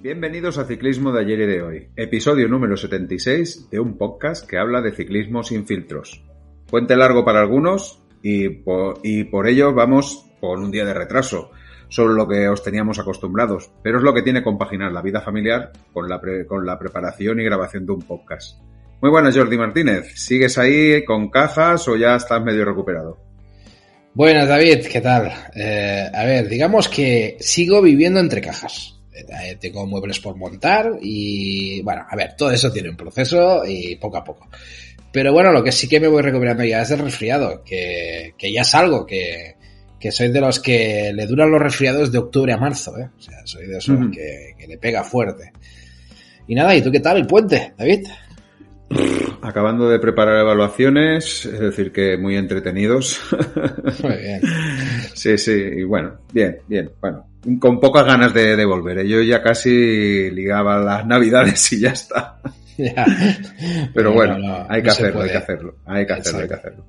Bienvenidos a Ciclismo de ayer y de hoy, episodio número 76 de un podcast que habla de ciclismo sin filtros. Puente largo para algunos y por, ello vamos con un día de retraso sobre lo que os teníamos acostumbrados, pero es lo que tiene compaginar la vida familiar con la, preparación y grabación de un podcast. Muy buenas, Jordi Martínez. ¿Sigues ahí con cajas o ya estás medio recuperado? Buenas, David. ¿Qué tal? Eh, a ver, digamos que sigo viviendo entre cajas. Eh, tengo muebles por montar y bueno, a ver, todo eso tiene un proceso y poco a poco. Pero bueno, lo que sí que me voy recuperando ya es el resfriado, que, que ya salgo, que, que soy de los que le duran los resfriados de octubre a marzo, ¿eh? O sea, soy de esos que, que, le pega fuerte. Y nada, ¿y tú qué tal el puente, David? Acabando de preparar evaluaciones, es decir, que muy entretenidos. Muy bien. Sí, sí, y bueno, bien, bien, bueno con pocas ganas de, volver. ¿eh? Yo ya casi ligaba las navidades y ya está. Pero bueno, hay, que hacerlo, hay que hacerlo, hay que hacerlo, hay que hacerlo.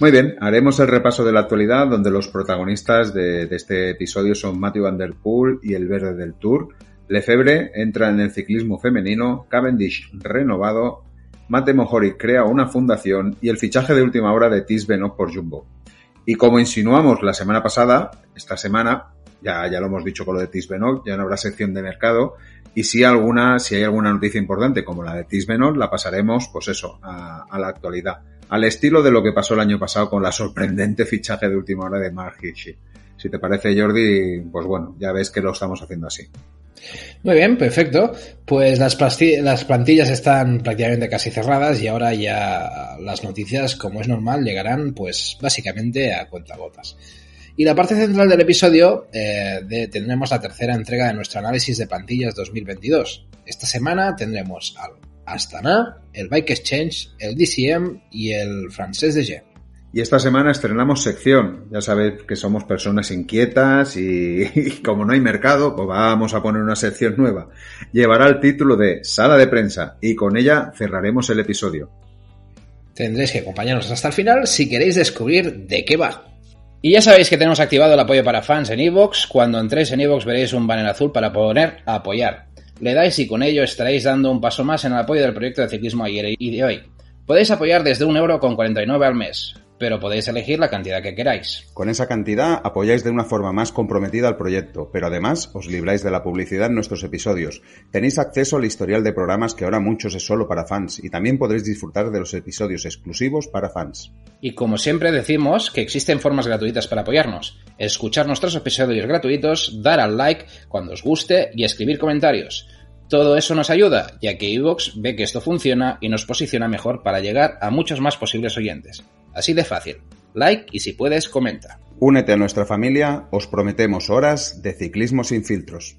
Muy bien, haremos el repaso de la actualidad donde los protagonistas de, este episodio son Matthew Van Der Poel y el verde del Tour. Lefebvre entra en el ciclismo femenino, Cavendish renovado, Mate Mojori crea una fundación y el fichaje de última hora de Tis por Jumbo. Y como insinuamos la semana pasada, esta semana ya, ya lo hemos dicho con lo de Tisbenol, ya no habrá sección de mercado. Y si alguna, si hay alguna noticia importante como la de Tisbenol, la pasaremos, pues eso, a, la actualidad. Al estilo de lo que pasó el año pasado con la sorprendente fichaje de última hora de Mark Si te parece, Jordi, pues bueno, ya ves que lo estamos haciendo así. Muy bien, perfecto. Pues las, las, plantillas están prácticamente casi cerradas y ahora ya las noticias, como es normal, llegarán pues básicamente a cuentagotas. Y la parte central del episodio eh, tendremos la tercera entrega de nuestro análisis de pantillas 2022. Esta semana tendremos al Astana, el Bike Exchange, el DCM y el Francés de G. Y esta semana estrenamos sección. Ya sabéis que somos personas inquietas y, y, como no hay mercado, pues vamos a poner una sección nueva. Llevará el título de Sala de Prensa y con ella cerraremos el episodio. Tendréis que acompañarnos hasta el final si queréis descubrir de qué va. Y ya sabéis que tenemos activado el apoyo para fans en Evox. Cuando entréis en Evox veréis un banner azul para poner a apoyar. Le dais y con ello estaréis dando un paso más en el apoyo del proyecto de ciclismo ayer y de hoy. Podéis apoyar desde un euro con 49 al mes pero podéis elegir la cantidad que queráis. Con esa cantidad apoyáis de una forma más comprometida al proyecto, pero además os libráis de la publicidad en nuestros episodios. Tenéis acceso al historial de programas que ahora muchos es solo para fans y también podréis disfrutar de los episodios exclusivos para fans. Y como siempre decimos que existen formas gratuitas para apoyarnos. Escuchar nuestros episodios gratuitos, dar al like cuando os guste y escribir comentarios. Todo eso nos ayuda, ya que Evox ve que esto funciona y nos posiciona mejor para llegar a muchos más posibles oyentes. Así de fácil. Like y si puedes, comenta. Únete a nuestra familia, os prometemos horas de ciclismo sin filtros.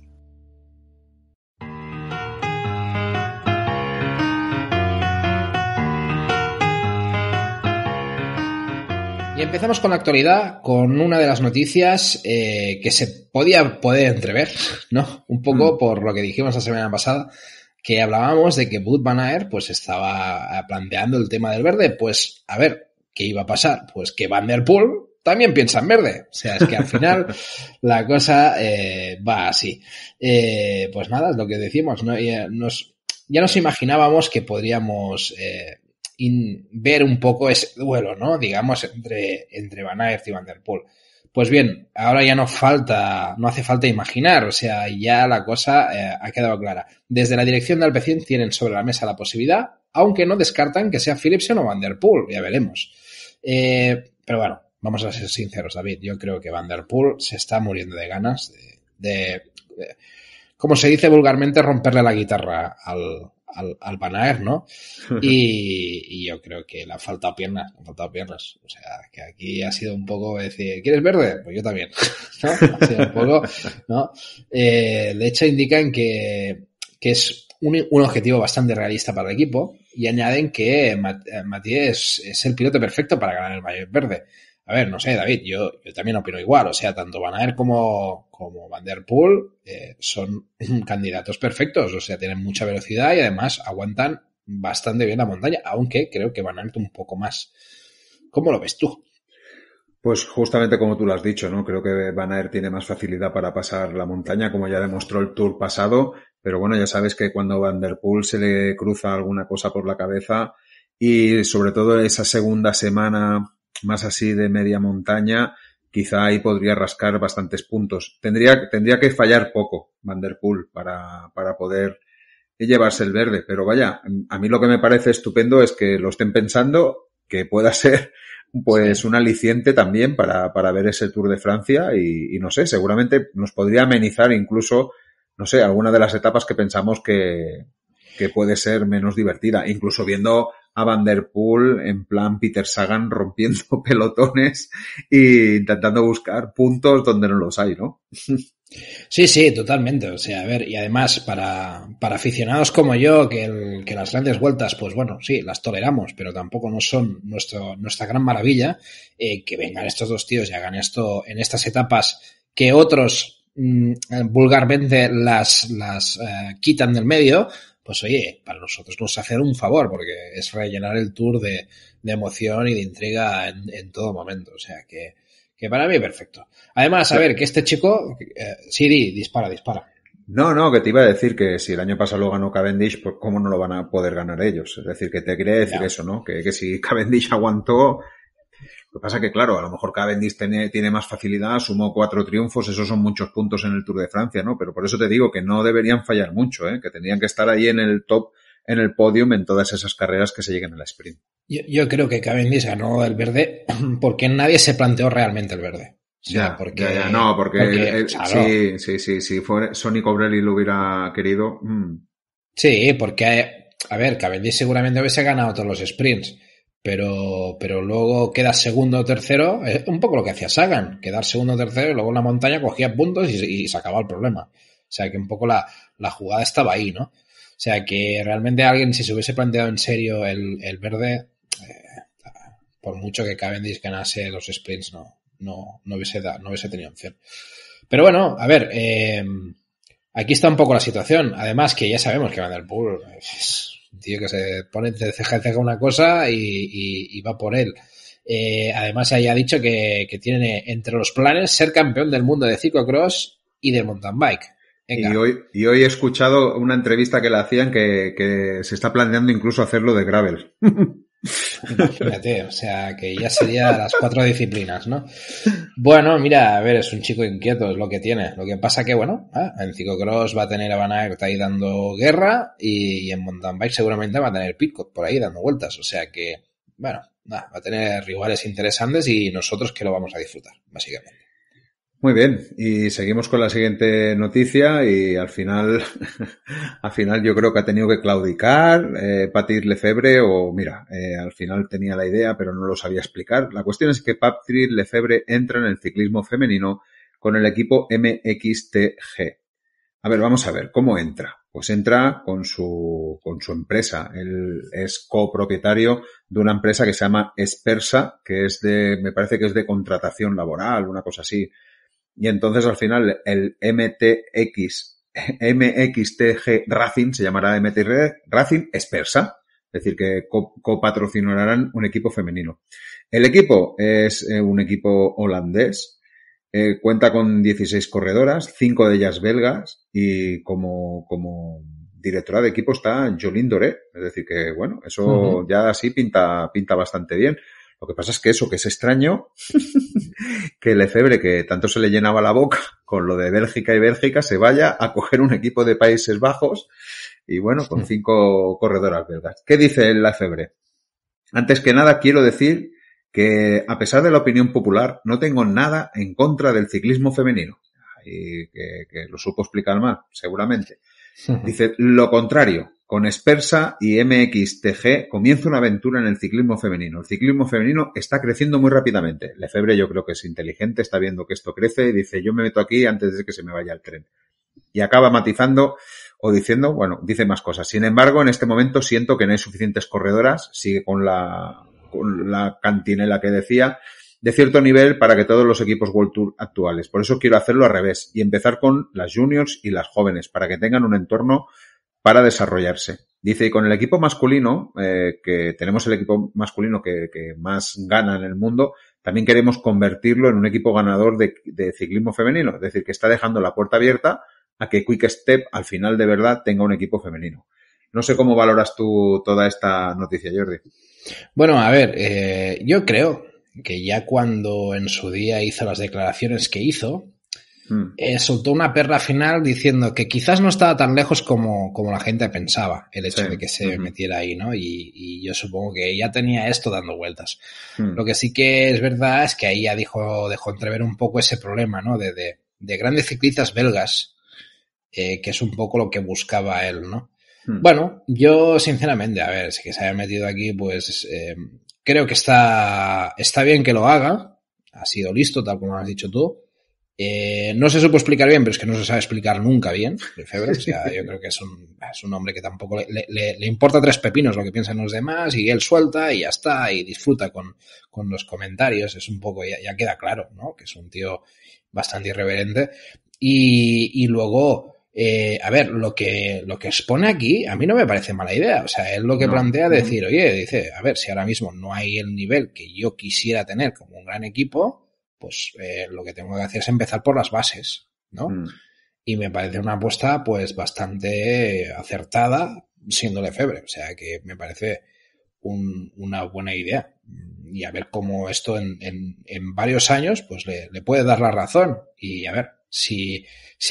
Y empezamos con la actualidad, con una de las noticias eh, que se podía poder entrever, ¿no? Un poco mm. por lo que dijimos la semana pasada, que hablábamos de que Bud Van pues estaba eh, planteando el tema del verde. Pues, a ver, ¿qué iba a pasar? Pues que Van Der Poel también piensa en verde. O sea, es que al final la cosa eh, va así. Eh, pues nada, es lo que decimos. Ya, nos, imaginábamos que podríamos eh, ver un poco ese duelo, ¿no? Digamos, entre, entre Van Aert y Van Der Poel. Pues bien, ahora ya no falta, no hace falta imaginar, o sea, ya la cosa eh, ha quedado clara. Desde la dirección de Alpecin tienen sobre la mesa la posibilidad, aunque no descartan que sea Philipson o Van Der Poel, ya veremos. Eh, pero bueno, vamos a ser sinceros, David, yo creo que Van Der Poel se está muriendo de ganas de como se dice vulgarmente, romperle la guitarra al, al, al Banaer, ¿no? Y, yo creo que le han faltado piernas, piernas. O sea, que aquí ha sido un poco decir, ¿quieres verde? Pues yo también, un poco, ¿no? Eh, de hecho, indican que, es un, objetivo bastante realista para el equipo y añaden que eh, Matías es, es el piloto perfecto para ganar el mayor verde. A ver, no sé, David, yo, también opino igual. O sea, tanto Van Aert como, como Van Der Poel eh, son candidatos perfectos. O sea, tienen mucha velocidad y además aguantan bastante bien la montaña, aunque creo que Van Aert un poco más. ¿Cómo lo ves tú? Pues justamente como tú lo has dicho, ¿no? Creo que Van Aert tiene más facilidad para pasar la montaña, como ya demostró el Tour pasado. Pero bueno, ya sabes que cuando Van Der Poel se le cruza alguna cosa por la cabeza y sobre todo esa segunda semana más así de media montaña, quizá ahí podría rascar bastantes puntos. Tendría, tendría que fallar poco Van para, para poder llevarse el verde, pero vaya, a mí lo que me parece estupendo es que lo estén pensando, que pueda ser pues un aliciente también para, para, ver ese Tour de Francia y, y, no sé, seguramente nos podría amenizar incluso, no sé, alguna de las etapas que pensamos que, que puede ser menos divertida, incluso viendo a Vanderpool en plan Peter Sagan rompiendo pelotones e intentando buscar puntos donde no los hay, ¿no? Sí, sí, totalmente. O sea, a ver, y además para, aficionados como yo, que, que, las grandes vueltas, pues bueno, sí, las toleramos, pero tampoco no son nuestro, nuestra gran maravilla, eh, que vengan estos dos tíos y hagan esto en estas etapas que otros mm, vulgarmente las, las eh, quitan del medio, pues oye, para nosotros nos hacer un favor, porque es rellenar el tour de, de emoción y de intriga en, todo momento. O sea que, que para mí perfecto. Además, a ver, que este chico, eh, Sí, dispara, dispara. No, no, que te iba a decir que si el año pasado lo ganó Cavendish, pues cómo no lo van a poder ganar ellos. Es decir, que te quería decir eso, ¿no? Que, que si Cavendish aguantó, lo que pasa es que, claro, a lo mejor Cavendish tiene, más facilidad, sumó cuatro triunfos, esos son muchos puntos en el Tour de Francia, ¿no? Pero por eso te digo que no deberían fallar mucho, ¿eh? que tendrían que estar ahí en el top en el podium en todas esas carreras que se lleguen al sprint. Yo, creo que Cavendish ganó el verde porque nadie se planteó realmente el verde. ya, porque, ya, ya, no, porque, eh, sí, sí, sí, sí, fue Sonic Obrelli lo hubiera querido. Mm. Sí, porque, a ver, Cavendish seguramente hubiese ganado todos los sprints, pero, pero luego queda segundo o tercero, es un poco lo que hacía Sagan, quedar segundo o tercero y luego en la montaña cogía puntos y, y se acababa el problema. O sea que un poco la, la, jugada estaba ahí, ¿no? O sea que realmente alguien, si se hubiese planteado en serio el, el verde, eh, por mucho que Cavendish ganase los sprints, no, no, no, hubiese, da, no hubiese tenido opción. Pero bueno, a ver, eh, aquí está un poco la situación. Además que ya sabemos que Van del pool es tío que se pone de ceja en ceja una cosa y, va por él. Eh, además además, haya dicho que, tiene entre los planes ser campeón del mundo de ciclocross y de mountain bike. Y hoy, y hoy he escuchado una entrevista que le hacían que, que se está planteando incluso hacerlo de gravel. Imagínate, o sea, que ya sería las cuatro disciplinas, ¿no? Bueno, mira, a ver, es un chico inquieto, es lo que tiene. Lo que pasa que, bueno, ah, en ciclocross va a tener a Van ahí dando guerra y, en mountain bike seguramente va a tener Pitcock por ahí dando vueltas. O sea que, bueno, va a tener rivales interesantes y nosotros que lo vamos a disfrutar, básicamente. Muy bien, y seguimos con la siguiente noticia y al final, al final yo creo que ha tenido que claudicar, eh, Patrick Lefebvre o mira, eh, al final tenía la idea pero no lo sabía explicar. La cuestión es que Patrick Lefebvre entra en el ciclismo femenino con el equipo MXTG. A ver, vamos a ver, ¿cómo entra? Pues entra con su, con su empresa. Él es copropietario de una empresa que se llama Espersa, que es de, me parece que es de contratación laboral, una cosa así. Y entonces al final el MTX, MXTG Racing, se llamará MTG Racing, es persa. Es decir, que copatrocinarán un equipo femenino. El equipo es eh, un equipo holandés. Eh, cuenta con 16 corredoras, 5 de ellas belgas y como, como directora de equipo está Jolín Doré. Es decir, que bueno, eso ya así pinta, pinta bastante bien. Lo que pasa es que eso, que es extraño, que Efebre, que tanto se le llenaba la boca con lo de Bélgica y Bélgica, se vaya a coger un equipo de Países Bajos y bueno, con cinco corredoras ¿verdad? ¿Qué dice Efebre? Antes que nada, quiero decir que a pesar de la opinión popular, no tengo nada en contra del ciclismo femenino. Y que, que lo supo explicar mal, seguramente. Dice lo contrario. Con Espersa y MXTG comienza una aventura en el ciclismo femenino. El ciclismo femenino está creciendo muy rápidamente. Lefebvre yo creo que es inteligente, está viendo que esto crece y dice yo me meto aquí antes de que se me vaya el tren. Y acaba matizando o diciendo, bueno, dice más cosas. Sin embargo, en este momento siento que no hay suficientes corredoras, sigue con la, con la cantinela que decía, de cierto nivel para que todos los equipos World Tour actuales. Por eso quiero hacerlo al revés y empezar con las juniors y las jóvenes para que tengan un entorno para desarrollarse. Dice, con el equipo masculino, eh, que tenemos el equipo masculino que, más gana en el mundo, también queremos convertirlo en un equipo ganador de, ciclismo femenino. Es decir, que está dejando la puerta abierta a que Quick Step al final de verdad tenga un equipo femenino. No sé cómo valoras tú toda esta noticia, Jordi. Bueno, a ver, eh, yo creo que ya cuando en su día hizo las declaraciones que hizo, Hmm. Eh, soltó una perla final diciendo que quizás no estaba tan lejos como, como la gente pensaba el hecho de que se metiera ahí, ¿no? Y, yo supongo que ya tenía esto dando vueltas. Hmm. Lo que sí que es verdad es que ahí ya dijo, dejó entrever un poco ese problema, ¿no? De, grandes ciclistas belgas, eh, que es un poco lo que buscaba él, ¿no? Hmm. Bueno, yo sinceramente, a ver, si que se haya metido aquí, pues eh, creo que está, está bien que lo haga. Ha sido listo, tal como has dicho tú. Eh, no se supo explicar bien, pero es que no se sabe explicar nunca bien, yo creo que es un, es un hombre que tampoco le, le, le, importa tres pepinos lo que piensan los demás y él suelta y ya está y disfruta con, con los comentarios. Es un poco, ya, queda claro, ¿no? Que es un tío bastante irreverente. Y, y luego, eh, a ver, lo que, lo que expone aquí a mí no me parece mala idea. O sea, él lo que plantea es decir, oye, dice, a ver, si ahora mismo no hay el nivel que yo quisiera tener como un gran equipo, pues eh, lo que tengo que hacer es empezar por las bases, ¿no? Mm. Y me parece una apuesta pues bastante acertada siendo febre, o sea que me parece una buena idea. Mm, y a ver cómo esto en, en, varios años pues le, puede dar la razón. Y a ver, si,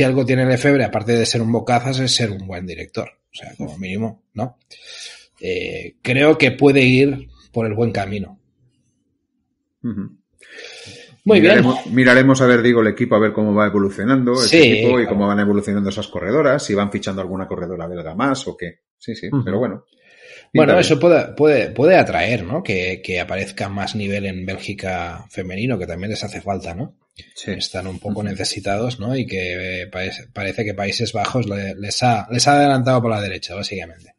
algo tiene Lefebvre, aparte de ser un bocazas, es ser un buen director. O sea, como mínimo, ¿no? Eh, creo que puede ir por el buen camino. Muy bien. Miraremos a ver, digo, el equipo, a ver cómo va evolucionando el este equipo y cómo van evolucionando esas corredoras, si van fichando alguna corredora belga más o qué. Sí, sí, pero bueno. Bueno, eso puede, puede, puede atraer, ¿no? Que, aparezca más nivel en Bélgica femenino, que también les hace falta, ¿no? Sí. Están un poco necesitados, ¿no? Y que eh, parece, que Países Bajos les, ha, les ha adelantado por la derecha, básicamente.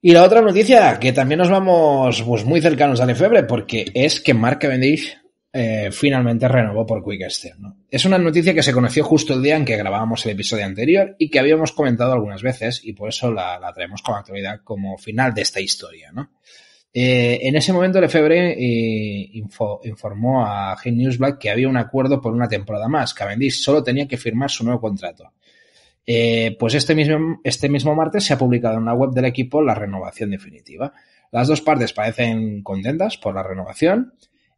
Y la otra noticia, que también nos vamos pues, muy cercanos a Lefebvre, porque es que Mark Cavendish eh, finalmente renovó por Quick Es una noticia que se conoció justo el día en que grabábamos el episodio anterior y que habíamos comentado algunas veces y por eso la, traemos con actualidad como final de esta historia, eh, en ese momento Lefebvre eh, informó a Hit Black... que había un acuerdo por una temporada más. Cavendish solo tenía que firmar su nuevo contrato. Eh, pues este mismo, este mismo martes se ha publicado en la web del equipo la renovación definitiva. Las dos partes parecen contentas por la renovación.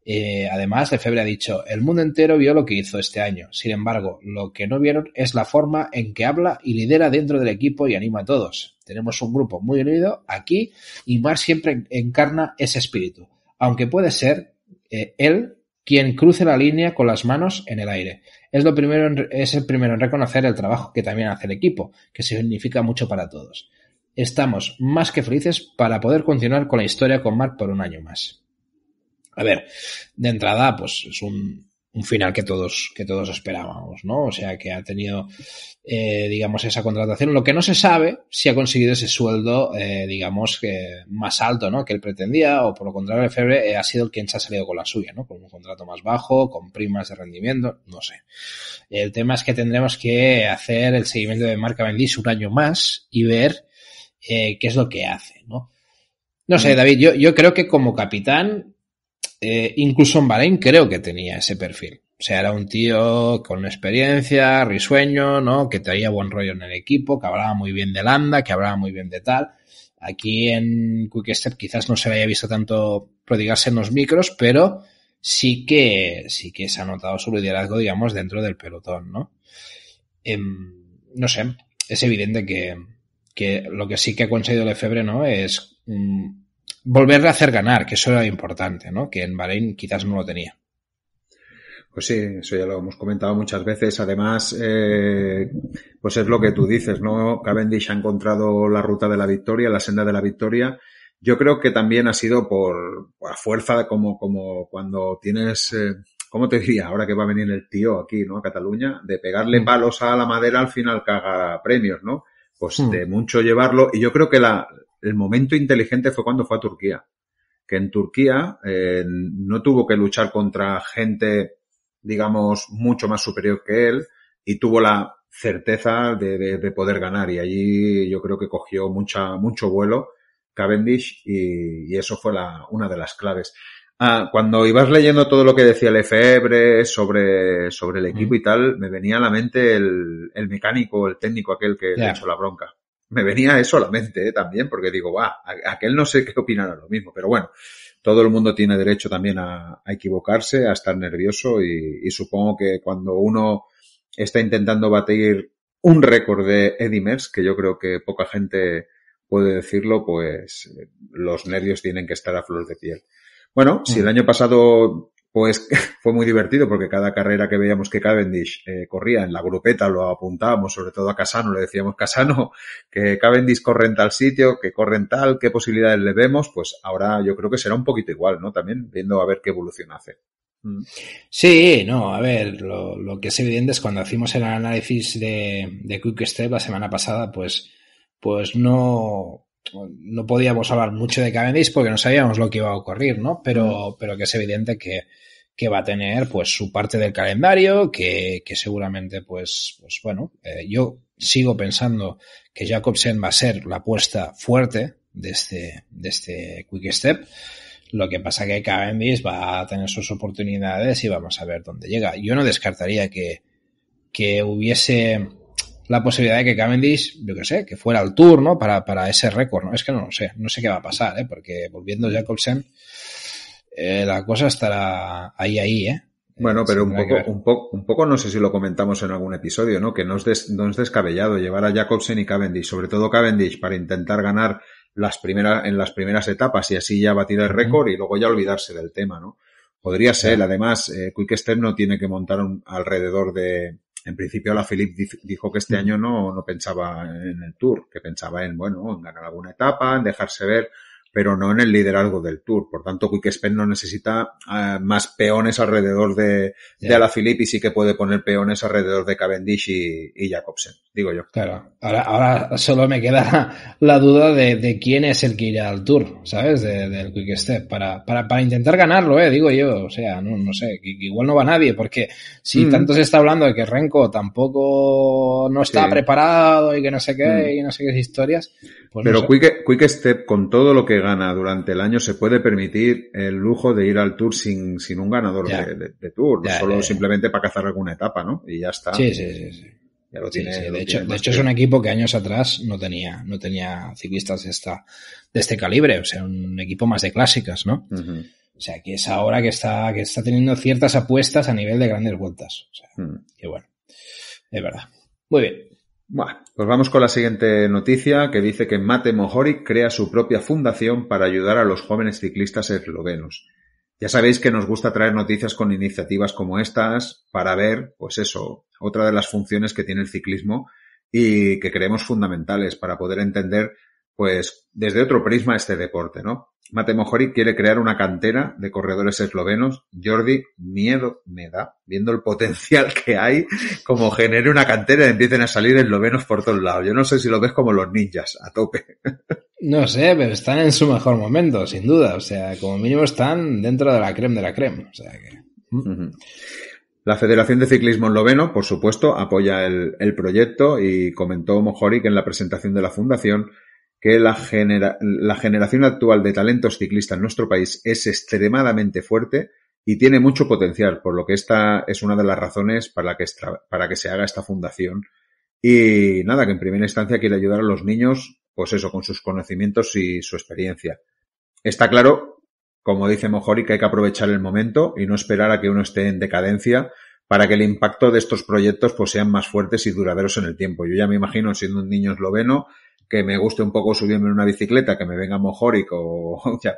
Eh, además, Lefebvre ha dicho, el mundo entero vio lo que hizo este año. Sin embargo, lo que no vieron es la forma en que habla y lidera dentro del equipo y anima a todos. Tenemos un grupo muy unido aquí y Mar siempre encarna ese espíritu, aunque puede ser eh, él quien cruce la línea con las manos en el aire. Es, lo primero es el primero en reconocer el trabajo que también hace el equipo, que significa mucho para todos. Estamos más que felices para poder continuar con la historia con Mar por un año más. A ver, de entrada, pues es un, final que todos, que todos esperábamos, ¿no? O sea, que ha tenido, eh, digamos, esa contratación. Lo que no se sabe si ha conseguido ese sueldo, eh, digamos, que más alto, ¿no? Que él pretendía, o por lo contrario, Febre febre eh, ha sido quien se ha salido con la suya, ¿no? Con un contrato más bajo, con primas de rendimiento, no sé. El tema es que tendremos que hacer el seguimiento de Marca Bendis un año más y ver qué es lo que hace, ¿no? No sé, mm. David, yo, yo creo que como capitán eh, incluso en Bahrein creo que tenía ese perfil. O sea, era un tío con experiencia, risueño, ¿no? Que traía buen rollo en el equipo, que hablaba muy bien de Landa, que hablaba muy bien de tal. Aquí en Quick quizás no se le haya visto tanto prodigarse en los micros, pero sí que, sí que se ha notado su liderazgo, digamos, dentro del pelotón, ¿no? Em, no sé, es evidente que, lo que sí que ha conseguido Lefebvre, ¿no? Es volverle a hacer ganar, que eso era importante, ¿no? Que en Bahrein quizás no lo tenía. Pues sí, eso ya lo hemos comentado muchas veces. Además, eh, pues es lo que tú dices, ¿no? Cavendish ha encontrado la ruta de la victoria, la senda de la victoria. Yo creo que también ha sido por, la fuerza, como, como cuando tienes, eh, ¿cómo te diría? Ahora que va a venir el tío aquí, ¿no? A Cataluña, de pegarle mm. palos a la madera al final caga premios, ¿no? Pues mm. de mucho llevarlo. Y yo creo que la, el momento inteligente fue cuando fue a Turquía. Que en Turquía eh, no tuvo que luchar contra gente, digamos, mucho más superior que él y tuvo la certeza de, poder ganar. Y allí yo creo que cogió mucha, mucho vuelo Cavendish y, eso fue la, una de las claves. Ah, cuando ibas leyendo todo lo que decía Lefebvre sobre, sobre el equipo mm. y tal, me venía a la mente el, mecánico, el técnico aquel que le echó la bronca me venía eso a la mente ¿eh? también, porque digo, va, aquel no sé qué a lo mismo, pero bueno, todo el mundo tiene derecho también a, equivocarse, a estar nervioso y, supongo que cuando uno está intentando batir un récord de Edimers, que yo creo que poca gente puede decirlo, pues eh, los nervios tienen que estar a flor de piel. Bueno, si el mm. año pasado pues fue muy divertido porque cada carrera que veíamos que Cavendish eh, corría en la grupeta lo apuntábamos, sobre todo a Casano, le decíamos, Casano, que Cavendish corre en tal sitio, que corre en tal, qué posibilidades le vemos, pues ahora yo creo que será un poquito igual, ¿no? También viendo a ver qué evolución hace. Mm. Sí, no, a ver, lo, lo que es evidente es cuando hacimos el análisis de, de Quick Step la semana pasada, pues, pues no, no podíamos hablar mucho de Cavendish porque no sabíamos lo que iba a ocurrir, ¿no? Pero, pero que es evidente que, que va a tener pues su parte del calendario, que, que seguramente pues, pues bueno, eh, yo sigo pensando que Jacobsen va a ser la apuesta fuerte de este, este Quick Step. Lo que pasa que Cavendish va a tener sus oportunidades y vamos a ver dónde llega. Yo no descartaría que, que hubiese la posibilidad de que Cavendish, yo qué sé, que fuera al turno Para, para ese récord, ¿no? Es que no lo sé, no sé qué va a pasar, ¿eh? Porque volviendo a Jacobsen, eh, la cosa estará ahí, ahí, ¿eh? Bueno, eh, pero un poco, un, poco, un poco, no sé si lo comentamos en algún episodio, ¿no? Que no es, descabellado llevar a Jacobsen y Cavendish, sobre todo Cavendish, para intentar ganar las primeras, en las primeras etapas y así ya batir el récord y luego ya olvidarse del tema, ¿no? Podría ser, además, eh, Quick Step no tiene que montar un, alrededor de, en principio la Philip dijo que este mm. año no, no pensaba en el Tour, que pensaba en, bueno, en ganar alguna etapa, en dejarse ver pero no en el liderazgo del Tour. Por tanto, Quick no necesita eh, más peones alrededor de, yeah. de Alaphilippe y sí que puede poner peones alrededor de Cavendish y, Jacobsen, digo yo. Claro, ahora, ahora solo me queda la duda de, quién es el que irá al Tour, ¿sabes? del Quick Step, para, para, intentar ganarlo, ¿eh? Digo yo, o sea, no, sé, igual no va nadie, porque si mm. tanto se está hablando de que Renko tampoco no está preparado y que no sé qué, mm. y no sé qué historias. Pues pero Quick Step, con todo lo que gana durante el año se puede permitir el lujo de ir al Tour sin, sin un ganador de, Tour, solo simplemente para cazar alguna etapa, ¿no? Y ya está. Sí, sí, sí. de, hecho, de hecho, es un equipo que años atrás no tenía, no tenía ciclistas de, de este calibre, o sea, un equipo más de clásicas, ¿no? O sea, que es ahora que está, que está teniendo ciertas apuestas a nivel de grandes vueltas. que bueno, es verdad. Muy bien. Bueno, pues vamos con la siguiente noticia que dice que Mate Mojoric crea su propia fundación para ayudar a los jóvenes ciclistas eslovenos. Ya sabéis que nos gusta traer noticias con iniciativas como estas para ver, pues eso, otra de las funciones que tiene el ciclismo y que creemos fundamentales para poder entender pues desde otro prisma este deporte, ¿no? Mate Mojoric quiere crear una cantera de corredores eslovenos. Jordi, miedo me da, viendo el potencial que hay, como genere una cantera y empiecen a salir eslovenos por todos lados. Yo no sé si lo ves como los ninjas, a tope. No sé, pero están en su mejor momento, sin duda. O sea, como mínimo están dentro de la creme de la creme. La Federación de Ciclismo Esloveno, por supuesto, apoya el, el proyecto y comentó que en la presentación de la fundación que la, la generación actual de talentos ciclistas en nuestro país es extremadamente fuerte y tiene mucho potencial, por lo que esta es una de las razones para, que, para que se haga esta fundación. Y nada, que en primera instancia quiere ayudar a los niños, pues eso, con sus conocimientos y su experiencia. Está claro, como dice Mojori, que hay que aprovechar el momento y no esperar a que uno esté en decadencia para que el impacto de estos proyectos pues sean más fuertes y duraderos en el tiempo. Yo ya me imagino siendo un niño esloveno que me guste un poco subirme en una bicicleta, que me venga Mojoric o ya,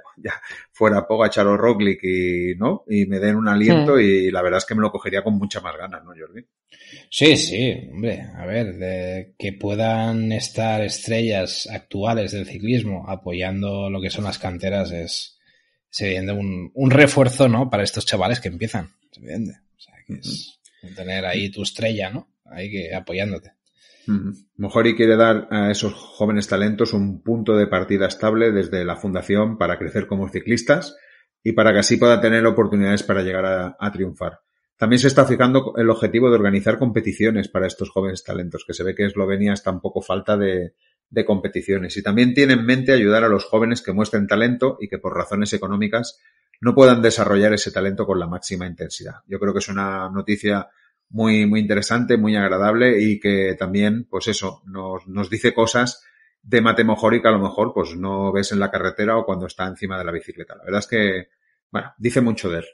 fuera a Charo Roglic y, ¿no? y me den un aliento y la verdad es que me lo cogería con mucha más ganas, ¿no, Jordi? Sí, sí, hombre, a ver, de que puedan estar estrellas actuales del ciclismo apoyando lo que son las canteras es, se un, un refuerzo, ¿no? Para estos chavales que empiezan, se vende. O sea, que es tener ahí tu estrella, ¿no? Ahí que apoyándote. Mojori quiere dar a esos jóvenes talentos un punto de partida estable desde la fundación para crecer como ciclistas y para que así puedan tener oportunidades para llegar a, triunfar. También se está fijando el objetivo de organizar competiciones para estos jóvenes talentos, que se ve que Eslovenia está un poco falta de, de competiciones. Y también tiene en mente ayudar a los jóvenes que muestren talento y que por razones económicas no puedan desarrollar ese talento con la máxima intensidad. Yo creo que es una noticia muy, muy interesante, muy agradable y que también, pues eso, nos, nos dice cosas de Matemojórica que a lo mejor pues no ves en la carretera o cuando está encima de la bicicleta. La verdad es que, bueno, dice mucho de él.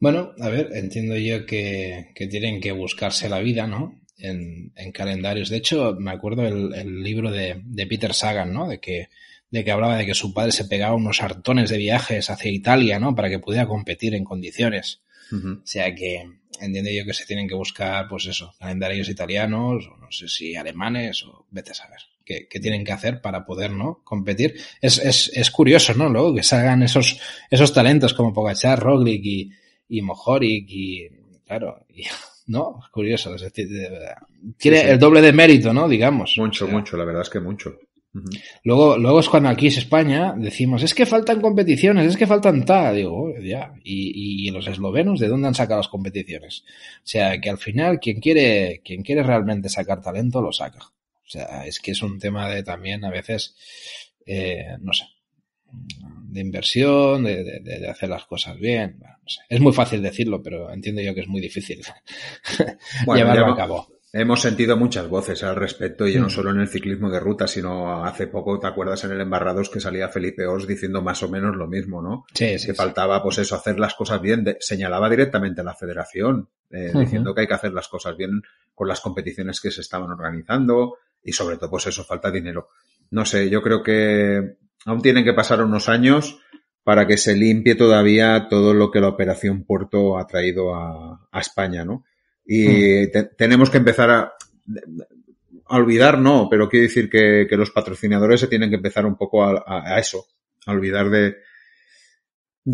Bueno, a ver, entiendo yo que, tienen que buscarse la vida, ¿no? En, calendarios. De hecho, me acuerdo el, libro de, Peter Sagan, ¿no? De que, de que hablaba de que su padre se pegaba unos hartones de viajes hacia Italia, ¿no? Para que pudiera competir en condiciones. O sea que entiendo yo que se tienen que buscar, pues eso, calendarios italianos, o no sé si alemanes, o vete a saber qué, tienen que hacer para poder ¿no? competir. Es, es, es, curioso, ¿no? Luego que salgan esos, esos talentos como Pogachar, Roglic y, y Mohoric y, claro, ¿no? Es curioso. Es decir, tiene el doble de mérito, ¿no? Digamos. Mucho, mucho, la verdad es que mucho. Luego, luego es cuando aquí es España, decimos, es que faltan competiciones, es que faltan tal, digo, oh, ya, y, los eslovenos, ¿de dónde han sacado las competiciones? O sea, que al final quien quiere, quien quiere realmente sacar talento, lo saca. O sea, es que es un tema de también a veces, eh, no sé, de inversión, de, hacer las cosas bien. Es muy fácil decirlo, pero entiendo yo que es muy difícil llevarlo a cabo. Hemos sentido muchas voces al respecto y no mm. solo en el ciclismo de ruta, sino hace poco, ¿te acuerdas en el Embarrados que salía Felipe Os diciendo más o menos lo mismo, ¿no? Sí, Que faltaba, pues eso, hacer las cosas bien. señalaba directamente a la federación, eh, diciendo que hay que hacer las cosas bien con las competiciones que se estaban organizando y sobre todo, pues eso, falta dinero. No sé, yo creo que aún tienen que pasar unos años para que se limpie todavía todo lo que la operación Puerto ha traído a, a España, ¿no? Y hmm. tenemos que empezar a, olvidar, no, pero quiero decir que, los patrocinadores se tienen que empezar un poco a, eso, a olvidar de,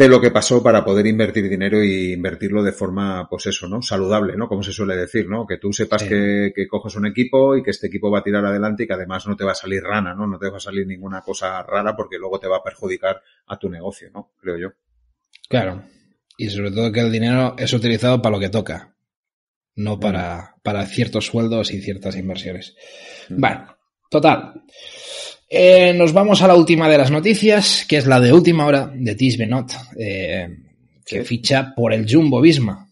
lo que pasó para poder invertir dinero y invertirlo de forma, pues eso, ¿no? Saludable, ¿no? Como se suele decir, ¿no? Que tú sepas que, que, coges un equipo y que este equipo va a tirar adelante y que además no te va a salir rana, ¿no? No te va a salir ninguna cosa rara porque luego te va a perjudicar a tu negocio, ¿no? Creo yo. Claro. Y sobre todo que el dinero es utilizado para lo que toca no para, para ciertos sueldos y ciertas inversiones. Bueno, total. Eh, nos vamos a la última de las noticias, que es la de última hora de Tish Benot, eh, que ficha por el Jumbo Visma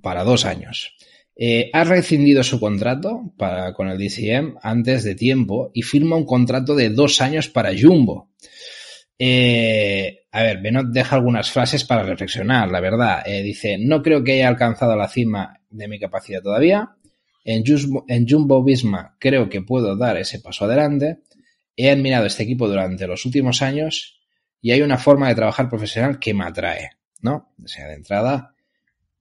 para dos años. Eh, ha rescindido su contrato con el DCM antes de tiempo y firma un contrato de dos años para Jumbo. a ver, Benot deja algunas frases para reflexionar, la verdad. dice, no creo que haya alcanzado la cima de mi capacidad todavía. En Jumbo, en Visma creo que puedo dar ese paso adelante. He admirado este equipo durante los últimos años y hay una forma de trabajar profesional que me atrae, ¿no? sea, de entrada,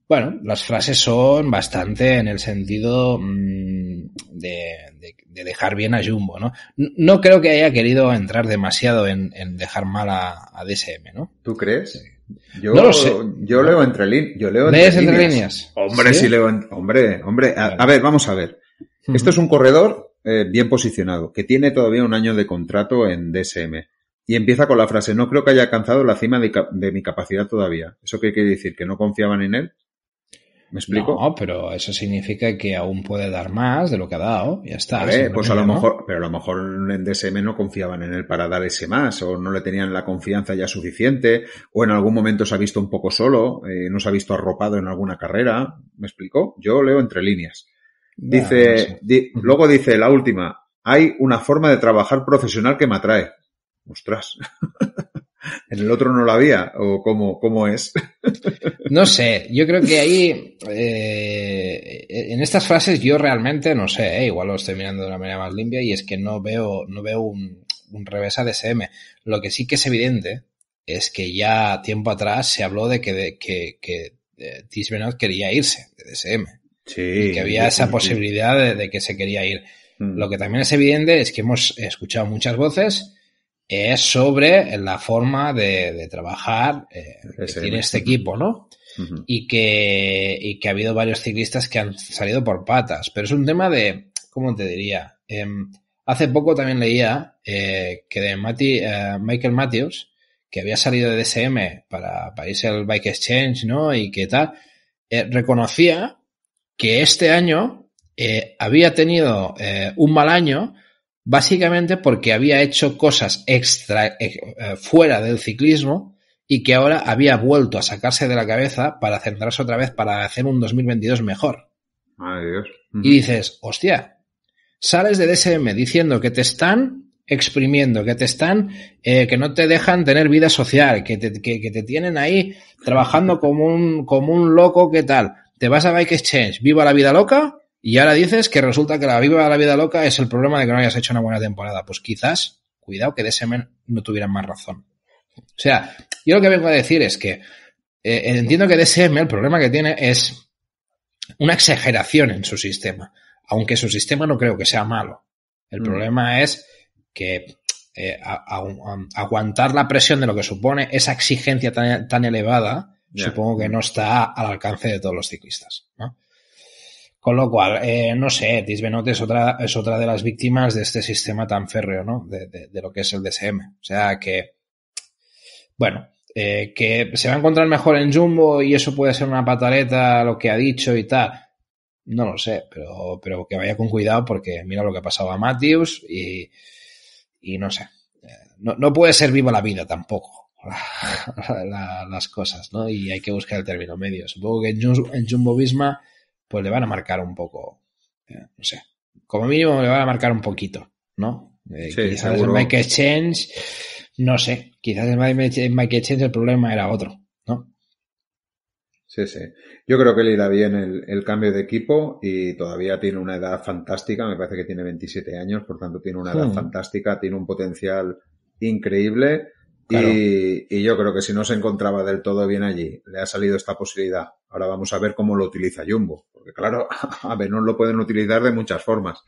bueno, las frases son bastante en el sentido mm, de, dejar bien a Jumbo, ¿no? No creo que haya querido entrar demasiado en, dejar mal a, a, DSM, ¿no? ¿Tú crees? Yo, Yo leo entre, líneas. yo leo entre, líneas. Hombre, ¿Sí? leo. hombre, hombre. A, ver, vamos a ver. Esto es un corredor eh, bien posicionado, que tiene todavía un año de contrato en DSM. Y empieza con la frase, no creo que haya alcanzado la cima de, de mi capacidad todavía. ¿Eso qué quiere decir? ¿Que no confiaban en él? ¿Me explico? No, pero eso significa que aún puede dar más de lo que ha dado, ya está. pues a lo mejor, pero a lo mejor en DSM no confiaban en él para dar ese más, o no le tenían la confianza ya suficiente, o en algún momento se ha visto un poco solo, eh, no se ha visto arropado en alguna carrera, ¿me explico? Yo leo entre líneas. Dice, luego dice la última, hay una forma de trabajar profesional que me atrae. Ostras. en el otro no la había, o cómo, es. No sé, yo creo que ahí, eh, en estas frases yo realmente no sé, eh, igual lo estoy mirando de una manera más limpia y es que no veo, no veo un, un revés a DSM. Lo que sí que es evidente es que ya tiempo atrás se habló de que, que, que eh, Tisbenot quería irse de DSM. Sí, que había esa posibilidad de, que se quería ir. Mm. Lo que también es evidente es que hemos escuchado muchas voces es sobre la forma de, trabajar en eh, que tiene este equipo, ¿no? y, que, y que ha habido varios ciclistas que han salido por patas. Pero es un tema de, ¿cómo te diría? Em, hace poco también leía eh, que de eh, Michael Matthews, que había salido de DSM para, para irse al Bike Exchange, ¿no? Y que tal, reconocía que este año había tenido un mal año básicamente porque había hecho cosas extra, eh, eh, fuera del ciclismo y que ahora había vuelto a sacarse de la cabeza para centrarse otra vez para hacer un 2022 mejor. Madre Y dices, hostia, sales de DSM diciendo que te están exprimiendo, que te están, eh, que no te dejan tener vida social, que te, que, te tienen ahí trabajando como un, como un loco, ¿qué tal? Te vas a Bike Exchange, viva la vida loca, y ahora dices que resulta que la viva la vida loca es el problema de que no hayas hecho una buena temporada. Pues quizás, cuidado, que DSM no tuviera más razón. O sea, yo lo que vengo a decir es que eh, entiendo que DSM el problema que tiene es una exageración en su sistema, aunque su sistema no creo que sea malo. El mm. problema es que eh, aguantar la presión de lo que supone esa exigencia tan, elevada, supongo que no está al alcance de todos los ciclistas. ¿no? Con lo cual, eh, no sé, Tisbenote es otra, es otra de las víctimas de este sistema tan férreo, ¿no? De, de, lo que es el DSM. O sea que, bueno, eh, que se va a encontrar mejor en Jumbo y eso puede ser una pataleta lo que ha dicho y tal. No lo sé, pero, pero que vaya con cuidado porque mira lo que ha pasado a Matthews y, y no sé. Eh, no, puede ser viva la vida tampoco. las cosas, ¿no? Y hay que buscar el término medio. Supongo que en Jumbo Visma pues le van a marcar un poco, eh, no sé, como mínimo le van a marcar un poquito, ¿no? Eh, quizás en el Mike Exchange, no sé, quizás el Mike Exchange el problema era otro, ¿no? Sí, sí. Yo creo que le irá bien el, cambio de equipo y todavía tiene una edad fantástica, me parece que tiene 27 años, por tanto tiene una edad hmm. fantástica, tiene un potencial increíble y, yo creo que si no se encontraba del todo bien allí, le ha salido esta posibilidad. Ahora vamos a ver cómo lo utiliza Jumbo. Porque claro, a no lo pueden utilizar de muchas formas.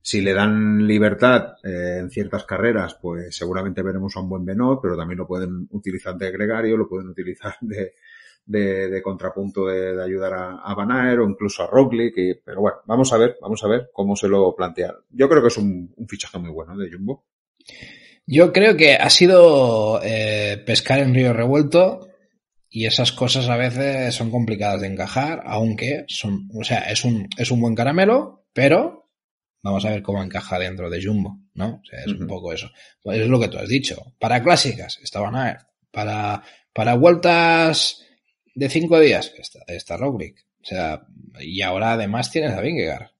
Si le dan libertad eh, en ciertas carreras, pues seguramente veremos a un buen menor pero también lo pueden utilizar de gregario, lo pueden utilizar de, contrapunto de, ayudar a, a o incluso a Roglic. pero bueno, vamos a ver, vamos a ver cómo se lo plantea. Yo creo que es un, un fichaje muy bueno de Jumbo. Yo creo que ha sido eh, pescar en río revuelto y esas cosas a veces son complicadas de encajar, aunque son, o sea, es un, es un buen caramelo, pero vamos a ver cómo encaja dentro de Jumbo, ¿no? O sea, es un poco eso. Pues es lo que tú has dicho. Para clásicas, estaban Nair. Para, para vueltas de cinco días, está, Rubrik. O sea, y ahora además tienes a Vingegaard.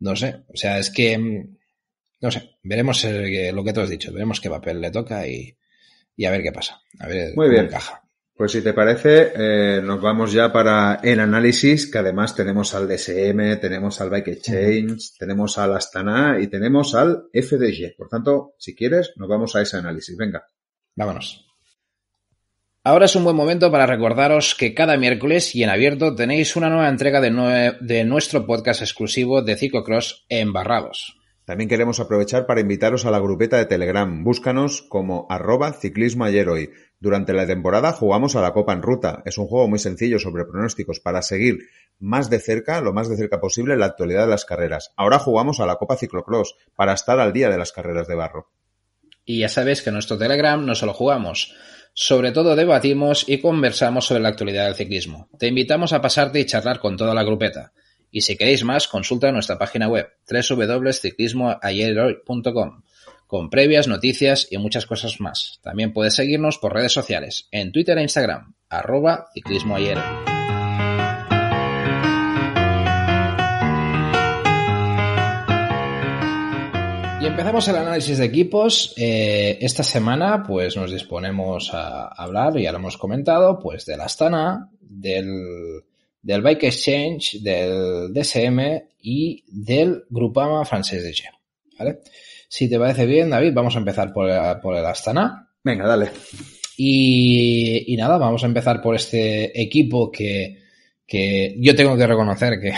No sé, o sea, es que mm, no sé, veremos lo que tú has dicho, veremos qué papel le toca y, a ver qué pasa. A ver Muy bien. encaja. Pues si te parece, eh, nos vamos ya para el análisis, que además tenemos al DSM, tenemos al Bike Exchange, tenemos al Astana y tenemos al FDG. Por tanto, si quieres, nos vamos a ese análisis. Venga. Vámonos. Ahora es un buen momento para recordaros que cada miércoles y en abierto tenéis una nueva entrega de, nuestro podcast exclusivo de Ciclocross en también queremos aprovechar para invitaros a la grupeta de Telegram. Búscanos como arroba ciclismo ayer hoy. Durante la temporada jugamos a la Copa en Ruta. Es un juego muy sencillo sobre pronósticos para seguir más de cerca, lo más de cerca posible, la actualidad de las carreras. Ahora jugamos a la Copa Ciclocross para estar al día de las carreras de barro. Y ya sabes que en nuestro Telegram no solo jugamos, sobre todo debatimos y conversamos sobre la actualidad del ciclismo. Te invitamos a pasarte y charlar con toda la grupeta. Y si queréis más, consulta nuestra página web www.ciclismoayer.com con previas, noticias y muchas cosas más. También puedes seguirnos por redes sociales, en Twitter e Instagram, arroba ciclismoayer. Y empezamos el análisis de equipos. Eh, esta semana pues nos disponemos a hablar, ya lo hemos comentado, pues la Astana, del del Bike Exchange, del DSM y del Grupama francés de G. Si te parece bien, David, vamos a empezar por, por el Astana. Venga, dale. Y, nada, vamos a empezar por este equipo que, que yo tengo que reconocer que,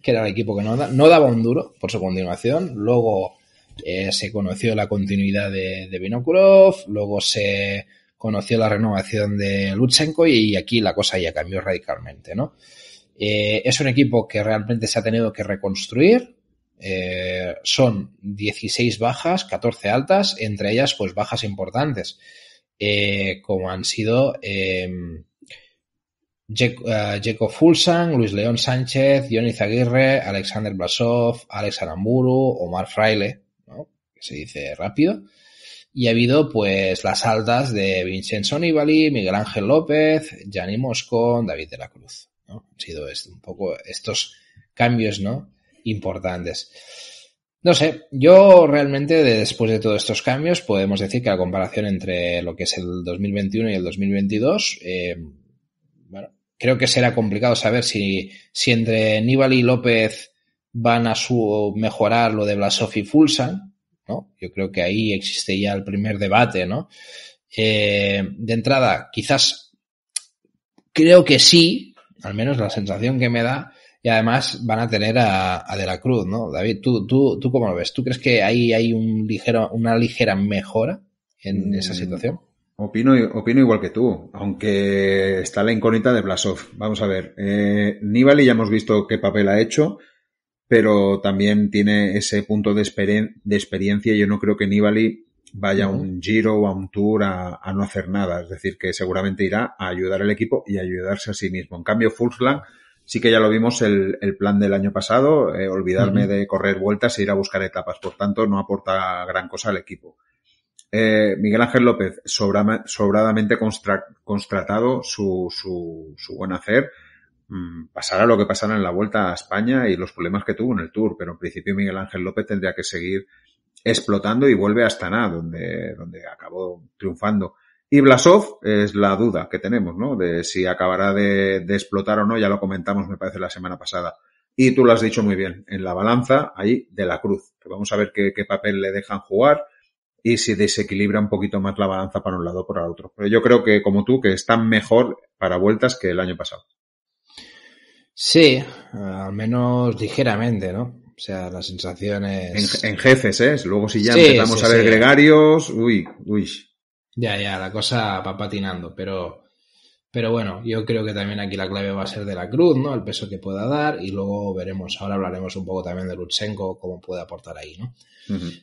era el equipo que no, no, daba un duro por su continuación. Luego eh, se conoció la continuidad de, de luego se conoció la renovación de Lutsenko y aquí la cosa ya cambió radicalmente, eh, es un equipo que realmente se ha tenido que reconstruir. Eh, son 16 bajas, 14 altas, entre ellas pues bajas importantes, eh, como han sido em, Jacob Fulsan Luis León Sánchez, Dionis Aguirre, Alexander Blasov, Alex Aramburu, Omar Fraile, que se dice rápido, y ha habido pues las altas de Vincenzo Nibali, Miguel Ángel López, Gianni Moscón, David de la Cruz. ¿no? Han sido un poco estos cambios ¿no? importantes. No sé, yo realmente después de todos estos cambios podemos decir que la comparación entre lo que es el 2021 y el 2022, eh, bueno, creo que será complicado saber si, si entre Nibali y López van a su mejorar lo de Blasov y Fulsan, yo creo que ahí existe ya el primer debate, ¿no? Eh, de entrada, quizás creo que sí, al menos la sensación que me da, y además van a tener a, De la Cruz, ¿no? David, ¿tú, tú, ¿tú cómo lo ves? ¿Tú crees que ahí hay un ligero, una ligera mejora en mm, esa situación? Opino, opino igual que tú, aunque está la incógnita de Blasov. Vamos a ver, eh, Nibali ya hemos visto qué papel ha hecho, pero también tiene ese punto de, experiencia de experiencia. Yo no creo que Nibali vaya a un giro o a un tour a, no hacer nada. Es decir, que seguramente irá a ayudar al equipo y a ayudarse a sí mismo. En cambio, Fulsland sí que ya lo vimos el, plan del año pasado, eh, olvidarme de correr vueltas e ir a buscar etapas. Por tanto, no aporta gran cosa al equipo. Eh, Miguel Ángel López, sobradamente constatado su, su buen hacer Mm, pasará lo que pasara en la vuelta a España y los problemas que tuvo en el Tour, pero en principio Miguel Ángel López tendría que seguir explotando y vuelve a Astana, donde, donde acabó triunfando. Y Blasov es la duda que tenemos, ¿no? De si acabará de, explotar o no, ya lo comentamos, me parece, la semana pasada. Y tú lo has dicho muy bien, en la balanza ahí de la cruz. vamos a ver qué, papel le dejan jugar y si desequilibra un poquito más la balanza para un lado o para el otro. Pero yo creo que, como tú, que están mejor para vueltas que el año pasado. Sí, eh, al menos ligeramente, ¿no? O sea, las sensaciones. En, jefes, ¿eh? Luego si ya empezamos a ver gregarios, uy, uy. Ya, ya, la cosa va patinando, pero. Pero bueno, yo creo que también aquí la clave va a ser de la cruz, ¿no? El peso que pueda dar y luego veremos, ahora hablaremos un poco también de Lutsenko, cómo puede aportar ahí, ¿no?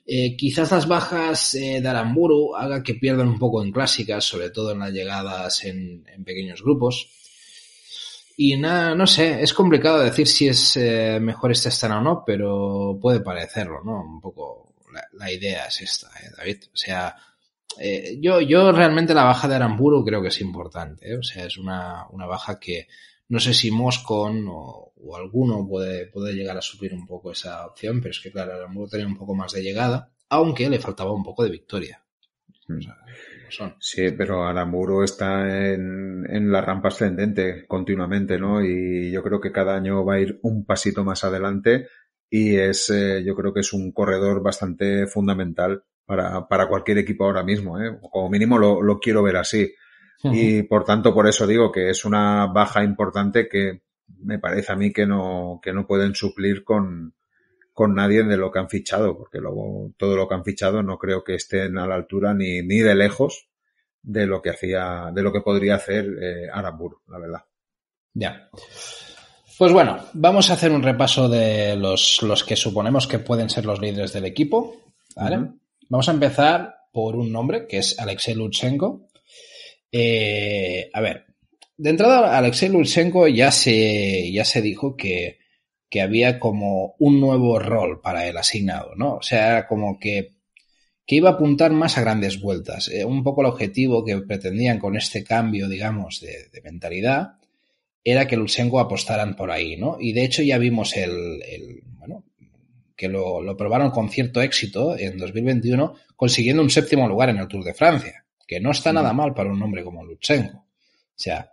Eh, quizás las bajas eh, de Aramburu haga que pierdan un poco en clásicas, sobre todo en las llegadas en, en pequeños grupos. Y nada, no sé, es complicado decir si es eh, mejor esta escena o no, pero puede parecerlo, ¿no? Un poco la, idea es esta, ¿eh, David. O sea, eh, yo, yo realmente la baja de Aramburu creo que es importante, ¿eh? o sea, es una, una baja que no sé si Moscon o, alguno puede, puede llegar a subir un poco esa opción, pero es que claro, Aramburu tenía un poco más de llegada, aunque le faltaba un poco de victoria. Mm. Sí, pero Alamuro está en, la rampa ascendente continuamente, ¿no? Y yo creo que cada año va a ir un pasito más adelante y es, eh, yo creo que es un corredor bastante fundamental para, cualquier equipo ahora mismo, ¿eh? Como mínimo lo, quiero ver así. Y por tanto, por eso digo que es una baja importante que me parece a mí que no, que no pueden suplir con, con nadie de lo que han fichado, porque luego todo lo que han fichado no creo que estén a la altura ni, de lejos de lo que hacía, de lo que podría hacer eh, la verdad. Ya. Pues bueno, vamos a hacer un repaso de los, que suponemos que pueden ser los líderes del equipo. Vamos a empezar por un nombre que es Alexei Lutsenko. Eh, a ver, de entrada, Alexei Lutsenko ya se, ya se dijo que, que había como un nuevo rol para el asignado, ¿no? O sea, era como que, iba a apuntar más a grandes vueltas. Eh, un poco el objetivo que pretendían con este cambio, digamos, de, mentalidad era que Lutsenko apostaran por ahí, ¿no? Y de hecho ya vimos el, bueno, que lo, lo, probaron con cierto éxito en 2021, consiguiendo un séptimo lugar en el Tour de Francia, que no está nada mal para un hombre como Lutsenko. O sea,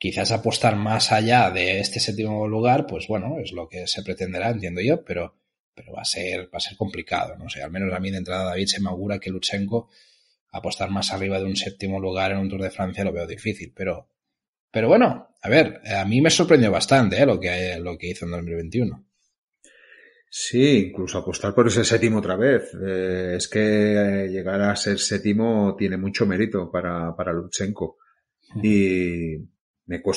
Quizás apostar más allá de este séptimo lugar, pues bueno, es lo que se pretenderá, entiendo yo, pero, pero va, a ser, va a ser complicado. No sé, al menos a mí de entrada, David, se me augura que Lutsenko apostar más arriba de un séptimo lugar en un Tour de Francia lo veo difícil, pero, pero bueno, a ver, a mí me sorprendió bastante ¿eh? lo, que, lo que hizo en 2021. Sí, incluso apostar por ese séptimo otra vez. Eh, es que eh, llegar a ser séptimo tiene mucho mérito para, para Lutsenko. Mm. Y,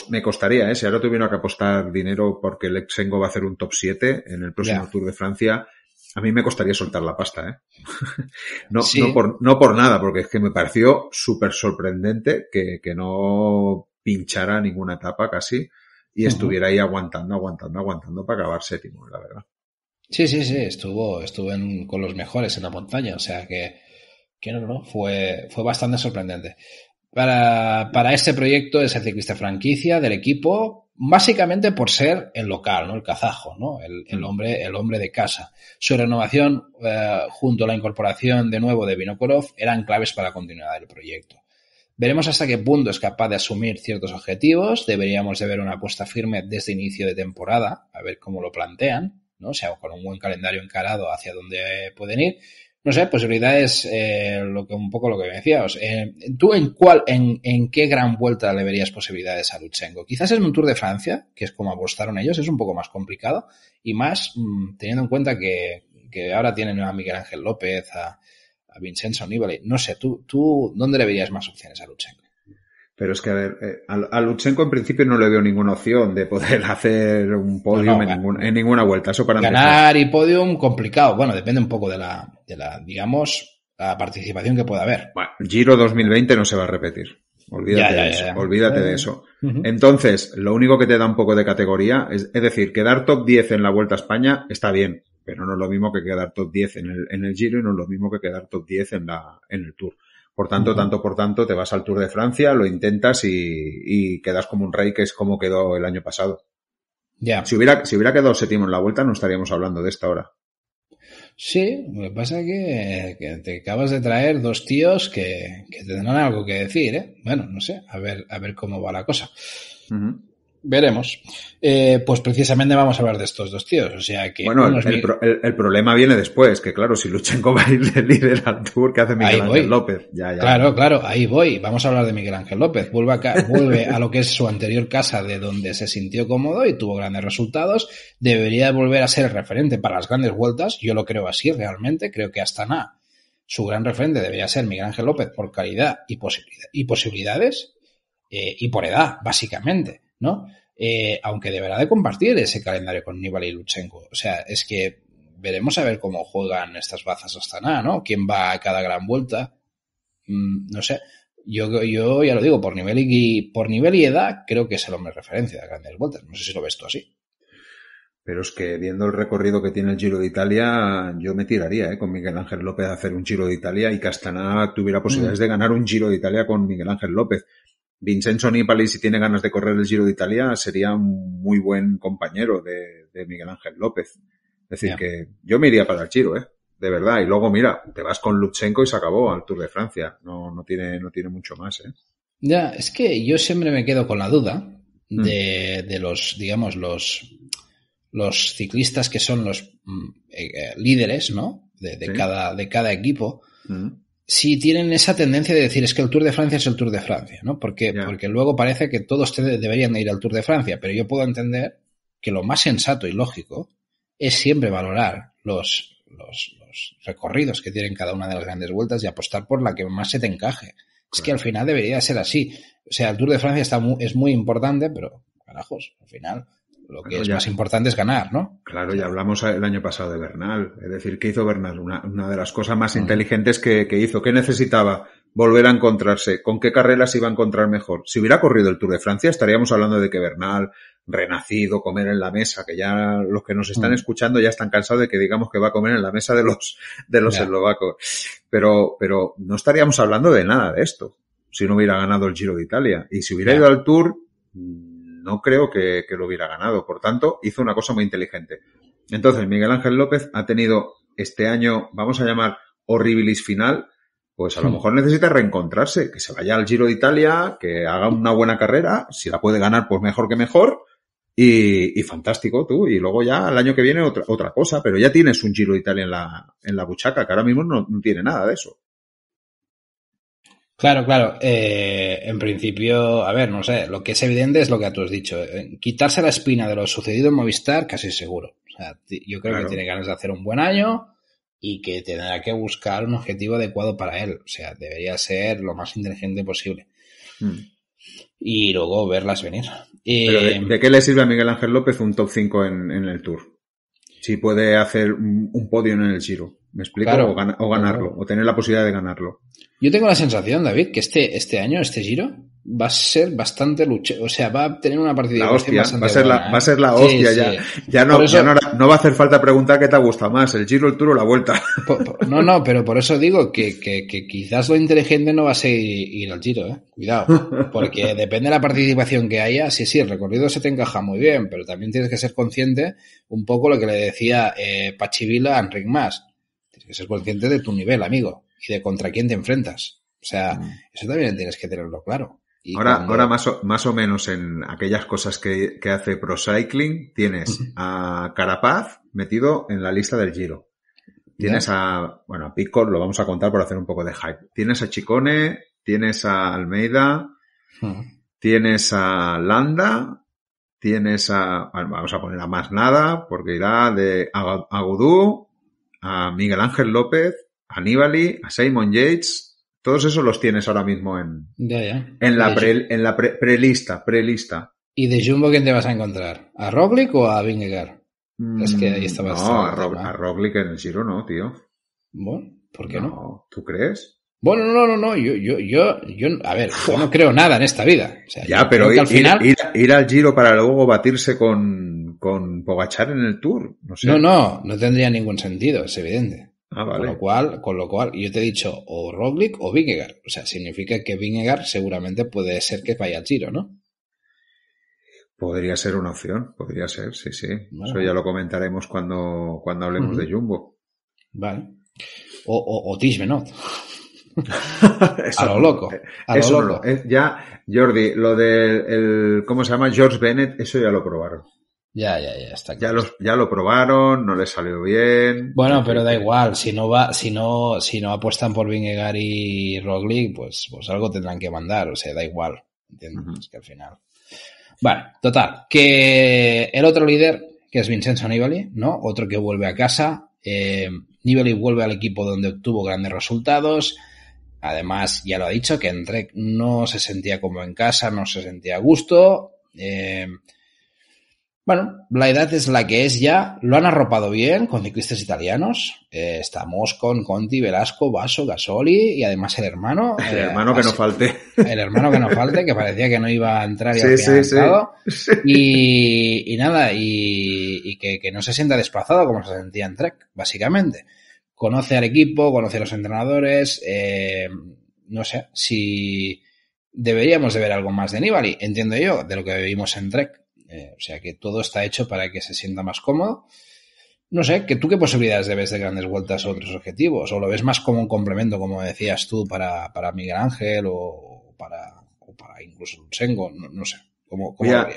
me, costaría, ¿eh? Si ahora tuviera que apostar dinero porque el Exengo va a hacer un top 7 en el próximo Tour de Francia, a mí me costaría soltar la pasta, ¿eh? no, por, nada, porque es que me pareció súper sorprendente que, no pinchara ninguna etapa casi y estuviera ahí aguantando, aguantando, aguantando para acabar séptimo, la verdad. Sí, sí, sí, estuvo, estuvo con los mejores en la montaña, o sea que, que no, no, fue, fue bastante sorprendente para, para este proyecto de ser ciclista franquicia del equipo, básicamente por ser el local, ¿no? El kazajo, ¿no? El, el mm. hombre, el hombre de casa. Su renovación, eh, junto a la incorporación de nuevo de Vinokorov eran claves para la continuidad del proyecto. Veremos hasta qué punto es capaz de asumir ciertos objetivos. Deberíamos de ver una apuesta firme desde inicio de temporada, a ver cómo lo plantean, ¿no? sea, con un buen calendario encarado hacia dónde pueden ir. No sé, posibilidades, eh, lo que, un poco lo que me decías. Eh, ¿Tú en cuál, en, en, qué gran vuelta le verías posibilidades a Luchengo? Quizás en un Tour de Francia, que es como apostaron ellos, es un poco más complicado y más mm, teniendo en cuenta que, que, ahora tienen a Miguel Ángel López, a, a Vincenzo Nibali. No sé, ¿tú, ¿tú dónde le verías más opciones a Luchengo? Pero es que, a ver, eh, a Lutsenko en principio no le veo ninguna opción de poder hacer un podio en, ninguna, vuelta. Eso para ganar y podium complicado. Bueno, depende un poco de la, de la, digamos, la participación que pueda haber. Bueno, Giro 2020 no se va a repetir. Olvídate, De, eso, olvídate de eh, eso. Entonces, lo único que te da un poco de categoría es, es, decir, quedar top 10 en la Vuelta a España está bien, pero no es lo mismo que quedar top 10 en el, en el Giro y no es lo mismo que quedar top 10 en, la, en el Tour. Por tanto, tanto por tanto, te vas al Tour de Francia, lo intentas y, quedas como un rey, que es como quedó el año pasado. Ya. Si hubiera, si hubiera quedado séptimo en la vuelta, no estaríamos hablando de esta hora. Sí, lo que pasa es que, te acabas de traer dos tíos que, que, tendrán algo que decir, ¿eh? Bueno, no sé, a ver, a ver cómo va la cosa. Veremos. Eh, pues precisamente vamos a hablar de estos dos tíos. O sea que. Bueno, el, problema viene después, que claro, si luchan con el líder al tour que hace Miguel Ángel López. Ya, ya. Claro, claro, ahí voy. Vamos a hablar de Miguel Ángel López. Vuelve a, vuelve a lo que es su anterior casa, de donde se sintió cómodo y tuvo grandes resultados. Debería volver a ser referente para las grandes vueltas. Yo lo creo así realmente. Creo que hasta nada. Su gran referente debería ser Miguel Ángel López por calidad y, posibilidades eh, y por edad, básicamente. ¿no? Eh, aunque deberá de compartir ese calendario con Nibali y Luchenko. O sea, es que veremos a ver cómo juegan estas bazas hasta nada, ¿no? ¿Quién va a cada gran vuelta? Mm, no sé. Yo, yo ya lo digo, por nivel, y, por edad creo que es el hombre de referencia de grandes vueltas. No sé si lo ves tú así. Pero es que viendo el recorrido que tiene el Giro de Italia, yo me tiraría ¿eh? con Miguel Ángel López a hacer un Giro de Italia y Astana tuviera posibilidades mm. de ganar un Giro de Italia con Miguel Ángel López. Vincenzo Nipali, si tiene ganas de correr el Giro de Italia, sería un muy buen compañero de, Miguel Ángel López. Es decir, que yo me iría para el Giro, ¿eh? De verdad. Y luego, mira, te vas con Lutsenko y se acabó al Tour de Francia. No, no, tiene, no tiene mucho más, ¿eh? Ya, es que yo siempre me quedo con la duda mm. de, los, digamos, los, los ciclistas que son los mm, eh, eh, líderes, ¿no? De, cada, de cada equipo. Mm si tienen esa tendencia de decir es que el Tour de Francia es el Tour de Francia, ¿no? Porque, luego parece que todos deberían ir al Tour de Francia, pero yo puedo entender que lo más sensato y lógico es siempre valorar los, los, recorridos que tienen cada una de las grandes vueltas y apostar por la que más se te encaje. Es que al final debería ser así. O sea, el Tour de Francia está es muy importante, pero carajos, al final lo que es más importante es ganar, ¿no? Claro, ya hablamos el año pasado de Bernal. Es decir, ¿qué hizo Bernal? Una, de las cosas más inteligentes que, hizo. ¿Qué necesitaba? Volver a encontrarse. ¿Con qué carreras iba a encontrar mejor? Si hubiera corrido el Tour de Francia, estaríamos hablando de que Bernal, renacido, comer en la mesa, que ya los que nos están escuchando ya están cansados de que digamos que va a comer en la mesa de los, de los eslovacos. Pero, pero no estaríamos hablando de nada de esto si no hubiera ganado el Giro de Italia. Y si hubiera ido al Tour, no creo que, que lo hubiera ganado. Por tanto, hizo una cosa muy inteligente. Entonces, Miguel Ángel López ha tenido este año, vamos a llamar, horribilis final, pues a lo hmm. mejor necesita reencontrarse, que se vaya al Giro de Italia, que haga una buena carrera, si la puede ganar, pues mejor que mejor, y, y fantástico tú, y luego ya el año que viene otra, otra cosa, pero ya tienes un Giro de Italia en la, en la buchaca, que ahora mismo no tiene nada de eso. Claro, claro. Eh, en principio, a ver, no sé, lo que es evidente es lo que tú has dicho. Eh, quitarse la espina de lo sucedido en Movistar, casi seguro. yo creo que tiene ganas de hacer un buen año y que tendrá que buscar un objetivo adecuado para él. O sea, debería ser lo más inteligente posible. Hmm. Y luego verlas venir. Eh, de, qué le sirve a Miguel Ángel López un top 5 en, el Tour? Si puede hacer un podio en el Giro. ¿Me explico? o, ganarlo, o tener la posibilidad de ganarlo. Yo tengo la sensación, David, que este, este año, este giro, va a ser bastante lucha, o sea, va a tener una partida hostia, va a ser la, ¿eh? va a ser la hostia ya. Ya, no, no, va a hacer falta preguntar qué te gusta más, el Giro, el turo o la Vuelta. no, no, pero por eso digo que, que, quizás lo inteligente no va a ser ir al Giro, ¿eh? cuidado, porque depende de la participación que haya, sí, sí, el recorrido se te encaja muy bien, pero también tienes que ser consciente un poco lo que le decía eh, Pachivila a Enric Mas. Ese consciente de tu nivel, amigo, y de contra quién te enfrentas. O sea, mm. eso también tienes que tenerlo claro. ahora, ahora más, o, más o menos en aquellas cosas que, hace Pro Cycling, tienes a Carapaz metido en la lista del Giro. Tienes a, bueno, a Pico, lo vamos a contar por hacer un poco de hype. Tienes a Chicone, tienes a Almeida, hmm. tienes a Landa, tienes a, vamos a poner a más nada, porque irá de Agudú, a Miguel Ángel López, a Nibali, a Simon Yates, todos esos los tienes ahora mismo en, en la, pre, en prelista, ¿Y de Jumbo quién te vas a encontrar? ¿A Roglic o a Vingegaard? es que ahí mm, estabas. No, a, Roglic en el Giro no, tío. Bueno, ¿por qué no? ¿Tú crees? Bueno, no, no, no, yo, yo, yo, yo a ver, yo no creo nada en esta vida. ya, pero ir, al final... ir, al giro para luego batirse con, con Pogachar en el Tour, no sé. No, no, no tendría ningún sentido, es evidente. Ah, vale. Con lo cual, con lo cual, yo te he dicho o Roglic o Vingegaard. O sea, significa que Vingegaard seguramente puede ser que vaya al giro, ¿no? Podría ser una opción, podría ser, sí, sí. Eso ya lo comentaremos cuando, cuando hablemos de Jumbo. Vale. O, o, a lo loco. Eh, a eh, ya, Jordi, lo del, ¿cómo se llama? George Bennett, eso ya lo probaron. Ya, ya, ya, está Ya, ya lo probaron, no le salió bien. Bueno, pero da igual, si no va, si no, si no apuestan por Vingegaard y Roglic, pues, pues algo tendrán que mandar, o sea, da igual, ¿entiendes? que al final. Vale, total, que el otro líder, que es Vincenzo Nibali, ¿no? Otro que vuelve a casa, eh, Nibali vuelve al equipo donde obtuvo grandes resultados, Además, ya lo ha dicho, que Trek no se sentía como en casa, no se sentía a gusto. Eh, bueno, la edad es la que es ya. Lo han arropado bien con ciclistas italianos. Eh, estamos con Conti, Velasco, Vaso, Gasoli y además el hermano. El eh, hermano que no falte. El hermano que no falte, que parecía que no iba a entrar y sí, Y, nada, y, que, no se sienta desplazado como se sentía en Trek, básicamente conoce al equipo, conoce a los entrenadores, eh, no sé, si deberíamos de ver algo más de Nibali, entiendo yo, de lo que vivimos en Trek. Eh, o sea que todo está hecho para que se sienta más cómodo. No sé, ¿tú qué posibilidades debes de grandes vueltas a otros objetivos? ¿O lo ves más como un complemento, como decías tú, para, para Miguel Ángel o para, o para incluso Sengo? No, sé, ¿cómo, cómo tú?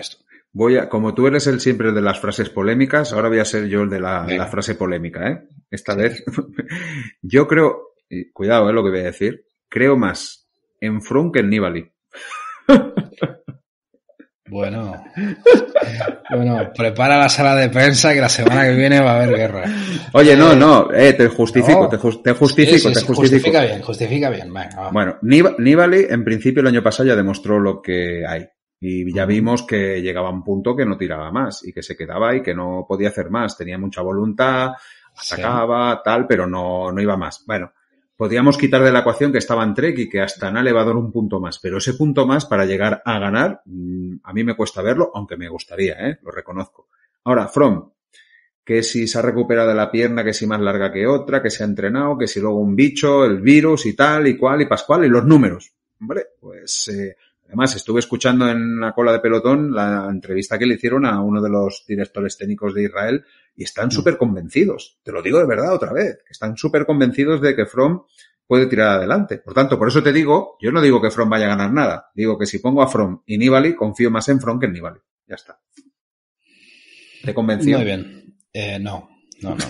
Voy a, como tú eres el siempre de las frases polémicas, ahora voy a ser yo el de la, la frase polémica, ¿eh? esta vez. Yo creo, cuidado, es eh, lo que voy a decir, creo más en frunk que en Nibali. Bueno, prepara la sala de prensa que la semana que viene va a haber guerra. Oye, no, no, eh, te justifico, te, justifico, te justifico. justifica bien, justifica bien. bueno, Nibali en principio el año pasado ya demostró lo que hay. Y ya vimos que llegaba a un punto que no tiraba más y que se quedaba y que no podía hacer más. Tenía mucha voluntad, atacaba, tal, pero no, no iba más. Bueno, podíamos quitar de la ecuación que estaba en Trek y que hasta han va un punto más, pero ese punto más para llegar a ganar, mm, a mí me cuesta verlo, aunque me gustaría, ¿eh? lo reconozco. Ahora, From, que si se ha recuperado la pierna, que si más larga que otra, que se ha entrenado, que si luego un bicho, el virus y tal y cual y pascual y los números. Hombre, pues eh, Además, estuve escuchando en la cola de pelotón la entrevista que le hicieron a uno de los directores técnicos de Israel y están mm. súper convencidos. Te lo digo de verdad otra vez, están súper convencidos de que Fromm puede tirar adelante. Por tanto, por eso te digo, yo no digo que Fromm vaya a ganar nada. Digo que si pongo a From y Nibali, confío más en Fromm que en Nibali. Ya está. ¿Te convenció? Muy bien. Eh, no, no, no.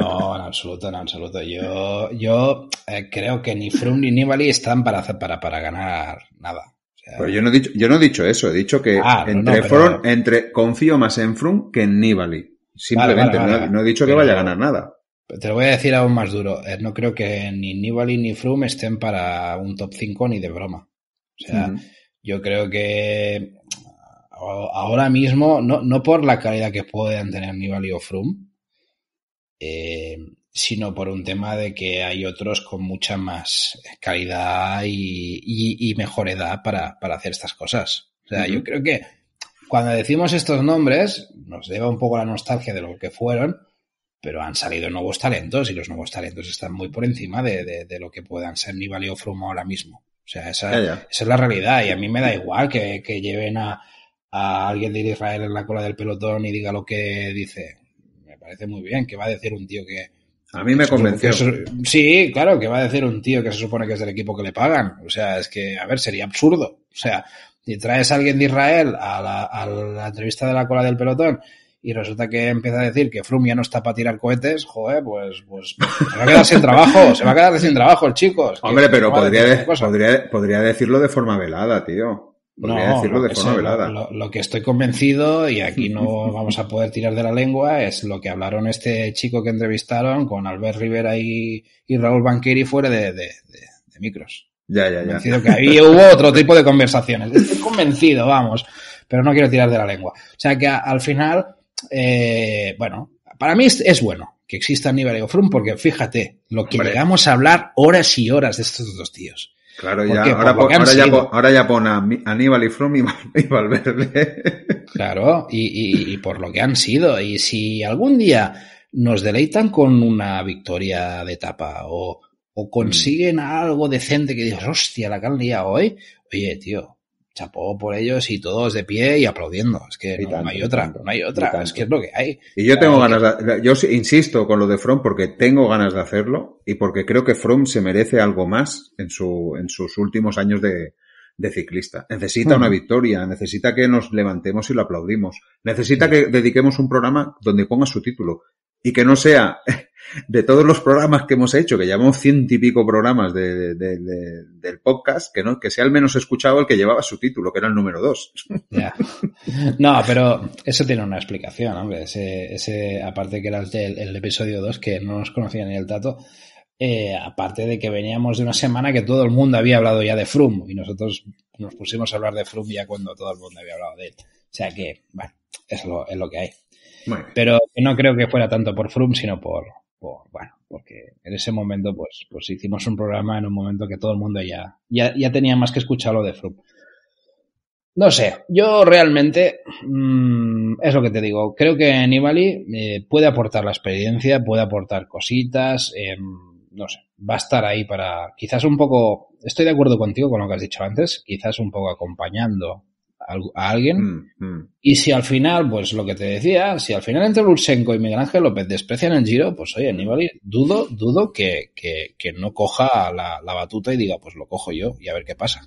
No, en absoluto, en absoluto. Yo, yo eh, creo que ni Fromm ni Nibali están para, para, para ganar nada. Pero yo no he dicho, yo no he dicho eso, he dicho que ah, entre, confío más en Frum que en Nibali. Simplemente, no, he dicho que vaya a ganar nada. Te lo voy a decir aún más duro. Eh, no creo que ni Nibali ni Frum estén para un top 5 ni de broma. O sea, yo creo que ahora mismo, no, no por la calidad que puedan tener Nibali o Frum eh, sino por un tema de que hay otros con mucha más calidad y, mejor edad para, hacer estas cosas. O sea, yo creo que cuando decimos estos nombres, nos lleva un poco la nostalgia de lo que fueron, pero han salido nuevos talentos y los nuevos talentos están muy por encima de, lo que puedan ser Nibali o ahora mismo. O sea, esa, esa, es la realidad y a mí me da igual que, lleven a, a alguien de Israel en la cola del pelotón y diga lo que dice. Me parece muy bien que va a decir un tío que, a mí me convenció. sí, claro, que va a decir un tío que se supone que es del equipo que le pagan. O sea, es que, a ver, sería absurdo. O sea, si traes a alguien de Israel a la, a la entrevista de la cola del pelotón y resulta que empieza a decir que Frum ya no está para tirar cohetes, joder, pues, pues se va a quedar sin trabajo, se va a quedar sin trabajo chicos. Hombre, pero podría, podría, podría decirlo de forma velada, tío no, Lo, que estoy convencido, y aquí no vamos a poder tirar de la lengua, es lo que hablaron este chico que entrevistaron con Albert Rivera y, Raúl Banqueri fuera de, micros. Ya, ya, ya. Convencido que hubo otro tipo de conversaciones. Estoy convencido, vamos, pero no quiero tirar de la lengua. O sea que al final, eh, bueno, para mí es, bueno que exista Aníbal y Ofrum porque fíjate, lo que llegamos a hablar horas y horas de estos dos tíos. Claro, ya, ahora, ya pone Aníbal y Froome y Valverde. Claro, y, por lo que han sido. Y si algún día nos deleitan con una victoria de etapa o, mm. consiguen algo decente que digas, hostia, la que han hoy, oye, tío, chapó por ellos y todos de pie y aplaudiendo. Es que no, hay otra, no hay otra, es que es lo que hay. Y yo tengo ganas, yo insisto con lo de From porque tengo ganas de hacerlo y porque creo que From se merece algo más en, su, en sus últimos años de, de ciclista. Necesita una victoria, necesita que nos levantemos y lo aplaudimos. Necesita que dediquemos un programa donde ponga su título, y que no sea de todos los programas que hemos hecho, que llevamos ciento y pico programas del podcast, que no, que sea al menos escuchado el que llevaba su título, que era el número dos. No, pero eso tiene una explicación, hombre. Ese, ese aparte que era el, episodio 2, que no nos conocía ni el tato, eh, aparte de que veníamos de una semana que todo el mundo había hablado ya de Frum y nosotros nos pusimos a hablar de Frum ya cuando todo el mundo había hablado de él. O sea que, bueno, eso es lo que hay. Pero no creo que fuera tanto por Froome, sino por, bueno, porque en ese momento pues, pues hicimos un programa en un momento que todo el mundo ya, ya, ya tenía más que escuchar lo de Froome. No sé, yo realmente mm, es lo que te digo. Creo que Nibali eh, puede aportar la experiencia, puede aportar cositas, em, no sé, va a estar ahí para quizás un poco, estoy de acuerdo contigo con lo que has dicho antes, quizás un poco acompañando a alguien. Mm, mm. Y si al final, pues lo que te decía, si al final entre Lutsenko y Miguel Ángel López desprecian el giro, pues oye, Nibali, dudo, dudo que, que, que no coja la, batuta y diga, pues lo cojo yo y a ver qué pasa.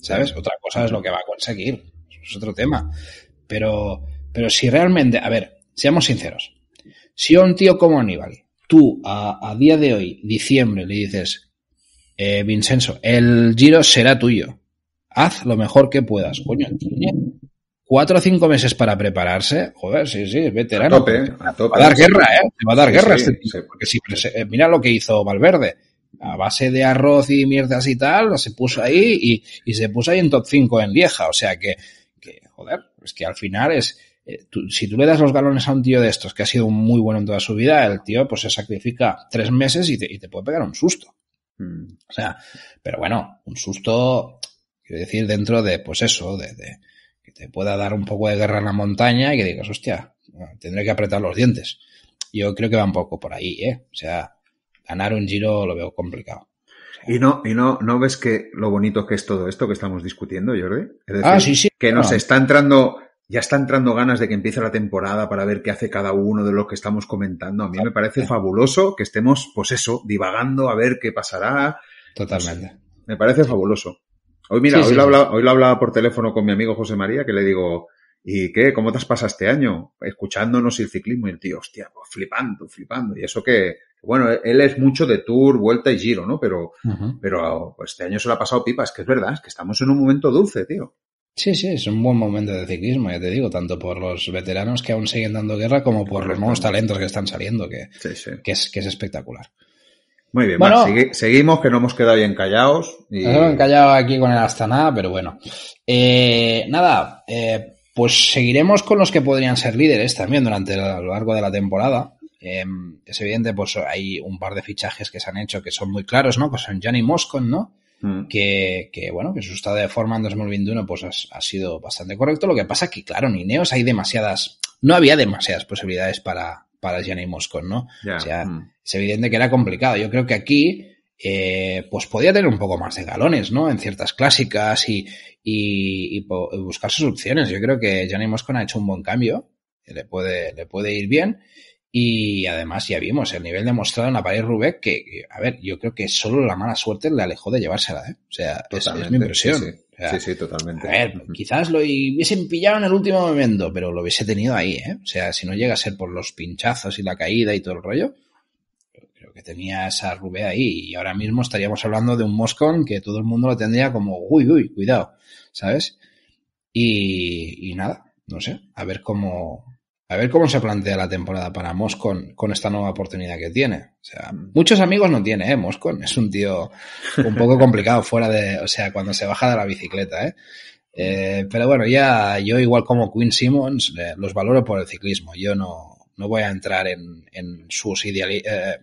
¿Sabes? Otra cosa es lo que va a conseguir. Es otro tema. Pero, pero si realmente, a ver, seamos sinceros. Si un tío como Aníbal tú a, día de hoy, diciembre, le dices, eh, Vincenzo, el giro será tuyo haz lo mejor que puedas. Coño, cuatro o cinco meses para prepararse. Joder, sí, sí, veterano. A tope, a Va a dar guerra, ¿eh? va a dar guerra este Porque si, eh, mira lo que hizo Valverde. A base de arroz y mierdas y tal, se puso ahí y, se puso ahí en top 5 en vieja. O sea que, joder, es que al final es, eh, si tú le das los galones a un tío de estos que ha sido muy bueno en toda su vida, el tío pues se sacrifica tres meses y te, puede pegar un susto. Mm. O sea, pero bueno, un susto Quiero decir, dentro de, pues eso, de, que te pueda dar un poco de guerra en la montaña y que digas, hostia, tendré que apretar los dientes. Yo creo que va un poco por ahí, ¿eh? O sea, ganar un giro lo veo complicado. Y no, y no, no ves que lo bonito que es todo esto que estamos discutiendo, Jordi. ah, sí, sí, que nos está entrando, ya está entrando ganas de que empiece la temporada para ver qué hace cada uno de los que estamos comentando. A mí me parece fabuloso que estemos, pues eso, divagando a ver qué pasará. Totalmente. Pues, me parece fabuloso. Hoy, mira, hoy, lo hablaba, por teléfono con mi amigo José María, que le digo, ¿y qué? ¿Cómo te has pasado este año? Escuchándonos el ciclismo. Y el tío, hostia, pues flipando, flipando. Y eso que, bueno, él es mucho de tour, vuelta y giro, ¿no? Pero, pero pues este año se lo ha pasado pipas, que es verdad, es que estamos en un momento dulce, tío. Sí, sí, es un buen momento de ciclismo, ya te digo, tanto por los veteranos que aún siguen dando guerra como por los nuevos talentos que están saliendo, que, que, es, que es espectacular. Muy bien, bueno, seguimos, que no hemos quedado bien callados. Y... Nos hemos callados aquí con el Astana, pero bueno. Eh, nada, eh, pues seguiremos con los que podrían ser líderes también durante a lo largo de la temporada. Em, es evidente, pues hay un par de fichajes que se han hecho que son muy claros, ¿no? Pues son Johnny Moscon, ¿no? Mm. Que, que, bueno, que su estado de forma en 2021 pues ha, sido bastante correcto. Lo que pasa es que, claro, en Ineos hay demasiadas, no había demasiadas posibilidades para, para Gianni Moscon, ¿no? O sea, mm. es evidente que era complicado. Yo creo que aquí, eh, pues podía tener un poco más de galones, ¿no? En ciertas clásicas y, buscar sus opciones. Yo creo que Gianni Moscon ha hecho un buen cambio, le puede, le puede ir bien. Y además ya vimos el nivel demostrado en la pared Rubek que, a ver, yo creo que solo la mala suerte le alejó de llevársela, ¿eh? O sea, es mi impresión sí, sí, totalmente. A ver, quizás lo hubiesen pillado en el último momento, pero lo hubiese tenido ahí, ¿eh? O sea, si no llega a ser por los pinchazos y la caída y todo el rollo, creo que tenía esa Rubé ahí. Y ahora mismo estaríamos hablando de un Moscón que todo el mundo lo tendría como, uy, uy, cuidado, ¿sabes? Y, y nada, no sé, a ver cómo, a ver cómo se plantea la temporada para Moscon con esta nueva oportunidad que tiene. muchos amigos no tiene, ¿eh? Moscon es un tío un poco complicado fuera de, o sea, cuando se baja de la bicicleta, ¿eh? eh pero bueno, ya yo igual como Quinn Simmons los valoro por el ciclismo. Yo no, no voy a entrar en, sus eh,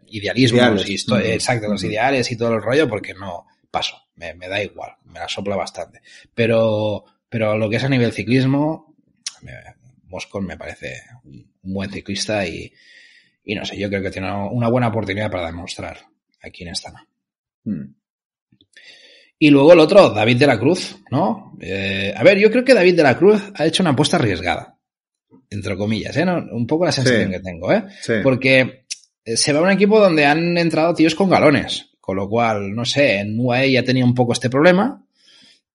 idealismos, y exacto, los ideales y todo el rollo porque no paso, me, da igual, me la sopla bastante. Pero, pero lo que es a nivel ciclismo, Moscon me parece un buen ciclista y, no sé, yo creo que tiene una buena oportunidad para demostrar aquí en esta. Hmm. Y luego el otro, David de la Cruz, ¿no? Eh, a ver, yo creo que David de la Cruz ha hecho una apuesta arriesgada, entre comillas, ¿eh? Un poco la sensación que tengo, ¿eh? Porque eh, se va a un equipo donde han entrado tíos con galones, con lo cual, no sé, en UAE ya tenía un poco este problema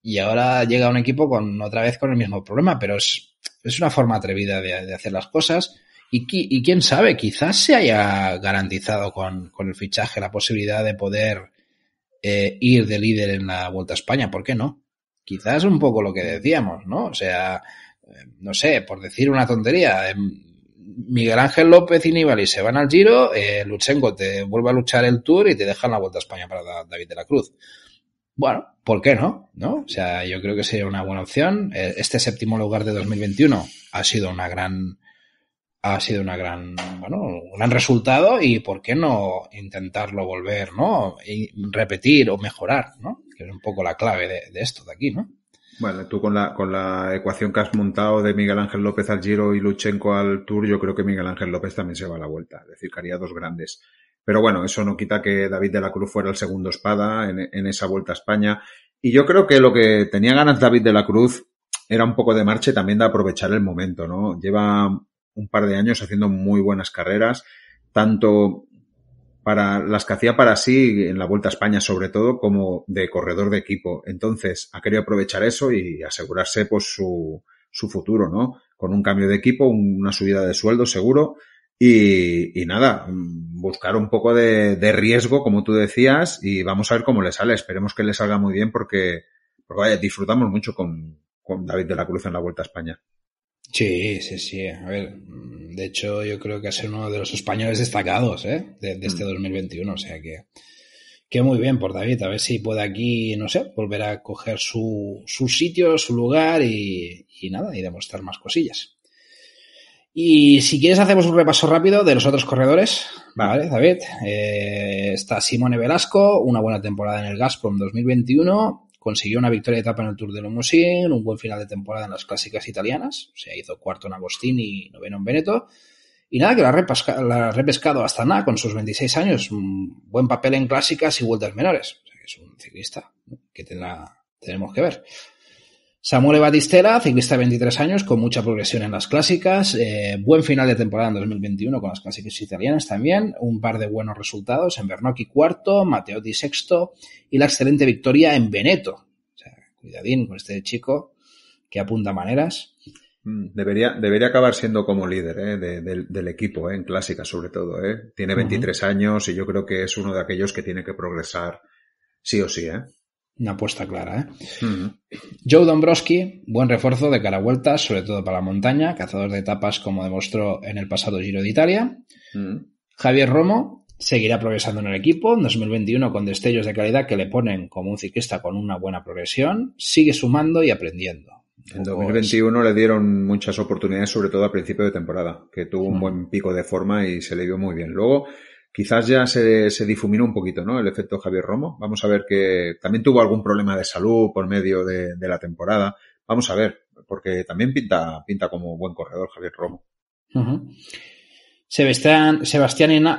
y ahora llega un equipo con otra vez con el mismo problema, pero es es una forma atrevida de, hacer las cosas. Y, quién sabe, quizás se haya garantizado con, el fichaje la posibilidad de poder eh, ir de líder en la Vuelta a España. ¿Por qué no? Quizás un poco lo que decíamos, ¿no? O sea, eh, no sé, por decir una tontería, eh, Miguel Ángel López y Nibali se van al Giro, Luchengo te vuelve a luchar el Tour y te dejan la Vuelta a España para David de la Cruz. Bueno, ¿por qué no? ¿No? O sea, yo creo que sería una buena opción. Eh, este séptimo lugar de 2021 ha sido una gran ha sido una gran, bueno, un gran resultado y por qué no intentarlo volver, ¿no? Y repetir o mejorar, ¿no? Que es un poco la clave de, esto de aquí, ¿no? Bueno, tú con la, con la ecuación que has montado de Miguel Ángel López al Giro y Luchenko al Tour, yo creo que Miguel Ángel López también se va a la vuelta. Es decir, que haría dos grandes. Pero bueno, eso no quita que David de la Cruz fuera el segundo espada en, esa vuelta a España. Y yo creo que lo que tenía ganas David de la Cruz era un poco de marcha y también de aprovechar el momento, ¿no? Lleva un par de años haciendo muy buenas carreras, tanto para las que hacía para sí en la Vuelta a España sobre todo como de corredor de equipo. Entonces ha querido aprovechar eso y asegurarse pues su, su futuro, ¿no? Con un cambio de equipo, una subida de sueldo seguro y, nada, mm, buscar un poco de, riesgo, como tú decías, y vamos a ver cómo le sale. Esperemos que le salga muy bien porque, porque vaya, disfrutamos mucho con, David de la Cruz en la Vuelta a España. Sí, sí, sí. A ver, mm, de hecho yo creo que ha sido uno de los españoles destacados ¿eh? de, este 2021. Mm. O sea que, que muy bien por David. A ver si puede aquí, no sé, volver a coger su, su sitio, su lugar y nada, y demostrar más cosillas. Y si quieres hacemos un repaso rápido de los otros corredores, ¿vale, David? Eh, está Simone Velasco, una buena temporada en el Gazprom 2021, consiguió una victoria de etapa en el Tour de lomosín un buen final de temporada en las clásicas italianas, se hizo cuarto en Agostini y noveno en Veneto, y nada, que la ha, repescado hasta nada con sus 26 años, buen papel en clásicas y vueltas menores, que es un ciclista que tendrá, tenemos que ver. Samuele Batistera, ciclista de 23 años, con mucha progresión en las clásicas, eh, buen final de temporada en 2021 con las clásicas italianas también, un par de buenos resultados en Bernocchi cuarto, Matteotti sexto y la excelente victoria en Veneto. cuidadín con este chico que apunta maneras. Mm, debería, debería acabar siendo como líder eh, del, equipo, eh, en clásicas sobre todo. Tiene 23 años y yo creo que es uno de aquellos que tiene que progresar sí o sí. ¿eh? Una apuesta clara, ¿eh? Joe Dombrowski, buen refuerzo de cara a vueltas, sobre todo para la montaña, cazador de etapas como demostró en el pasado Giro de Italia. Javier Romo seguirá progresando en el equipo en 2021 con destellos de calidad que le ponen como un ciclista con una buena progresión. Sigue sumando y aprendiendo. En 2021 le dieron muchas oportunidades, sobre todo a principio de temporada, que tuvo un buen pico de forma y se le vio muy bien. Luego, quizás ya se, difuminó un poquito, ¿no? El efecto Javier Romo. Vamos a ver que también tuvo algún problema de salud por medio de, la temporada. Vamos a ver, porque también pinta, pinta como buen corredor Javier Romo. Sebastián,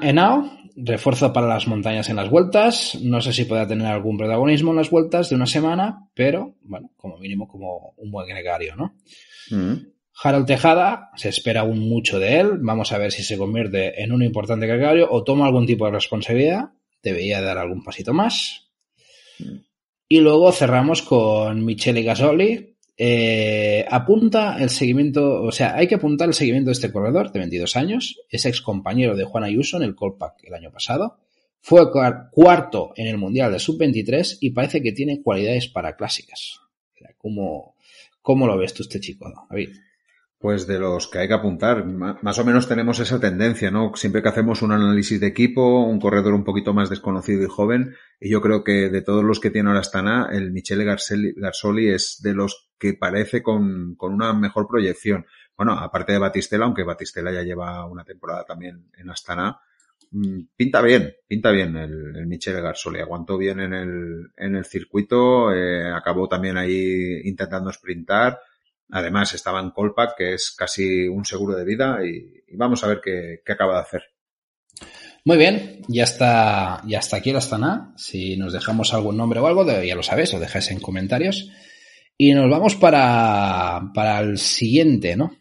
Henao, refuerzo para las montañas en las vueltas. No sé si podrá tener algún protagonismo en las vueltas de una semana, pero bueno, como mínimo como un buen gregario, ¿no? Harold Tejada, se espera aún mucho de él. Vamos a ver si se convierte en un importante gregario o toma algún tipo de responsabilidad. Debería dar algún pasito más. Mm. Y luego cerramos con Michele Gasoli. Eh, apunta el seguimiento, o sea, hay que apuntar el seguimiento de este corredor de 22 años. Es ex compañero de Juan Ayuso en el Colpac el año pasado. Fue cuarto en el Mundial de Sub-23 y parece que tiene cualidades para clásicas. ¿cómo, ¿Cómo lo ves tú este chico, David? Pues de los que hay que apuntar. Más o menos tenemos esa tendencia, ¿no? Siempre que hacemos un análisis de equipo, un corredor un poquito más desconocido y joven, y yo creo que de todos los que tiene ahora Astana, el Michele Garzoli es de los que parece con, una mejor proyección. Bueno, aparte de Batistela, aunque Batistela ya lleva una temporada también en Astana, mm, pinta bien, pinta bien el, Michele Garzoli, Aguantó bien en el, circuito, eh, acabó también ahí intentando sprintar Además, estaba en Colpack, que es casi un seguro de vida, y, vamos a ver qué, acaba de hacer. Muy bien, ya está, ya está aquí el Astana. Si nos dejamos algún nombre o algo, ya lo sabéis, lo dejáis en comentarios. Y nos vamos para, para el siguiente, ¿no?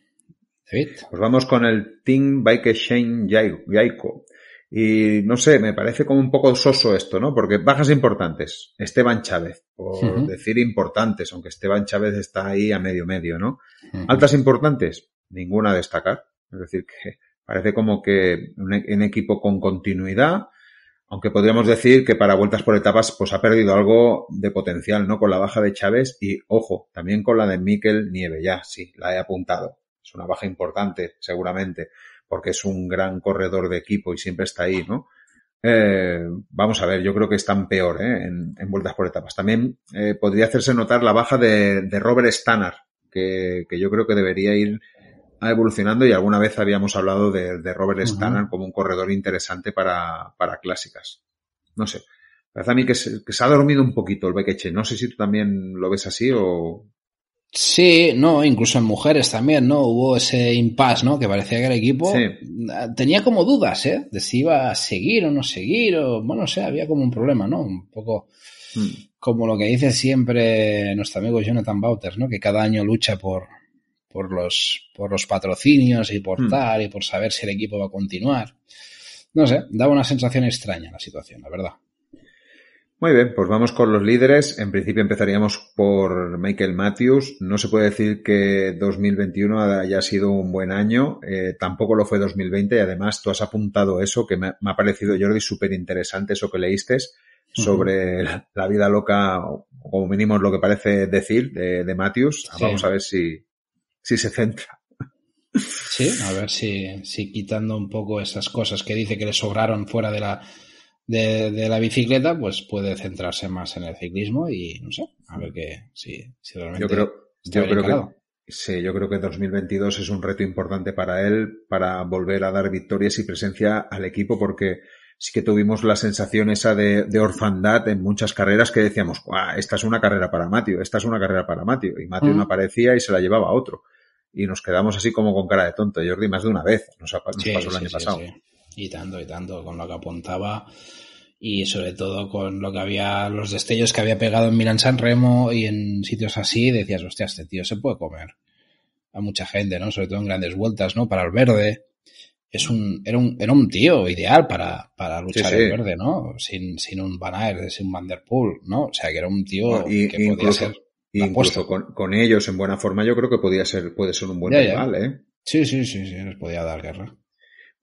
David. Nos pues vamos con el Team Bike Exchange Jaico. Y no sé, me parece como un poco soso esto, ¿no? Porque bajas importantes. Esteban Chávez, por decir importantes, aunque Esteban Chávez está ahí a medio medio, ¿no? Altas importantes, ninguna a destacar. Es decir, que parece como que e-, un, equipo con continuidad, aunque podríamos decir que para vueltas por etapas, pues ha perdido algo de potencial, ¿no? Con la baja de Chávez y, ojo, también con la de Miquel Nieve, ya, sí, la he apuntado. Es una baja importante, seguramente porque es un gran corredor de equipo y siempre está ahí, ¿no? Eh, vamos a ver, yo creo que están peor ¿eh? en, vueltas por etapas. También eh, podría hacerse notar la baja de, Robert Stannard, que, yo creo que debería ir evolucionando y alguna vez habíamos hablado de, Robert Stannard como un corredor interesante para, clásicas. No sé, parece a mí que se, ha dormido un poquito el Bequeche. No sé si tú también lo ves así o, Sí, no, incluso en mujeres también, ¿no? Hubo ese impasse, ¿no? Que parecía que el equipo tenía como dudas, ¿eh? De si iba a seguir o no seguir, o bueno, o sea, había como un problema, ¿no? Un poco hmm. como lo que dice siempre nuestro amigo Jonathan Bauter, ¿no? Que cada año lucha por, por, los, por los patrocinios y por hmm. tal, y por saber si el equipo va a continuar. No sé, daba una sensación extraña la situación, la verdad. Muy bien, pues vamos con los líderes. En principio empezaríamos por Michael Matthews. No se puede decir que 2021 haya sido un buen año, eh, tampoco lo fue 2020 y además tú has apuntado eso que me, ha parecido, Jordi, súper interesante eso que leíste sobre la, vida loca, o como mínimo lo que parece decir de, Matthews. Vamos a ver si, se centra. Sí, a ver si quitando un poco esas cosas que dice que le sobraron fuera de la de, de, la bicicleta, pues puede centrarse más en el ciclismo y no sé, a ver qué si, si realmente. Yo creo, yo creo que. Sí, yo creo que 2022 es un reto importante para él, para volver a dar victorias y presencia al equipo, porque sí que tuvimos la sensación esa de, de orfandad en muchas carreras que decíamos, esta es una carrera para Matio, esta es una carrera para Matio, y Matio no aparecía y se la llevaba a otro. Y nos quedamos así como con cara de tonto, Jordi, más de una vez, nos, pasó el año pasado. Y tanto, y tanto, con lo que apuntaba y sobre todo con lo que había, los destellos que había pegado en Milan San Remo y en sitios así, decías, hostia, este tío se puede comer a mucha gente, ¿no? Sobre todo en grandes vueltas, ¿no? Para el verde. Es un, era, un, era un tío ideal para, para luchar el verde, ¿no? Sin, sin un Van sin un Van Der ¿no? O sea, que era un tío que podía ser incluso con, con, ellos en buena forma yo creo que podía ser, puede ser un buen rival, ¿eh? Sí, sí, sí, sí, les podía dar guerra.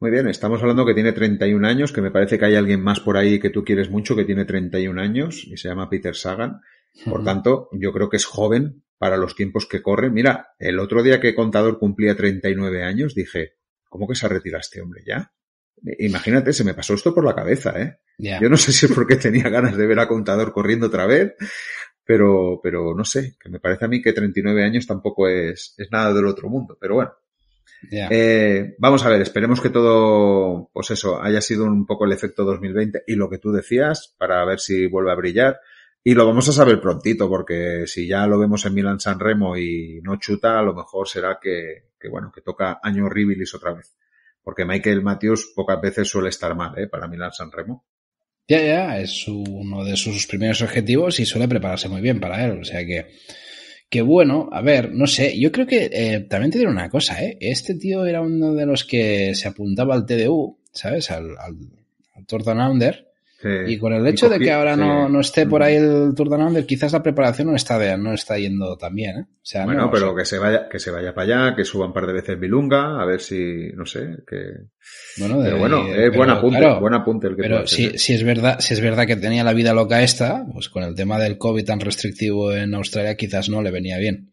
Muy bien, estamos hablando que tiene 31 años, que me parece que hay alguien más por ahí que tú quieres mucho que tiene 31 años y se llama Peter Sagan. Por tanto, yo creo que es joven para los tiempos que corren. Mira, el otro día que Contador cumplía 39 años, dije, ¿cómo que se retirado este hombre ya? Eh, imagínate, se me pasó esto por la cabeza, ¿eh? Yo no sé si es porque tenía ganas de ver a Contador corriendo otra vez, pero, pero no sé, que me parece a mí que 39 años tampoco es, es nada del otro mundo, pero bueno. Eh, vamos a ver, esperemos que todo, pues eso, haya sido un poco el efecto 2020 y lo que tú decías para ver si vuelve a brillar. Y lo vamos a saber prontito, porque si ya lo vemos en Milan San Remo y no chuta, a lo mejor será que, bueno, que toca año horribilis otra vez. Porque Michael Matthews pocas veces suele estar mal, ¿eh? Para Milan San Remo. Ya, ya, es uno de sus primeros objetivos y suele prepararse muy bien para él. O sea que que bueno, a ver, no sé, yo creo que eh, también te diré una cosa, ¿eh? Este tío era uno de los que se apuntaba al TDU, ¿sabes? Al, al, al y con el hecho de que ahora no, esté por ahí el Tour de Nander, quizás la preparación no está, no está yendo tan bien. ¿eh? bueno, pero que, se vaya, que se vaya para allá, que suba un par de veces Bilunga, a ver si, no sé, que... Bueno, es buen apunte, buen apunte el que Pero si, ¿eh? si, es verdad, si es verdad que tenía la vida loca esta, pues con el tema del COVID tan restrictivo en Australia quizás no le venía bien.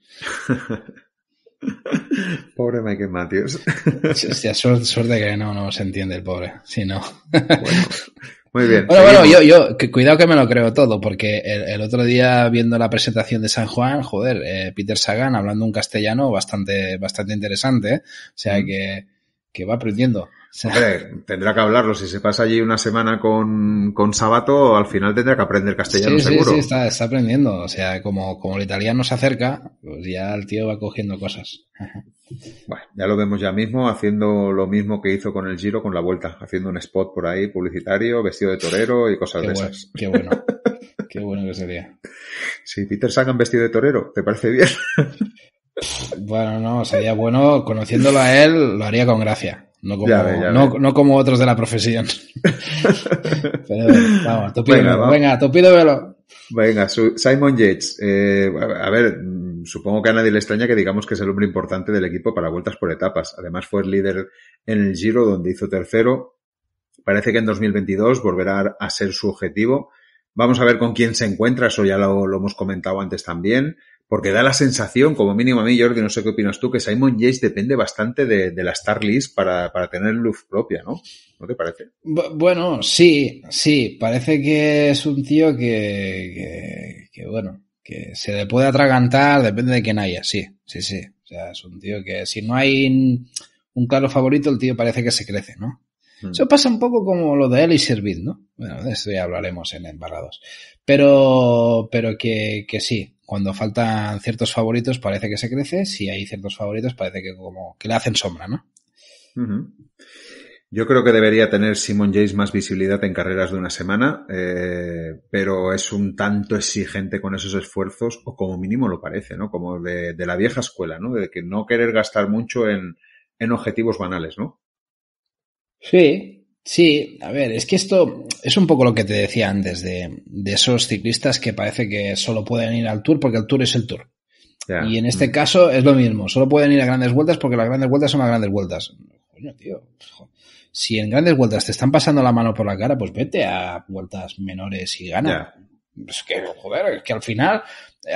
Pobre Michael Matthews. Hostia, suerte, que no, no se entiende el pobre. Si no. Muy bien. Bueno, bueno, yo, yo, que, cuidado que me lo creo todo, porque el, otro día viendo la presentación de San Juan, joder, eh, Peter Sagan hablando un castellano bastante, bastante interesante, o sea mm. que, que va aprendiendo. tendrá que hablarlo. Si se pasa allí una semana con, Sabato, al final tendrá que aprender castellano seguro. Sí, sí, está, está, aprendiendo. O sea, como, como el italiano se acerca, pues ya el tío va cogiendo cosas. Bueno, ya lo vemos ya mismo haciendo lo mismo que hizo con el Giro, con la vuelta, haciendo un spot por ahí publicitario, vestido de torero y cosas de esas. Qué bueno. Qué bueno que sería. Si Peter Sagan vestido de torero, ¿te parece bien? Bueno, no, sería bueno, conociéndolo a él, lo haría con gracia. No como, otros de la profesión. Pero vamos, venga, venga, topido velo. Venga, Simon Yates. Eh, a ver, mm, supongo que a nadie le extraña que digamos que es el hombre importante del equipo para vueltas por etapas. Además fue el líder en el Giro donde hizo tercero. Parece que en 2022 volverá a ser su objetivo. Vamos a ver con quién se encuentra, eso ya lo hemos comentado antes también porque da la sensación, como mínimo a mí, Jordi, no sé qué opinas tú, que Simon Yates depende bastante de, la Star List para, tener luz propia, ¿no? ¿No te parece? bueno, sí, sí, parece que es un tío que, que, bueno, que se le puede atragantar, depende de quién haya, sí, sí, sí. O sea, es un tío que si no hay un claro favorito, el tío parece que se crece, ¿no? Hmm. Eso pasa un poco como lo de él y Servid, ¿no? Bueno, de esto ya hablaremos en Embarrados. Pero, pero que, que sí, cuando faltan ciertos favoritos parece que se crece, si hay ciertos favoritos parece que como que le hacen sombra, ¿no? Yo creo que debería tener Simon Yates más visibilidad en carreras de una semana, eh, pero es un tanto exigente con esos esfuerzos, o como mínimo lo parece, ¿no? Como de, la vieja escuela, ¿no? De que no querer gastar mucho en, en objetivos banales, ¿no? Sí, Sí, a ver, es que esto es un poco lo que te decía antes de, esos ciclistas que parece que solo pueden ir al tour porque el tour es el tour. Y en este mm. caso es lo mismo, solo pueden ir a grandes vueltas porque las grandes vueltas son las grandes vueltas. Si en grandes vueltas te están pasando la mano por la cara, pues vete a vueltas menores y gana. Es que, joder, es que al final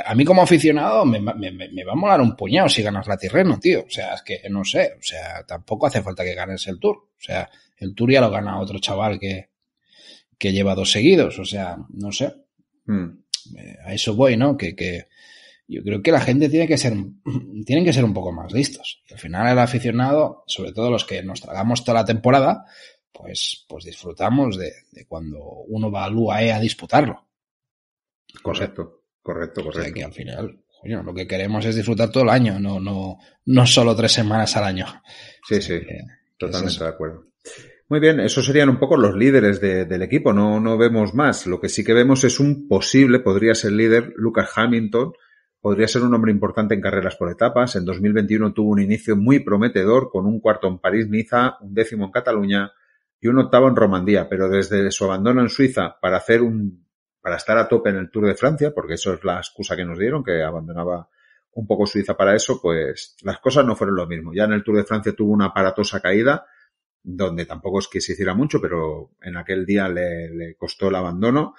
a mí como aficionado me, va a molar un puñado si ganas la Tirreno, tío. O sea, es que no sé, o sea, tampoco hace falta que ganes el Tour. O sea, el Tour ya lo gana otro chaval que, que lleva dos seguidos, o sea, no sé. Hmm. Eh, a eso voy, ¿no? Que, que, yo creo que la gente tiene que ser, tienen que ser un poco más listos. al final el aficionado, sobre todo los que nos tragamos toda la temporada, pues, pues disfrutamos de, cuando uno va al UAE a disputarlo. Correcto. Correcto, correcto. O al final, lo que queremos es disfrutar todo el año, no, no, no solo tres semanas al año. Sí, sí, totalmente de acuerdo. Muy bien, esos serían un poco los líderes del equipo, no, no vemos más. Lo que sí que vemos es un posible, podría ser líder, Lucas Hamilton, podría ser un hombre importante en carreras por etapas. En 2021 tuvo un inicio muy prometedor con un cuarto en París-Niza, un décimo en Cataluña y un octavo en Romandía, pero desde su abandono en Suiza para hacer un para estar a tope en el Tour de Francia, porque eso es la excusa que nos dieron, que abandonaba un poco Suiza para eso, pues las cosas no fueron lo mismo. Ya en el Tour de Francia tuvo una aparatosa caída, donde tampoco es que se hiciera mucho, pero en aquel día le, costó el abandono.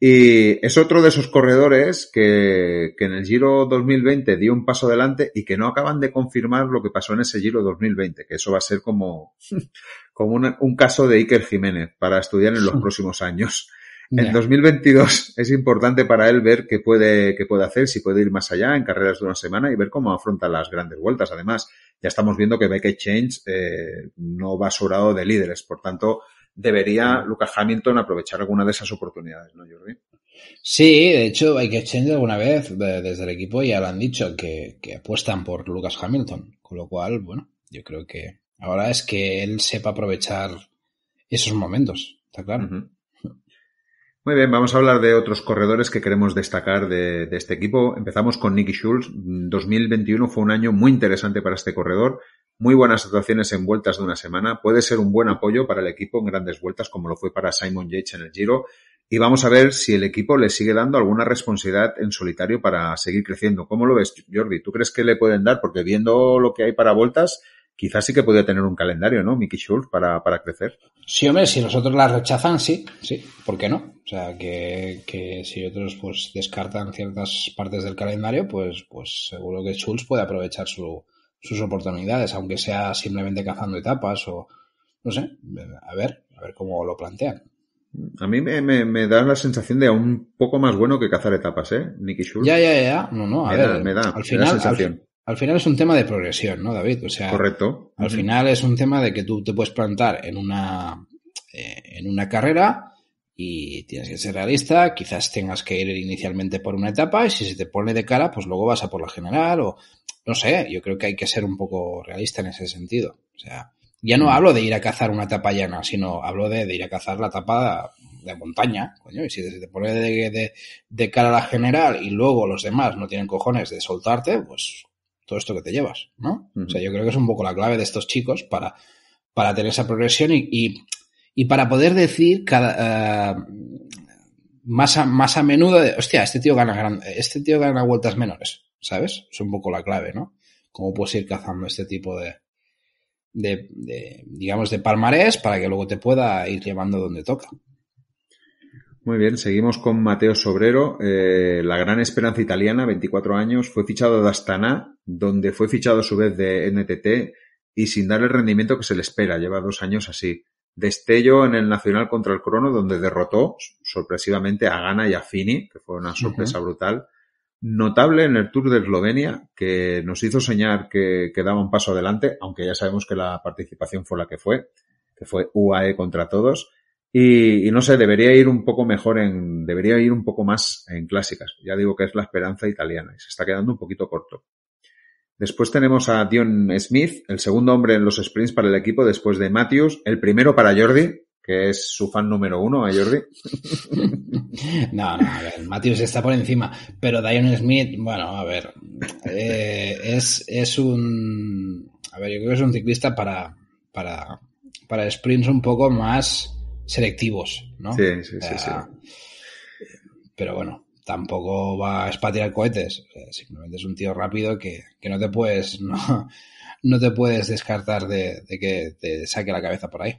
Y es otro de esos corredores que, en el Giro 2020 dio un paso adelante y que no acaban de confirmar lo que pasó en ese Giro 2020, que eso va a ser como, como un caso de Iker Jiménez para estudiar en los próximos años. El En 2022 es importante para él ver qué puede, puede hacer, si puede ir más allá en carreras de una semana y ver cómo afronta las grandes vueltas. Además, ya estamos viendo que Beck Change eh, no va sobrado de líderes, por tanto, debería Lucas Hamilton aprovechar alguna de esas oportunidades, ¿no, Jordi? Sí, de hecho, hay change alguna vez desde el equipo ya lo han dicho que, apuestan por Lucas Hamilton, con lo cual, bueno, yo creo que ahora es que él sepa aprovechar esos momentos, está claro. Muy bien, vamos a hablar de otros corredores que queremos destacar de, este equipo. Empezamos con Nicky Schulz. 2021 fue un año muy interesante para este corredor. Muy buenas actuaciones en vueltas de una semana. Puede ser un buen apoyo para el equipo en grandes vueltas, como lo fue para Simon Yates en el Giro. Y vamos a ver si el equipo le sigue dando alguna responsabilidad en solitario para seguir creciendo. ¿Cómo lo ves, Jordi? ¿Tú crees que le pueden dar? Porque viendo lo que hay para vueltas, quizás sí que podría tener un calendario, ¿no? Mickey Schultz para, crecer. Sí, hombre, si los otros la rechazan, sí, sí, ¿por qué no? O sea, que, que si otros pues descartan ciertas partes del calendario, pues, pues seguro que Schultz puede aprovechar su, sus oportunidades, aunque sea simplemente cazando etapas o no sé, a ver, a ver cómo lo plantean. A mí me, me, da la sensación de un poco más bueno que cazar etapas, ¿eh? Mickey Schultz. Ya, ya, ya. No, no, a ver. me da, al sensación al final es un tema de progresión, ¿no, David? O sea, Correcto. Al final es un tema de que tú te puedes plantar en una, eh, en una carrera y tienes que ser realista, quizás tengas que ir inicialmente por una etapa y si se te pone de cara, pues luego vas a por la general o no sé, yo creo que hay que ser un poco realista en ese sentido. O sea, ya no hablo de ir a cazar una etapa llana, sino hablo de, ir a cazar la etapa de montaña, coño, y si se te pone de, de, cara la general y luego los demás no tienen cojones de soltarte, pues todo esto que te llevas, ¿no? O sea, yo creo que es un poco la clave de estos chicos para, para tener esa progresión y, para poder decir cada, eh, más, a, más a menudo, de, hostia, este tío, gana, este tío gana vueltas menores, ¿sabes? Es un poco la clave, ¿no? Cómo puedes ir cazando este tipo de, de, digamos, de palmarés para que luego te pueda ir llevando donde toca. Muy bien, seguimos con Mateo Sobrero, eh, la gran esperanza italiana, 24 años, fue fichado de Astana donde fue fichado a su vez de NTT y sin dar el rendimiento que se le espera, lleva dos años así. Destello en el Nacional contra el Crono, donde derrotó sorpresivamente a Gana y a Fini, que fue una sorpresa brutal. Notable en el Tour de Eslovenia, que nos hizo soñar que, daba un paso adelante, aunque ya sabemos que la participación fue la que fue, que fue UAE contra todos. Y, no sé, debería ir un poco mejor en, debería ir un poco más en clásicas. Ya digo que es la esperanza italiana y se está quedando un poquito corto. Después tenemos a Dion Smith, el segundo hombre en los sprints para el equipo después de Matthews, el primero para Jordi, que es su fan número uno, a ¿eh, Jordi? no, no, a ver, Matthews está por encima, pero Dion Smith, bueno, a ver, eh, es, es un, a ver, yo creo que es un ciclista para, para, para sprints un poco más selectivos, ¿no? Sí, sí, sí, sí. Pero bueno, tampoco va a tirar cohetes. Eh, simplemente es un tío rápido que, no te puedes, no, te puedes descartar de, que te saque la cabeza por ahí.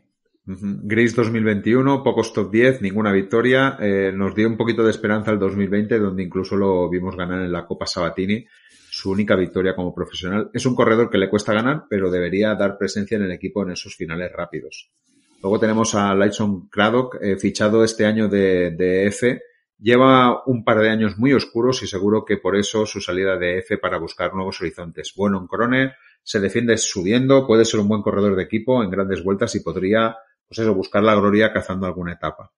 Gris 2021, pocos top 10, ninguna victoria. Eh, nos dio un poquito de esperanza el 2020, donde incluso lo vimos ganar en la Copa Sabatini. Su única victoria como profesional. Es un corredor que le cuesta ganar, pero debería dar presencia en el equipo en esos finales rápidos. Luego tenemos a Lyson Craddock, eh, fichado este año de, de F Lleva un par de años muy oscuros y seguro que por eso su salida de F para buscar nuevos horizontes. Bueno, en Kroner, se defiende subiendo, puede ser un buen corredor de equipo en grandes vueltas y podría, pues eso, buscar la gloria cazando alguna etapa.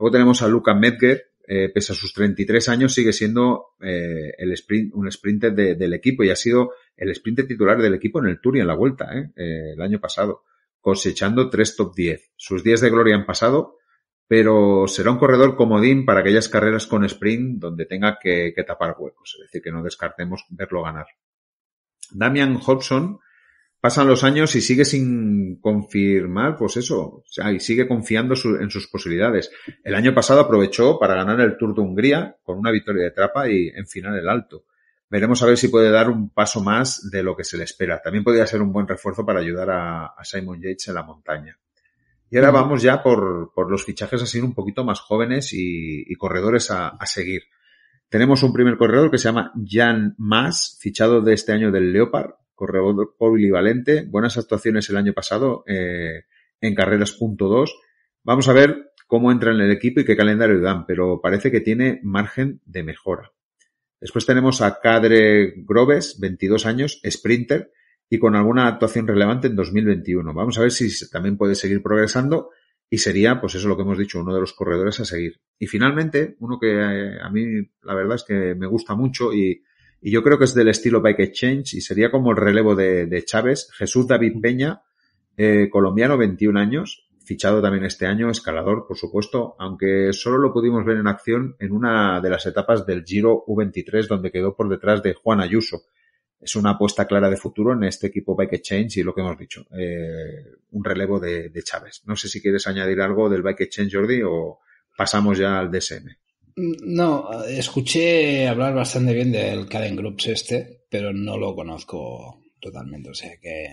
Luego tenemos a Luca medger eh, pese a sus 33 años, sigue siendo eh, el sprint, un sprinter del equipo y ha sido el sprinter titular del equipo en el Tour y en la Vuelta eh, el año pasado, cosechando tres top 10. Sus 10 de gloria han pasado pero será un corredor comodín para aquellas carreras con sprint donde tenga que, tapar huecos, es decir, que no descartemos verlo ganar. Damian Hobson, pasan los años y sigue sin confirmar, pues eso, y sigue confiando en sus posibilidades. El año pasado aprovechó para ganar el Tour de Hungría con una victoria de trapa y en final el alto. Veremos a ver si puede dar un paso más de lo que se le espera. También podría ser un buen refuerzo para ayudar a Simon Yates en la montaña. Y ahora mm. vamos ya por, por, los fichajes así un poquito más jóvenes y, corredores a, seguir. Tenemos un primer corredor que se llama Jan Mas, fichado de este año del Leopard, corredor polivalente, buenas actuaciones el año pasado eh, carreras punto dos. Vamos a ver cómo entra en el equipo y qué calendario dan, pero parece que tiene margen de mejora. Después tenemos a Cadre Groves, 22 años, sprinter, y con alguna actuación relevante en 2021. Vamos a ver si también puede seguir progresando y sería, pues eso lo que hemos dicho, uno de los corredores a seguir. Y finalmente, uno que eh, a mí la verdad es que me gusta mucho y, yo creo que es del estilo Bike Exchange y sería como el relevo de, de Chávez, Jesús David Peña, eh, colombiano, 21 años, fichado también este año, escalador, por supuesto, aunque solo lo pudimos ver en acción en una de las etapas del Giro U23, donde quedó por detrás de Juan Ayuso es una apuesta clara de futuro en este equipo Bike Exchange y lo que hemos dicho, eh, un relevo de, Chávez. No sé si quieres añadir algo del Bike Exchange, Jordi, o pasamos ya al DSM. Mm, no, escuché hablar bastante bien del Caden Groups este, pero no lo conozco totalmente. O sea que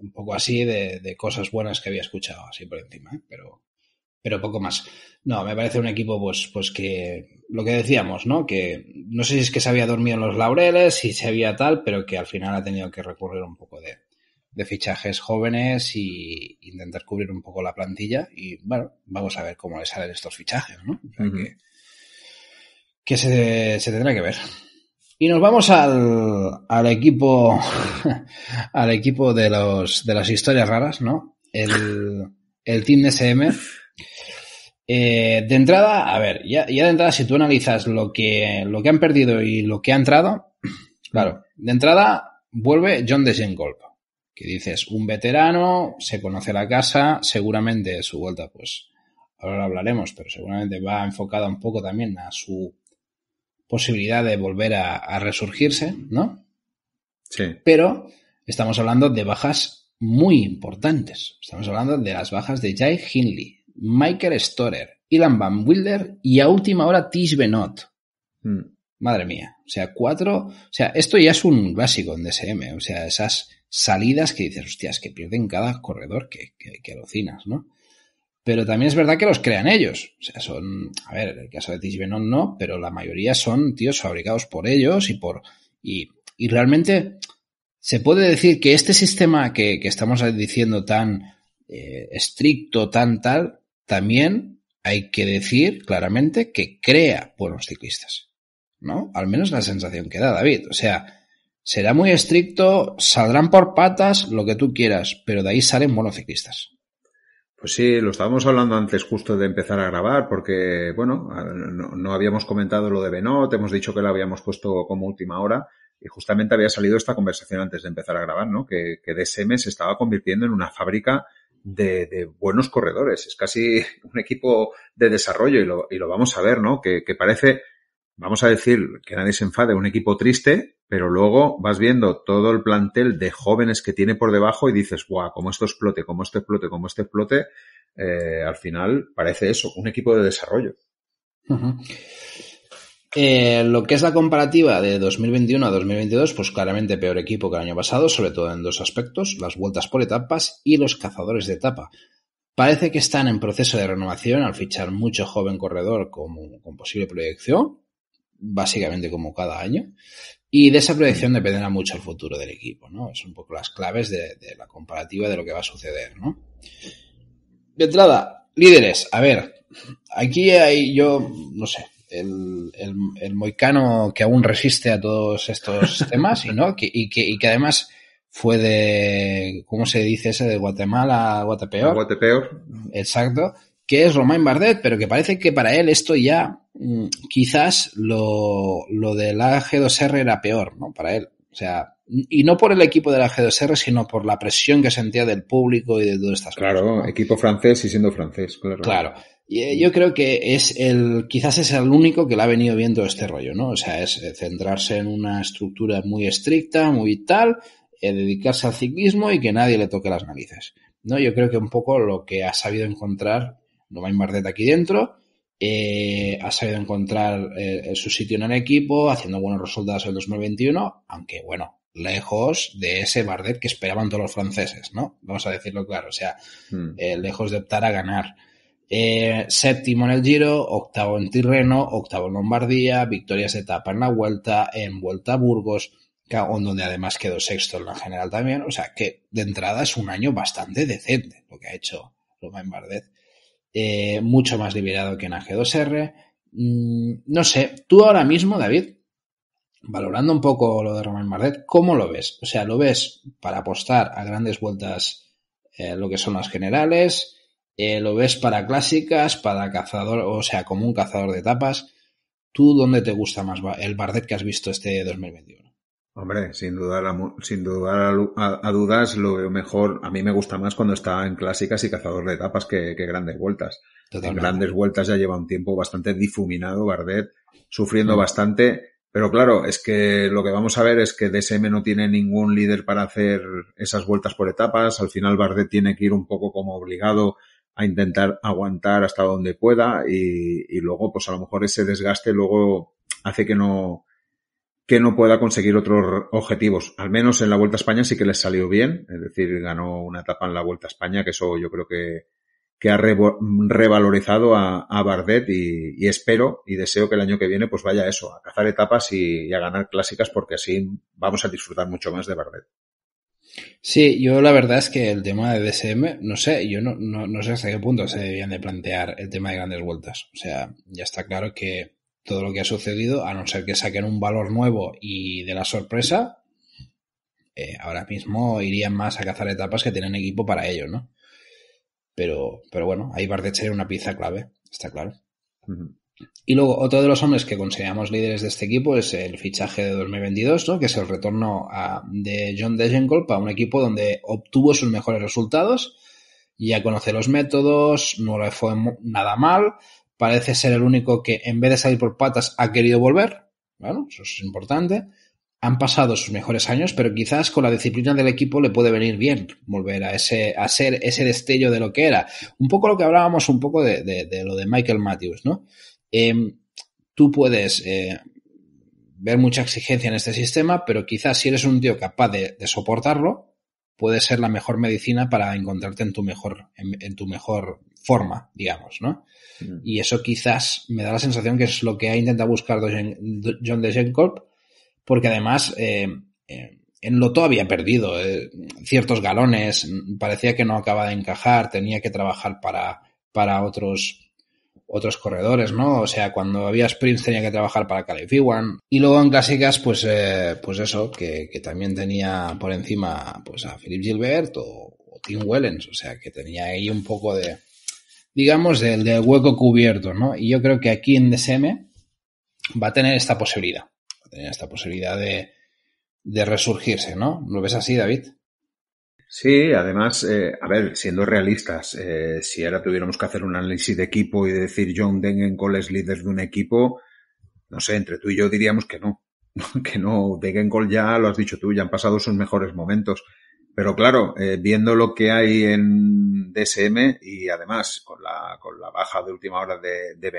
un poco así de, cosas buenas que había escuchado así por encima, ¿eh? pero pero poco más. No, me parece un equipo, pues, pues que lo que decíamos, ¿no? Que no sé si es que se había dormido en los laureles, si se había tal, pero que al final ha tenido que recurrir un poco de, fichajes jóvenes y intentar cubrir un poco la plantilla. Y bueno, vamos a ver cómo le salen estos fichajes, ¿no? que, que se, se, tendrá que ver. Y nos vamos al, al equipo al equipo de los de las historias raras, ¿no? El, el Team sm eh, de entrada, a ver, ya, de entrada, si tú analizas lo que, lo que han perdido y lo que ha entrado, claro, de entrada vuelve John de golpe que dices, un veterano, se conoce la casa, seguramente su vuelta, pues ahora lo hablaremos, pero seguramente va enfocada un poco también a su posibilidad de volver a, a resurgirse, ¿no? Sí. Pero estamos hablando de bajas muy importantes. Estamos hablando de las bajas de Jai Hindley, Michael Storer, Ilan Van Wilder y a última hora Tish Benot. Hmm. Madre mía. O sea, cuatro. O sea, esto ya es un básico en DSM. O sea, esas salidas que dices, hostias, que pierden cada corredor que, que, alucinas, ¿no? Pero también es verdad que los crean ellos. O sea, son. A ver, en el caso de Tish Benot no, pero la mayoría son tíos fabricados por ellos y por. Y, realmente. Se puede decir que este sistema que, estamos diciendo tan eh, estricto, tan tal, también hay que decir claramente que crea buenos ciclistas, ¿no? Al menos la sensación que da David. O sea, será muy estricto, saldrán por patas, lo que tú quieras, pero de ahí salen buenos ciclistas. Pues sí, lo estábamos hablando antes justo de empezar a grabar, porque, bueno, no, habíamos comentado lo de Benot, hemos dicho que la habíamos puesto como última hora, y justamente había salido esta conversación antes de empezar a grabar, ¿no? Que, que DSM se estaba convirtiendo en una fábrica de, buenos corredores. Es casi un equipo de desarrollo y lo, vamos a ver, ¿no? Que, parece, vamos a decir, que nadie se enfade, un equipo triste, pero luego vas viendo todo el plantel de jóvenes que tiene por debajo y dices, guau, como esto explote, como esto explote, como esto explote, eh, al final parece eso, un equipo de desarrollo. Eh, lo que es la comparativa de 2021 a 2022, pues claramente peor equipo que el año pasado, sobre todo en dos aspectos, las vueltas por etapas y los cazadores de etapa. Parece que están en proceso de renovación al fichar mucho joven corredor con posible proyección, básicamente como cada año, y de esa proyección dependerá mucho el futuro del equipo, ¿no? Es un poco las claves de, de la comparativa de lo que va a suceder, ¿no? De entrada, líderes, a ver, aquí hay, yo, no sé, el, el, moicano que aún resiste a todos estos temas y, ¿no? que, y, que, y que además fue de, ¿cómo se dice ese? De Guatemala a Guatepeor. Guatepeor. Exacto. Que es Romain Bardet, pero que parece que para él esto ya, mm, quizás lo, lo de la 2 r era peor, ¿no? Para él. O sea, y no por el equipo del la 2 r sino por la presión que sentía del público y de todas estas claro, cosas. Claro, equipo francés y siendo francés, claro. Claro. Eh, yo creo que es el, quizás es el único que la ha venido viendo este rollo, ¿no? O sea, es eh, centrarse en una estructura muy estricta, muy tal, eh, dedicarse al ciclismo y que nadie le toque las narices, ¿no? Yo creo que un poco lo que ha sabido encontrar no más Bardet aquí dentro, ha sabido encontrar su sitio en el equipo, haciendo buenos resultados en 2021, aunque bueno, lejos de ese Bardet que esperaban todos los franceses, ¿no? Vamos a decirlo claro, o sea, mm. lejos de optar a ganar. Eh, séptimo en el Giro, octavo en Tirreno, octavo en Lombardía, victorias de etapa en la Vuelta, en Vuelta a Burgos, donde además quedó sexto en la general también. O sea que de entrada es un año bastante decente lo que ha hecho Romain Bardet. Eh, mucho más liberado que en AG2R. Mm, no sé, tú ahora mismo, David, valorando un poco lo de Romain Bardet, ¿cómo lo ves? O sea, ¿lo ves para apostar a grandes vueltas eh, lo que son las generales? Eh, lo ves para clásicas, para cazador, o sea, como un cazador de etapas. ¿Tú dónde te gusta más el Bardet que has visto este 2021? Hombre, sin duda a, sin duda a, dudas, lo veo mejor. A mí me gusta más cuando está en clásicas y cazador de etapas que, grandes vueltas. En grandes vueltas ya lleva un tiempo bastante difuminado Bardet, sufriendo bastante. Pero claro, es que lo que vamos a ver es que DSM no tiene ningún líder para hacer esas vueltas por etapas. Al final Bardet tiene que ir un poco como obligado a intentar aguantar hasta donde pueda y, luego, pues a lo mejor ese desgaste luego hace que no, que no pueda conseguir otros objetivos. Al menos en la Vuelta a España sí que les salió bien, es decir, ganó una etapa en la Vuelta a España, que eso yo creo que, que ha revalorizado a, a Bardet y, espero y deseo que el año que viene pues vaya eso, a cazar etapas y, a ganar clásicas porque así vamos a disfrutar mucho más de Bardet. Sí, yo la verdad es que el tema de DSM, no sé, yo no, no, sé hasta qué punto se debían de plantear el tema de grandes vueltas. O sea, ya está claro que todo lo que ha sucedido, a no ser que saquen un valor nuevo y de la sorpresa, eh, ahora mismo irían más a cazar etapas que tienen equipo para ello, ¿no? Pero, pero bueno, ahí de sería una pieza clave, está claro. Y luego, otro de los hombres que consideramos líderes de este equipo es el fichaje de 2022, ¿no? que es el retorno de John Degenkolb para un equipo donde obtuvo sus mejores resultados. Ya conoce los métodos, no le fue nada mal. Parece ser el único que, en vez de salir por patas, ha querido volver. Bueno, eso es importante. Han pasado sus mejores años, pero quizás con la disciplina del equipo le puede venir bien volver a, ese, a ser ese destello de lo que era. Un poco lo que hablábamos un poco de, de lo de Michael Matthews, ¿no? Em, tú puedes eh, ver mucha exigencia en este sistema, pero quizás si eres un tío capaz de, soportarlo, puede ser la mejor medicina para encontrarte en tu mejor, en, tu mejor forma, digamos, ¿no? Mm. Y eso quizás me da la sensación que es lo que ha intentado buscar John de Corp, porque además eh, eh, en lo en Loto había perdido ciertos galones, parecía que no acaba de encajar, tenía que trabajar para, para otros otros corredores, ¿no? O sea, cuando había sprints tenía que trabajar para One Y luego en clásicas, pues, eh, pues eso, que, también tenía por encima pues a Philip Gilbert o, Tim Wellens. O sea, que tenía ahí un poco de, digamos, del hueco cubierto, ¿no? Y yo creo que aquí en DSM va a tener esta posibilidad. Va a tener esta posibilidad de, de resurgirse, ¿no? ¿Lo ves así, David? Sí, además, eh, a ver, siendo realistas, eh, si ahora tuviéramos que hacer un análisis de equipo y decir John Degenkolb es líder de un equipo, no sé, entre tú y yo diríamos que no, que no, Degenkolb ya lo has dicho tú, ya han pasado sus mejores momentos. Pero claro, eh, viendo lo que hay en DSM y además con la, con la baja de última hora de, de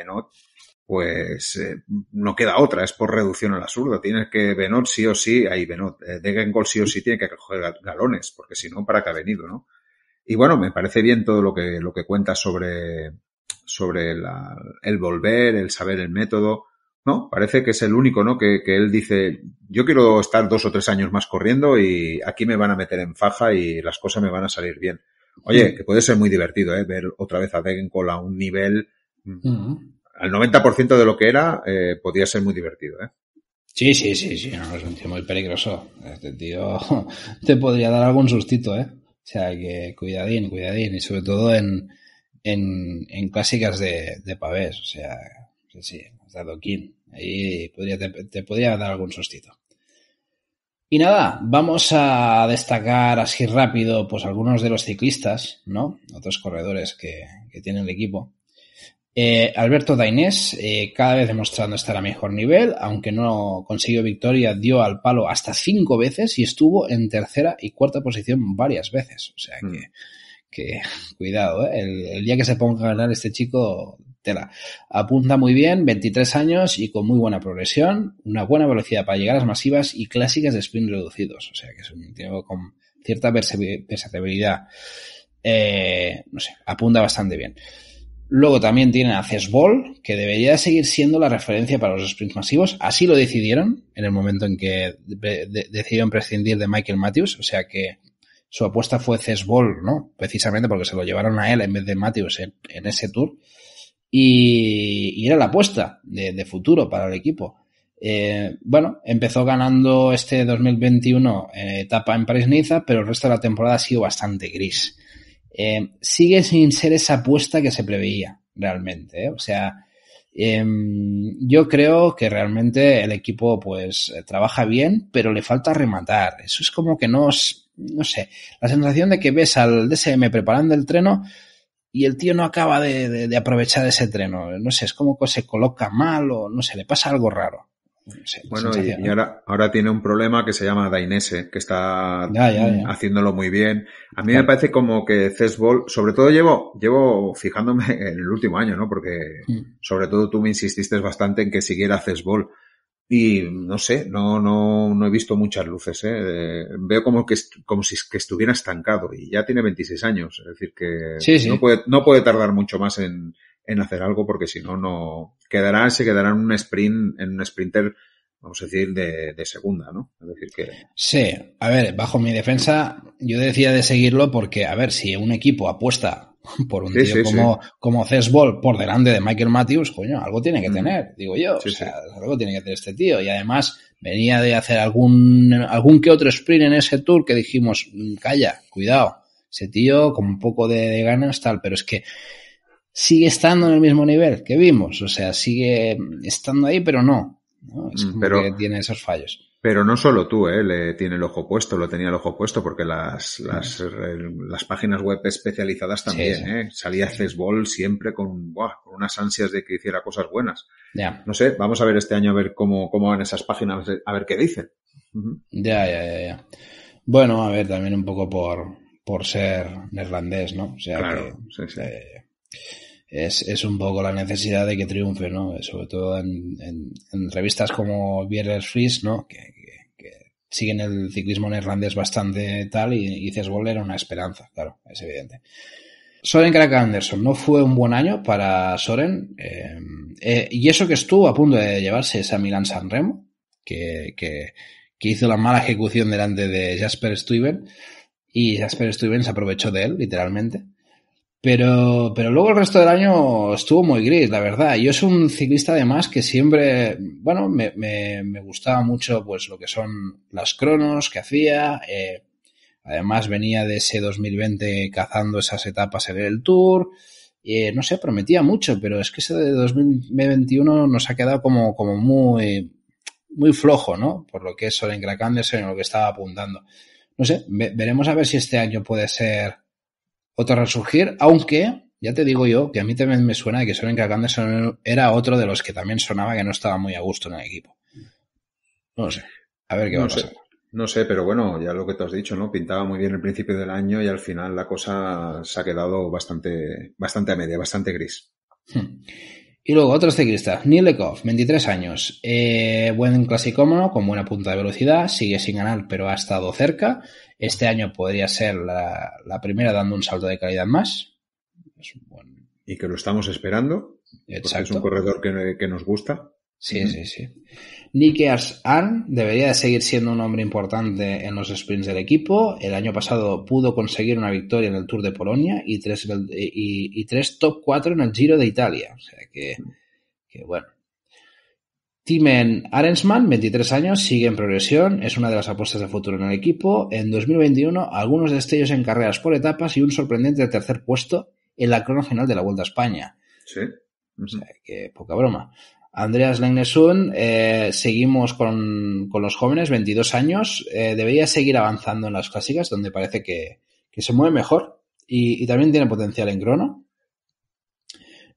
pues eh, no queda otra, es por reducción a la zurda. Tienes que Benot sí o sí, ahí Benot, eh, Degenkol sí o sí tiene que coger galones, porque si no, ¿para qué ha venido, no? Y bueno, me parece bien todo lo que, lo que cuenta sobre, sobre la, el volver, el saber el método, ¿no? Parece que es el único, ¿no? Que, que él dice, yo quiero estar dos o tres años más corriendo y aquí me van a meter en faja y las cosas me van a salir bien. Oye, que puede ser muy divertido, ¿eh? Ver otra vez a Degenkol a un nivel... Mm, al 90% de lo que era, eh, podía ser muy divertido, ¿eh? Sí, sí, sí, sí, no, es un muy peligroso. Este tío te podría dar algún sustito, ¿eh? O sea, que cuidadín, cuidadín, y sobre todo en, clásicas de, pavés, o sea, sí, sí, has Ahí podría, te, podría dar algún sustito. Y nada, vamos a destacar así rápido pues algunos de los ciclistas, ¿no? Otros corredores que, que tiene el equipo. Eh, Alberto Dainés, eh, cada vez demostrando estar a mejor nivel, aunque no consiguió victoria, dio al palo hasta cinco veces y estuvo en tercera y cuarta posición varias veces. O sea que, mm. cuidado, eh. el, día que se ponga a ganar este chico, tela. Apunta muy bien, 23 años y con muy buena progresión, una buena velocidad para llegar a las masivas y clásicas de spin reducidos. O sea que es un con cierta versatilidad. no sé, apunta bastante bien. Luego también tienen a Cesbol, que debería seguir siendo la referencia para los sprints masivos. Así lo decidieron en el momento en que decidieron prescindir de Michael Matthews. O sea que su apuesta fue Cesbol, ¿no? Precisamente porque se lo llevaron a él en vez de Matthews en, ese tour. Y, era la apuesta de, futuro para el equipo. Eh, bueno, empezó ganando este 2021 eh, etapa en París-Niza, pero el resto de la temporada ha sido bastante gris. Em, sigue sin ser esa apuesta que se preveía realmente. ¿eh? O sea, em, yo creo que realmente el equipo pues trabaja bien, pero le falta rematar. Eso es como que no, no sé, la sensación de que ves al DSM preparando el treno y el tío no acaba de, de aprovechar ese treno. No sé, es como que se coloca mal o no sé, le pasa algo raro. Bueno, y, ahora, ahora tiene un problema que se llama Dainese, que está haciéndolo muy bien. A mí me parece como que Cesbol, sobre todo llevo, llevo fijándome en el último año, ¿no? Porque mm. sobre todo tú me insististe bastante en que siguiera Cesbol. Y no sé, no, no, no he visto muchas luces, ¿eh? Veo como que, como si estuviera estancado y ya tiene 26 años. Es decir, que puede, no puede tardar mucho más en, en hacer algo porque si no, no quedará, se quedará en un sprint, en un sprinter, vamos a decir, de, segunda, ¿no? Es decir que... Sí, a ver, bajo mi defensa, yo decía de seguirlo porque, a ver, si un equipo apuesta por un tío como, como Cesbol por delante de Michael Matthews, coño, algo tiene que tener, digo yo, o algo tiene que tener este tío. Y además venía de hacer algún, algún que otro sprint en ese tour que dijimos, mm, calla, cuidado, ese tío con un poco de ganas tal, pero es que sigue estando en el mismo nivel que vimos, o sea, sigue estando ahí, pero no. Es mm, que tiene esos fallos. Pero no solo tú, ¿eh? le tiene el ojo puesto, lo tenía el ojo puesto, porque las, las, eh, páginas web especializadas también, ¿eh? salía Cesbol siempre con, unas ansias de que hiciera cosas buenas. Ya. No sé, vamos a ver este año a ver cómo, cómo van esas páginas, a ver qué dicen. Ya, ya, ya, Bueno, a ver, también un poco por, por ser neerlandés, ¿no? O sea, claro, que, eh, es, es un poco la necesidad de que triunfe, ¿no? Sobre todo en, revistas como Bieler Fries, ¿no? Que, siguen el ciclismo neerlandés bastante tal y, dices volver era una esperanza, claro, es evidente. Soren Crack Anderson no fue un buen año para Soren eh, eh, y eso que estuvo a punto de llevarse es a Milan Sanremo que, que, que, hizo la mala ejecución delante de Jasper Stuyven y Jasper Stuyven se aprovechó de él literalmente pero, pero luego el resto del año estuvo muy gris, la verdad. Yo soy un ciclista además que siempre, bueno, me, me, me gustaba mucho pues lo que son las cronos que hacía. Eh, además venía de ese 2020 cazando esas etapas en el Tour. y eh, no sé, prometía mucho, pero es que ese de 2021 nos ha quedado como, como muy, muy flojo, ¿no? Por lo que es Soren Krakander, en lo que estaba apuntando. No sé, veremos a ver si este año puede ser otro resurgir, aunque ya te digo yo que a mí también me suena que Soren Kakanderson era otro de los que también sonaba que no estaba muy a gusto en el equipo. No sé. A ver qué no a pasar. No sé, pero bueno, ya lo que te has dicho, ¿no? Pintaba muy bien el principio del año y al final la cosa se ha quedado bastante, bastante a media, bastante gris. Hmm. Y luego otros ciclista Nilekov, 23 años. Eh, buen clasicómano, con buena punta de velocidad. Sigue sin ganar, pero ha estado cerca. Este año podría ser la, la primera dando un salto de calidad más. Y que lo estamos esperando. Exacto. es un corredor que, que nos gusta. Sí, sí, sí. Nicky Arn debería de seguir siendo un hombre importante en los sprints del equipo. El año pasado pudo conseguir una victoria en el Tour de Polonia y tres, y, y tres top 4 en el Giro de Italia. O sea que bueno, Timen Arensman, 23 años, sigue en progresión, es una de las apuestas de futuro en el equipo. En 2021, algunos destellos en carreras por etapas y un sorprendente tercer puesto en la crono final de la Vuelta a España. Sí. O que poca broma. Andreas Lengnesun, eh, seguimos con, los jóvenes, 22 años. Eh, debería seguir avanzando en las clásicas, donde parece que, se mueve mejor y, y, también tiene potencial en crono.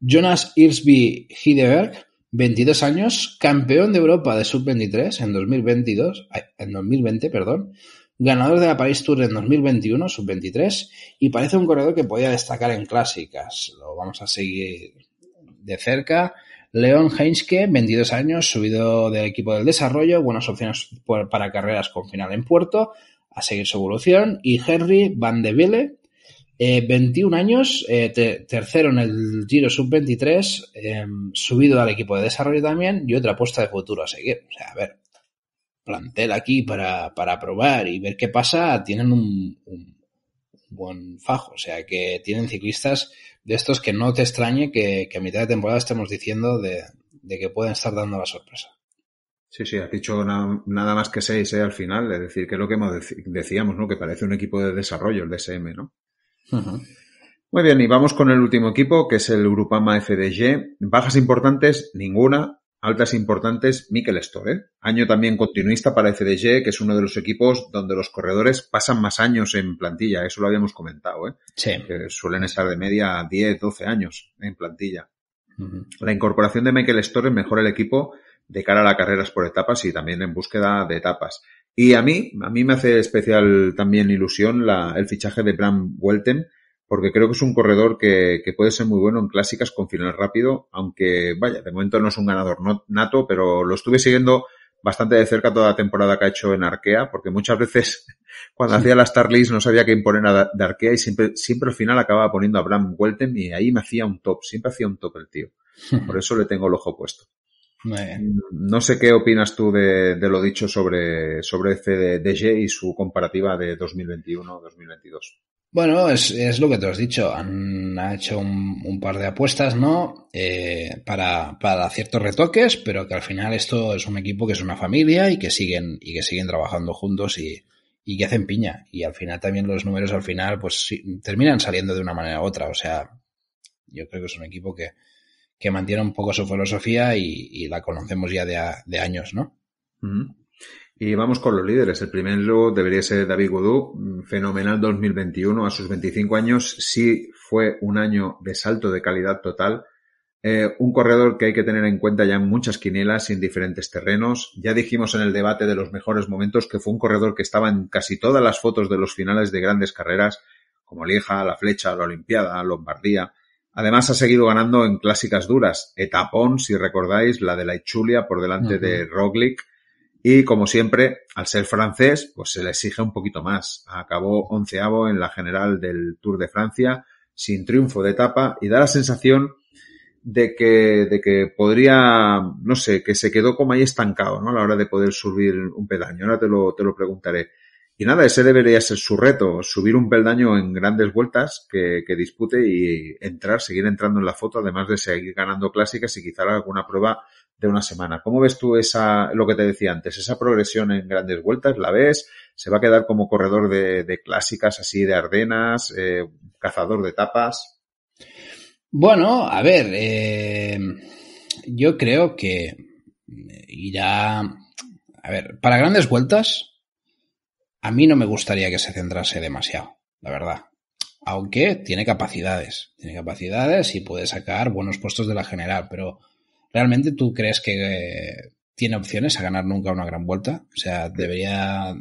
Jonas Irsby Hideberg, 22 años, campeón de Europa de sub-23 en 2022, en 2020, perdón, ganador de la Paris Tour en 2021, sub-23, y parece un corredor que podía destacar en clásicas. Lo vamos a seguir de cerca. León Heinzke, 22 años, subido del equipo del desarrollo, buenas opciones para carreras con final en puerto, a seguir su evolución. Y Henry Van de Ville, 21 eh, años, eh, tercero en el Giro Sub-23, em, subido al equipo de desarrollo también y otra apuesta de futuro a seguir. O sea, a ver, plantel aquí para, probar y ver qué pasa, tienen un, buen fajo. O sea, que tienen ciclistas de estos que no te extrañe que, a mitad de temporada estemos diciendo de, que pueden estar dando la sorpresa. Sí, sí, has dicho nada más que seis eh, al final, es decir, que es lo que decíamos, ¿no? Que parece un equipo de desarrollo el DSM, ¿no? Muy bien, y vamos con el último equipo, que es el Grupama FDG. Bajas importantes, ninguna. Altas importantes, Mikel Store. ¿eh? Año también continuista para FDG, que es uno de los equipos donde los corredores pasan más años en plantilla. Eso lo habíamos comentado, ¿eh? Sí. suelen estar de media 10, 12 años en plantilla. La incorporación de Michael Store mejora el equipo de cara a las carreras por etapas y también en búsqueda de etapas. Y a mí, a mí me hace especial también ilusión la, el fichaje de Bram Welten, porque creo que es un corredor que, puede ser muy bueno en clásicas con final rápido, aunque vaya, de momento no es un ganador nato, pero lo estuve siguiendo bastante de cerca toda la temporada que ha hecho en Arkea, porque muchas veces cuando hacía las Starlist no sabía qué imponer de Arkea y siempre, siempre al final acababa poniendo a Bram Welten y ahí me hacía un top, siempre hacía un top el tío. Por eso le tengo el ojo puesto. No sé qué opinas tú de, lo dicho sobre, sobre FDG y su comparativa de 2021-2022. Bueno, es, lo que te has dicho. Han hecho un, par de apuestas, ¿no? Eh, para, ciertos retoques, pero que al final esto es un equipo que es una familia y que siguen, y que siguen trabajando juntos y, que hacen piña. Y al final también los números al final, pues terminan saliendo de una manera u otra. O sea, yo creo que es un equipo que, que mantiene un poco su filosofía y, la conocemos ya de, años, ¿no? Y vamos con los líderes. El primero debería ser David Goudou. fenomenal 2021. A sus 25 años sí fue un año de salto de calidad total. Eh, un corredor que hay que tener en cuenta ya en muchas quinielas y en diferentes terrenos. Ya dijimos en el debate de los mejores momentos que fue un corredor que estaba en casi todas las fotos de los finales de grandes carreras, como Lieja, La Flecha, La Olimpiada, Lombardía. Además ha seguido ganando en clásicas duras, etapón, si recordáis, la de la Ichulia por delante de Roglic. Y como siempre, al ser francés, pues se le exige un poquito más. Acabó onceavo en la general del Tour de Francia, sin triunfo de etapa, y da la sensación de que, de que podría, no sé, que se quedó como ahí estancado, ¿no? A la hora de poder subir un pedaño. Ahora te lo, te lo preguntaré. Y nada, ese debería ser su reto, subir un peldaño en grandes vueltas que, dispute y entrar, seguir entrando en la foto, además de seguir ganando clásicas y quizá alguna prueba de una semana. ¿Cómo ves tú esa, lo que te decía antes, esa progresión en grandes vueltas? ¿La ves? ¿Se va a quedar como corredor de, clásicas así de Ardenas, eh, cazador de tapas? Bueno, a ver, eh, yo creo que irá, a ver, para grandes vueltas, a mí no me gustaría que se centrase demasiado, la verdad. Aunque tiene capacidades, tiene capacidades y puede sacar buenos puestos de la general, pero ¿realmente tú crees que eh, tiene opciones a ganar nunca una gran vuelta? O sea, debería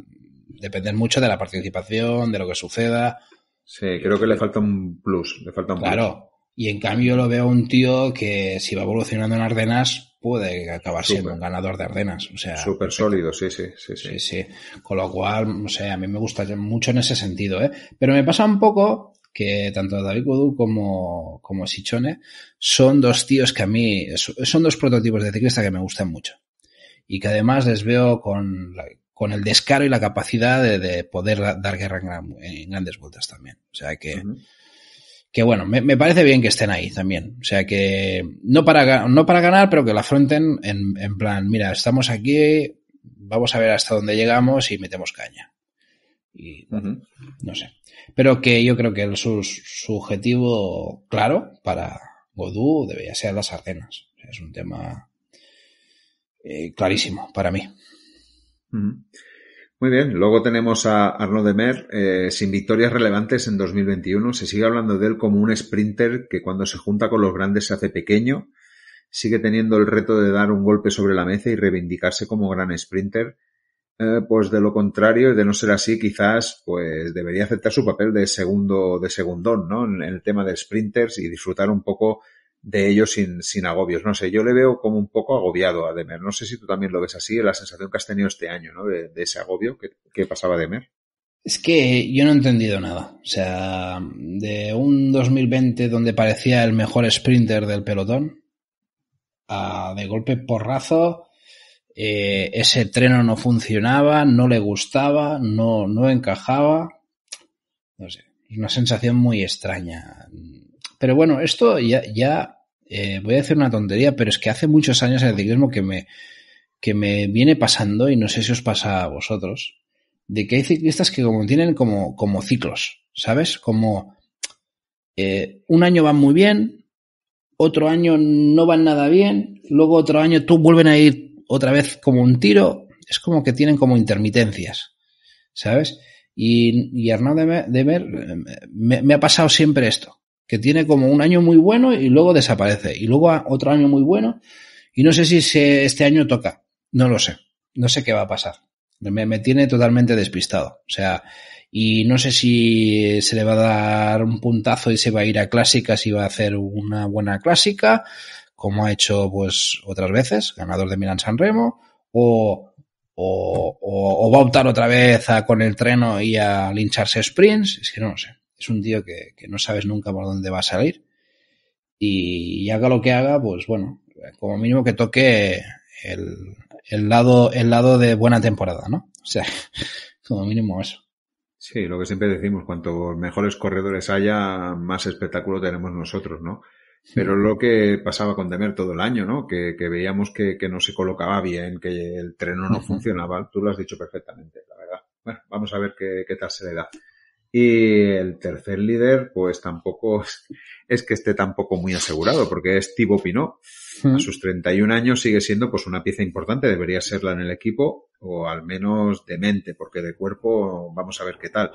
depender mucho de la participación, de lo que suceda. Sí, creo que le falta un plus, le falta un Claro, y en cambio lo veo a un tío que si va evolucionando en Ardenas puede acabar siendo un ganador de Ardenas. O sea, Súper sólido, sí sí, sí sí, Con lo cual, no sé, a mí me gusta mucho en ese sentido, ¿eh? Pero me pasa un poco que tanto David Godú como, como son dos tíos que a mí, son dos prototipos de ciclista que me gustan mucho. Y que además les veo con, el descaro y la capacidad de, poder dar guerra en, grandes vueltas también. O sea que que bueno, me, parece bien que estén ahí también. O sea que no para, no para ganar, pero que la afronten en, plan, mira, estamos aquí, vamos a ver hasta dónde llegamos y metemos caña. Y no sé. Pero que yo creo que el, su, objetivo claro para Godú debería ser las Ardenas. es un tema eh, clarísimo para mí. Muy bien, luego tenemos a Arnaud de eh, sin victorias relevantes en 2021. Se sigue hablando de él como un sprinter que cuando se junta con los grandes se hace pequeño. Sigue teniendo el reto de dar un golpe sobre la mesa y reivindicarse como gran sprinter. Eh, pues de lo contrario, de no ser así, quizás pues debería aceptar su papel de segundo, de segundón, ¿no? en el tema de sprinters y disfrutar un poco de ellos sin, agobios. No sé, yo le veo como un poco agobiado a Demer. No sé si tú también lo ves así, la sensación que has tenido este año, ¿no? De, ese agobio que, pasaba Demer. Es que yo no he entendido nada. O sea, de un 2020 donde parecía el mejor sprinter del pelotón, a de golpe porrazo, eh, ese treno no funcionaba, no le gustaba, no, no encajaba. No sé, es una sensación muy extraña. Pero bueno, esto ya, eh, voy a hacer una tontería, pero es que hace muchos años el ciclismo que me, que me viene pasando, y no sé si os pasa a vosotros, de que hay ciclistas que como tienen como, como ciclos, ¿sabes? Como eh, un año van muy bien, otro año no van nada bien, luego otro año tú vuelven a ir otra vez como un tiro, es como que tienen como intermitencias, ¿sabes? Y, y Arnaud de, ver eh, me ha pasado siempre esto, que tiene como un año muy bueno y luego desaparece, y luego otro año muy bueno, y no sé si este año toca, no lo sé, no sé qué va a pasar. Me, tiene totalmente despistado, o sea, y no sé si se le va a dar un puntazo y se va a ir a clásicas y va a hacer una buena clásica, como ha hecho pues otras veces, ganador de Milan San Remo, o va a optar otra vez con el treno y a lincharse sprints, es que no lo sé es un tío que, no sabes nunca por dónde va a salir. Y, haga lo que haga, pues bueno, como mínimo que toque el, lado, el lado de buena temporada, ¿no? O sea, como mínimo eso. Sí, lo que siempre decimos, cuanto mejores corredores haya, más espectáculo tenemos nosotros, ¿no? Pero lo que pasaba con Demer todo el año, ¿no? Que, veíamos que, no se colocaba bien, que el tren no funcionaba. Tú lo has dicho perfectamente, la verdad. Bueno, vamos a ver qué tal se le da. Y el tercer líder, pues tampoco es que esté tampoco muy asegurado, porque es Thibaut Pinot. A sus 31 años sigue siendo pues una pieza importante, debería serla en el equipo, o al menos de mente, porque de cuerpo vamos a ver qué tal.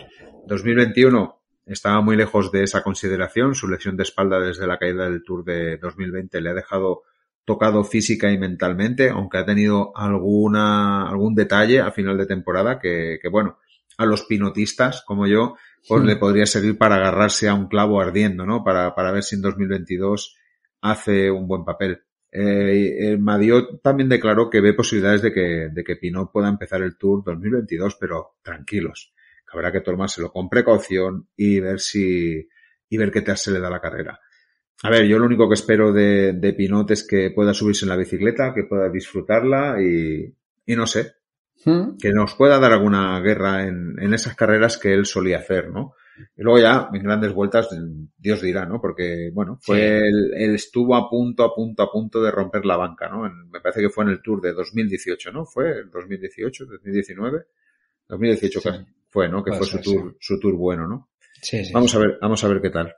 2021 estaba muy lejos de esa consideración, su lesión de espalda desde la caída del Tour de 2020 le ha dejado tocado física y mentalmente, aunque ha tenido alguna, algún detalle a final de temporada que, que bueno, a los pinotistas como yo pues le hmm. podría servir para agarrarse a un clavo ardiendo, ¿no? Para, para ver si en 2022 hace un buen papel. Eh, eh Madiot también declaró que ve posibilidades de que, de que Pinot pueda empezar el Tour 2022, pero tranquilos, que habrá que tomárselo con precaución y ver si y ver qué te se le da la carrera. A ver, yo lo único que espero de, de Pinot es que pueda subirse en la bicicleta, que pueda disfrutarla y, y no sé, Hmm. que nos pueda dar alguna guerra en, en, esas carreras que él solía hacer, ¿no? Y luego ya, en grandes vueltas, Dios dirá, ¿no? Porque, bueno, fue él, estuvo a punto, a punto, a punto de romper la banca, ¿no? me parece que fue en el Tour de 2018, ¿no? Fue el 2018, 2019, 2018 fue, ¿no? Que fue su tour, su tour bueno, ¿no? Sí, sí. Vamos a ver, vamos a ver qué tal.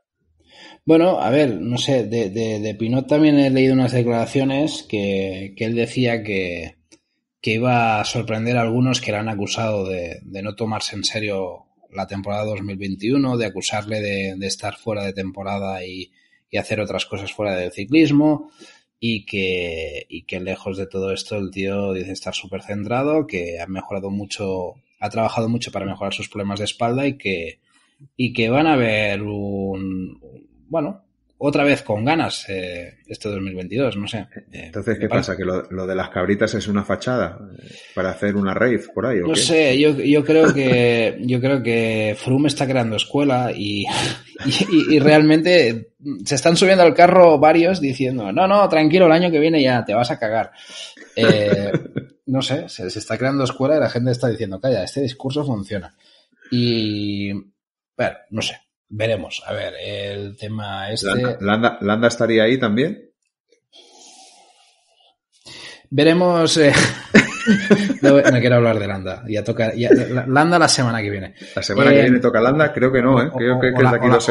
Bueno, a ver, no sé, de, de, de Pinot también he leído unas declaraciones que, que él decía que, que iba a sorprender a algunos que le han acusado de, no tomarse en serio la temporada 2021, de acusarle de, estar fuera de temporada y, hacer otras cosas fuera del ciclismo. Y que, que lejos de todo esto el tío dice estar súper centrado, que ha mejorado mucho, ha trabajado mucho para mejorar sus problemas de espalda y que, y que van a ver un, bueno, otra vez con ganas eh, este 2022, no sé. Eh, Entonces, ¿qué pasa? ¿Que lo, lo, de las cabritas es una fachada eh, para hacer una rave por ahí? no sé, yo, creo que yo creo que Froome está creando escuela y, realmente se están subiendo al carro varios diciendo, no, no, tranquilo, el año que viene ya te vas a cagar. no sé, se, está creando escuela y la gente está diciendo, calla, este discurso funciona. Y bueno, no sé, Veremos. A ver, el tema este. ¿Landa, estaría ahí también? Veremos. Eh, no, quiero hablar de Landa. Ya toca. Landa la semana que viene. La semana que eh, viene toca Landa, creo que no, ¿eh? Creo que, es de la, aquí la dos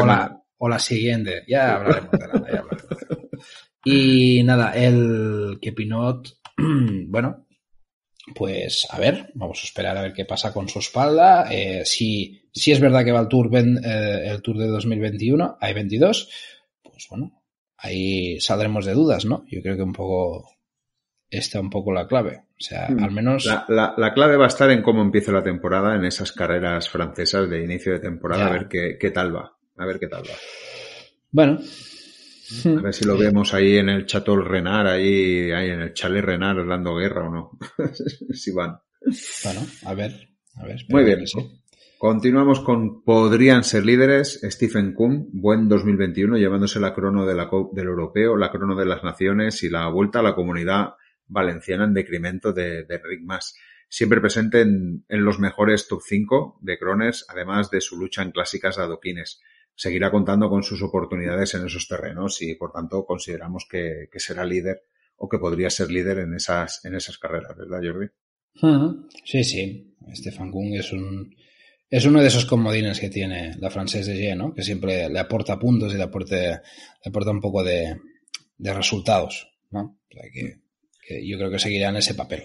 o la siguiente. Ya hablaremos de Landa. Ya hablaremos. Y nada, el Kepinot, bueno, pues a ver, vamos a esperar a ver qué pasa con su espalda. Eh, si, si, es verdad que va el Tour, eh, el tour de 2021, hay 22, pues bueno, ahí saldremos de dudas, ¿no? Yo creo que un poco está un poco la clave. O sea, hmm. al menos... La, clave va a estar en cómo empieza la temporada, en esas carreras francesas de inicio de temporada, a ver qué, qué tal va. A ver qué tal va. Bueno, a ver si lo vemos ahí en el Chatol Renar, ahí, ahí en el Chale Renar hablando guerra o no. si van. Bueno, a ver. A ver Muy bien. Continuamos con Podrían ser líderes. Stephen Kuhn, buen 2021, llevándose la crono de la, del europeo, la crono de las naciones y la vuelta a la comunidad valenciana en decremento de, Rick Mas. Siempre presente en, los mejores top 5 de crones, además de su lucha en clásicas adoquines seguirá contando con sus oportunidades en esos terrenos y, por tanto, consideramos que, será líder o que podría ser líder en esas, en esas carreras, ¿verdad, Jordi? Sí, sí. Stefan Kung es un, es uno de esos comodines que tiene la francesa de G, ¿no? Que siempre le aporta puntos y le aporta, le aporta un poco de, resultados, ¿no? que, yo creo que seguirá en ese papel.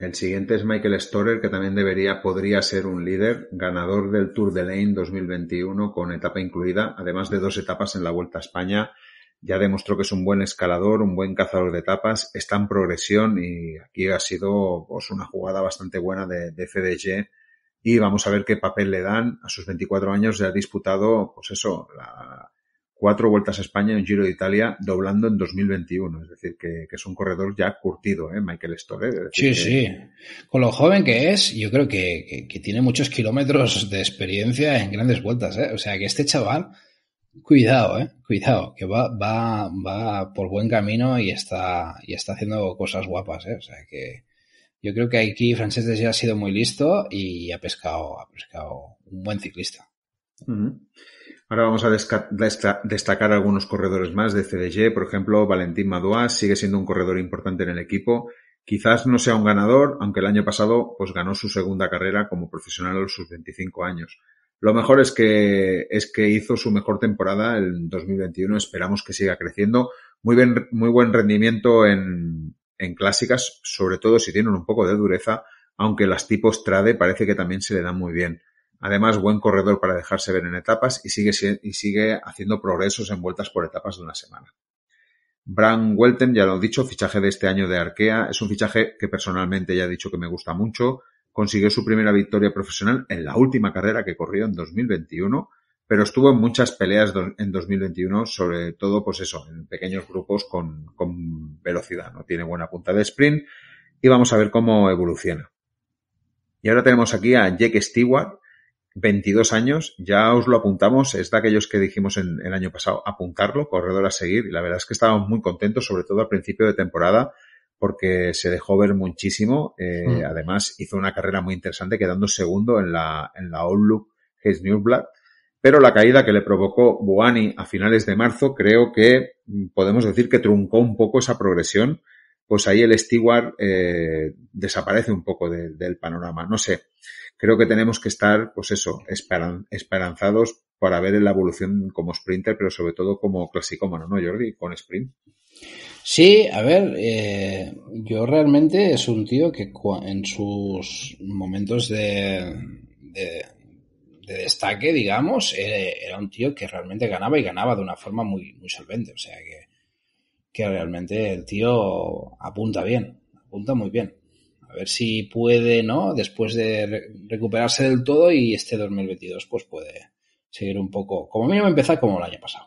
El siguiente es Michael Storer que también debería podría ser un líder, ganador del Tour de Lane 2021 con etapa incluida, además de dos etapas en la Vuelta a España. Ya demostró que es un buen escalador, un buen cazador de etapas, está en progresión y aquí ha sido pues, una jugada bastante buena de, de FDG y vamos a ver qué papel le dan. A sus 24 años ya ha disputado, pues eso, la, cuatro vueltas a España y un Giro de Italia doblando en 2021. Es decir, que, es un corredor ya curtido, ¿eh? Michael Store. Sí, sí. Con lo joven que es, yo creo que, tiene muchos kilómetros de experiencia en grandes vueltas. ¿eh? O sea, que este chaval, cuidado, ¿eh? cuidado, que va, va, va por buen camino y está, y está haciendo cosas guapas. ¿eh? O sea, que yo creo que aquí Francés ya ha sido muy listo y ha pescado, ha pescado un buen ciclista. Ahora vamos a destacar algunos corredores más de CDG. Por ejemplo, Valentín Maduá sigue siendo un corredor importante en el equipo. Quizás no sea un ganador, aunque el año pasado pues, ganó su segunda carrera como profesional a sus 25 años. Lo mejor es que, es que hizo su mejor temporada en 2021. Esperamos que siga creciendo. Muy, bien, muy buen rendimiento en, en clásicas, sobre todo si tienen un poco de dureza, aunque las tipos trade parece que también se le dan muy bien. Además, buen corredor para dejarse ver en etapas y sigue, y sigue haciendo progresos en vueltas por etapas de una semana. Bram Welten, ya lo he dicho, fichaje de este año de Arkea, es un fichaje que personalmente ya he dicho que me gusta mucho. Consiguió su primera victoria profesional en la última carrera que corrió en 2021, pero estuvo en muchas peleas en 2021, sobre todo, pues eso, en pequeños grupos con, con velocidad, ¿no? Tiene buena punta de sprint y vamos a ver cómo evoluciona. Y ahora tenemos aquí a Jake Stewart, 22 años, ya os lo apuntamos, es de aquellos que dijimos en, el año pasado, apuntarlo, corredor a seguir, y la verdad es que estábamos muy contentos, sobre todo al principio de temporada, porque se dejó ver muchísimo, eh, mm. además hizo una carrera muy interesante quedando segundo en la, en la Outlook New Newsblad, pero la caída que le provocó Buani a finales de marzo creo que mm, podemos decir que truncó un poco esa progresión pues ahí el steward eh, desaparece un poco del panorama. No sé, creo que tenemos que estar, pues eso, esperanzados para ver la evolución como sprinter, pero sobre todo como clasicómano, ¿no, Jordi? Con sprint. Sí, a ver, eh, yo realmente es un tío que en sus momentos de, destaque, digamos, eh, era un tío que realmente ganaba y ganaba de una forma muy, muy solvente. O sea que que realmente el tío apunta bien, apunta muy bien. A ver si puede, ¿no? Después de recuperarse del todo y este 2022 pues puede seguir un poco, como mínimo empezar como el año pasado.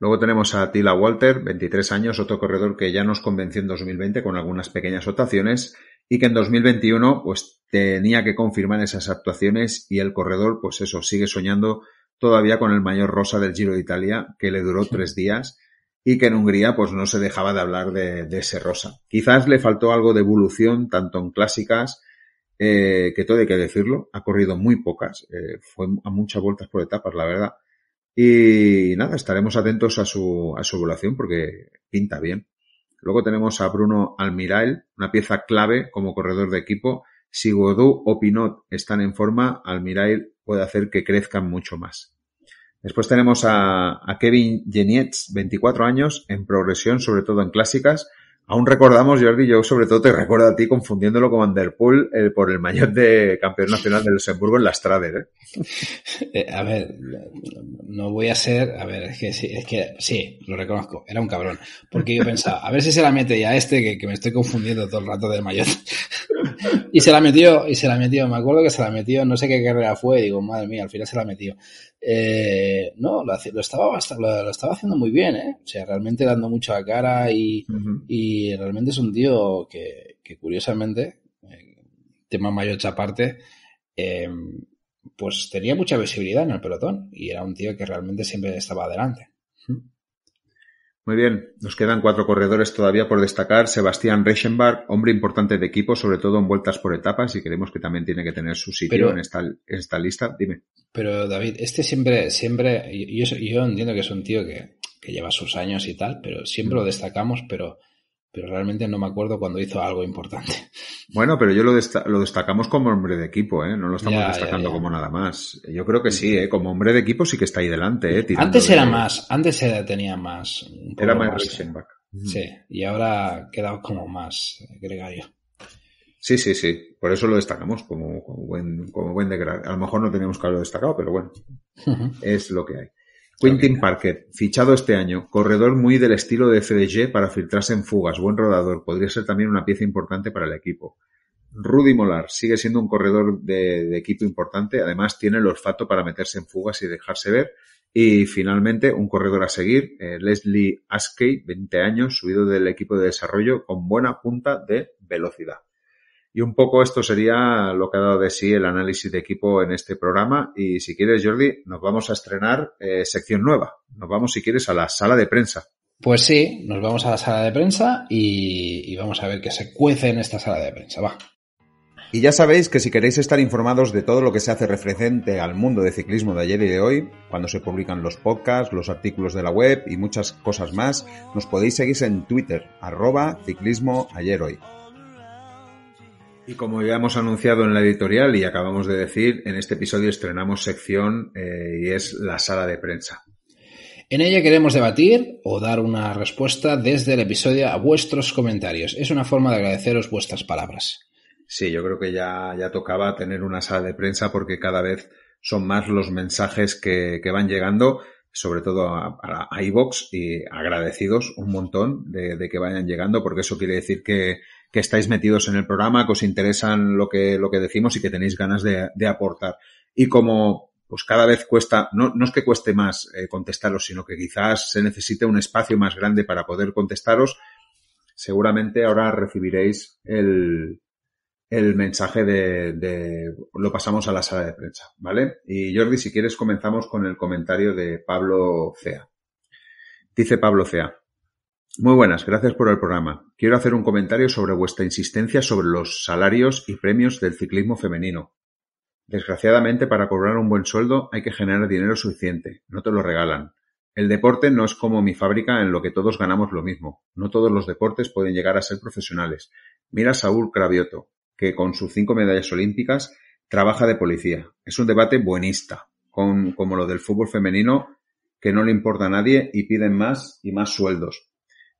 Luego tenemos a Tila Walter, 23 años, otro corredor que ya nos convenció en 2020 con algunas pequeñas rotaciones y que en 2021 pues tenía que confirmar esas actuaciones y el corredor pues eso sigue soñando todavía con el mayor rosa del Giro de Italia que le duró tres días y que en Hungría pues no se dejaba de hablar de, de ese rosa. Quizás le faltó algo de evolución, tanto en clásicas, eh, que todo hay que decirlo, ha corrido muy pocas, eh, fue a muchas vueltas por etapas, la verdad. Y nada, estaremos atentos a su, a su porque pinta bien. Luego tenemos a Bruno Almirail, una pieza clave como corredor de equipo. Si Godot o Pinot están en forma, Almirail puede hacer que crezcan mucho más. Después tenemos a, Kevin Genietz, 24 años, en progresión, sobre todo en clásicas. Aún recordamos, Jordi, yo sobre todo te recuerdo a ti confundiéndolo con underpool eh, por el mayor de campeón nacional de Luxemburgo en la Strader. ¿eh? Eh, a ver, no voy a ser, a ver, es que sí, es que sí, lo reconozco, era un cabrón. Porque yo pensaba, a ver si se la mete ya este, que, que me estoy confundiendo todo el rato del mayor. y se la metió, y se la metió, me acuerdo que se la metió, no sé qué carrera fue, digo, madre mía, al final se la metió. Eh, no, lo, estaba lo, estaba haciendo muy bien, ¿eh? O sea, realmente dando mucho a cara y, realmente es un tío que, curiosamente, eh, tema mayor aparte, em, pues tenía mucha visibilidad en el pelotón y era un tío que realmente siempre estaba adelante. Muy bien, nos quedan cuatro corredores todavía por destacar. Sebastián Reichenbach, hombre importante de equipo, sobre todo en vueltas por etapas, y creemos que también tiene que tener su sitio en, esta, lista. Dime. Pero David, este siempre, siempre, yo, yo entiendo que es un tío que, que, lleva sus años y tal, pero siempre lo mm. destacamos, pero pero realmente no me acuerdo cuando hizo algo importante. Bueno, pero yo lo, lo destacamos como hombre de equipo, ¿eh? No lo estamos destacando como nada más. Yo creo que sí, ¿eh? Como hombre de equipo sí que está ahí delante, ¿eh? Antes era más, antes tenía más. era más, eh. Sí, y ahora queda como más eh, gregario. Sí, sí, sí. Por eso lo destacamos como, buen, como buen A lo mejor no teníamos que haberlo destacado, pero bueno, es lo que hay. Quentin Parker, fichado este año, corredor muy del estilo de FDG para filtrarse en fugas, buen rodador, podría ser también una pieza importante para el equipo. Rudy Molar sigue siendo un corredor de, equipo importante, además tiene el olfato para meterse en fugas y dejarse ver. Y finalmente, un corredor a seguir, eh, Leslie Askey, 20 años, subido del equipo de desarrollo con buena punta de velocidad. Y un poco esto sería lo que ha dado de sí el análisis de equipo en este programa. Y si quieres, Jordi, nos vamos a estrenar eh, sección nueva. Nos vamos, si quieres, a la sala de prensa. Pues sí, nos vamos a la sala de prensa y, vamos a ver qué se cuece en esta sala de prensa. Va. Y ya sabéis que si queréis estar informados de todo lo que se hace referente al mundo de ciclismo de ayer y de hoy, cuando se publican los podcasts, los artículos de la web y muchas cosas más, nos podéis seguir en Twitter, arroba ciclismo ayer hoy. Y como ya hemos anunciado en la editorial y acabamos de decir, en este episodio estrenamos sección eh, y es la sala de prensa. En ella queremos debatir o dar una respuesta desde el episodio a vuestros comentarios. Es una forma de agradeceros vuestras palabras. Sí, yo creo que ya, ya tocaba tener una sala de prensa porque cada vez son más los mensajes que, van llegando, sobre todo a, a, iVox, y agradecidos un montón de que vayan llegando porque eso quiere decir que, que estáis metidos en el programa, que os interesan lo que, lo que decimos y que tenéis ganas de, aportar. Y como pues cada vez cuesta, no, es que cueste más eh, contestaros, sino que quizás se necesite un espacio más grande para poder contestaros, seguramente ahora recibiréis el, el mensaje de, de, lo pasamos a la sala de prensa, ¿vale? Y Jordi, si quieres comenzamos con el comentario de Pablo Cea. Dice Pablo Cea, muy buenas, gracias por el programa. Quiero hacer un comentario sobre vuestra insistencia sobre los salarios y premios del ciclismo femenino. Desgraciadamente, para cobrar un buen sueldo hay que generar dinero suficiente, no te lo regalan. El deporte no es como mi fábrica en lo que todos ganamos lo mismo. No todos los deportes pueden llegar a ser profesionales. Mira a Saúl Cravioto, que con sus cinco medallas olímpicas trabaja de policía. Es un debate buenista, como lo del fútbol femenino, que no le importa a nadie y piden más y más sueldos.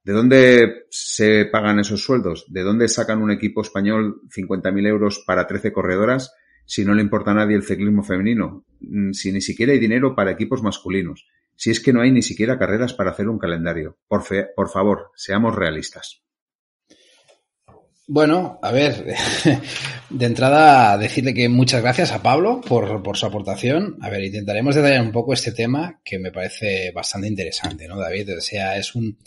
¿De dónde se pagan esos sueldos? ¿De dónde sacan un equipo español 50.000 euros para 13 corredoras si no le importa a nadie el ciclismo femenino? Mm, si ni siquiera hay dinero para equipos masculinos. Si es que no hay ni siquiera carreras para hacer un calendario. Por, favor, seamos realistas. Bueno, a ver, de entrada decirle que muchas gracias a Pablo por, por, su aportación. A ver, intentaremos detallar un poco este tema que me parece bastante interesante, ¿no, David? O sea, es un,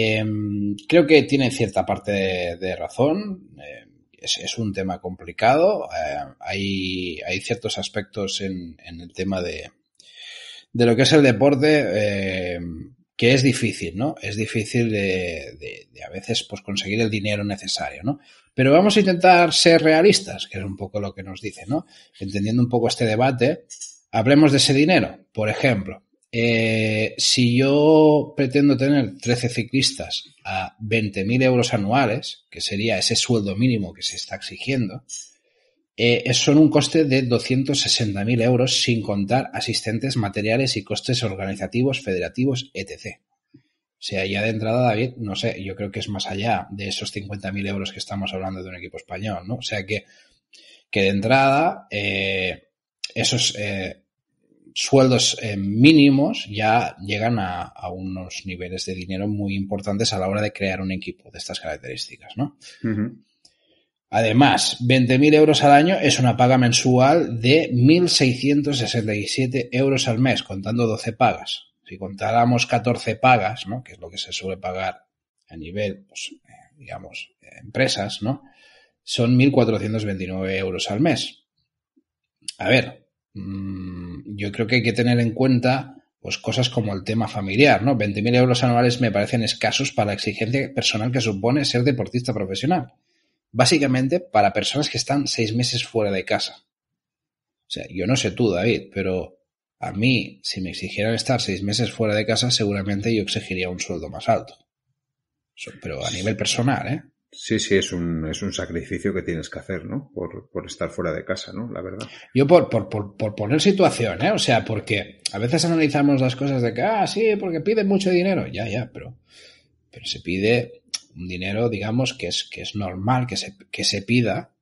Em, creo que tiene cierta parte de, razón. Em, es, un tema complicado. Eh, hay, ciertos aspectos en, el tema de, lo que es el deporte em, que es difícil, ¿no? Es difícil de, a veces pues, conseguir el dinero necesario, ¿no? Pero vamos a intentar ser realistas, que es un poco lo que nos dice, ¿no? Entendiendo un poco este debate, hablemos de ese dinero. Por ejemplo, eh, si yo pretendo tener 13 ciclistas a 20.000 euros anuales, que sería ese sueldo mínimo que se está exigiendo, eh, son un coste de 260.000 euros sin contar asistentes materiales y costes organizativos, federativos, etc. O sea, ya de entrada, David, no sé, yo creo que es más allá de esos 50.000 euros que estamos hablando de un equipo español, ¿no? O sea que, que de entrada, eh, esos, sueldos eh, mínimos ya llegan a, unos niveles de dinero muy importantes a la hora de crear un equipo de estas características, ¿no? Además, 20.000 euros al año es una paga mensual de 1.667 euros al mes, contando 12 pagas. Si contáramos 14 pagas, ¿no? que es lo que se suele pagar a nivel, pues, eh, digamos, empresas, ¿no? son 1.429 euros al mes. A ver, Mm, yo creo que hay que tener en cuenta pues cosas como el tema familiar, ¿no? 20.000 euros anuales me parecen escasos para la exigencia personal que supone ser deportista profesional. Básicamente para personas que están seis meses fuera de casa. O sea, yo no sé tú, David, pero a mí, si me exigieran estar seis meses fuera de casa, seguramente yo exigiría un sueldo más alto. Pero a nivel personal, ¿eh? Sí, sí, es un, es un sacrificio que tienes que hacer, ¿no? Por, estar fuera de casa, ¿no? La verdad. Yo por, por, poner situación, ¿eh? O sea, porque a veces analizamos las cosas de que, ah, sí, porque pide mucho dinero. Ya, ya, pero, pero se pide un dinero, digamos, que es, que es normal que se, que se pida,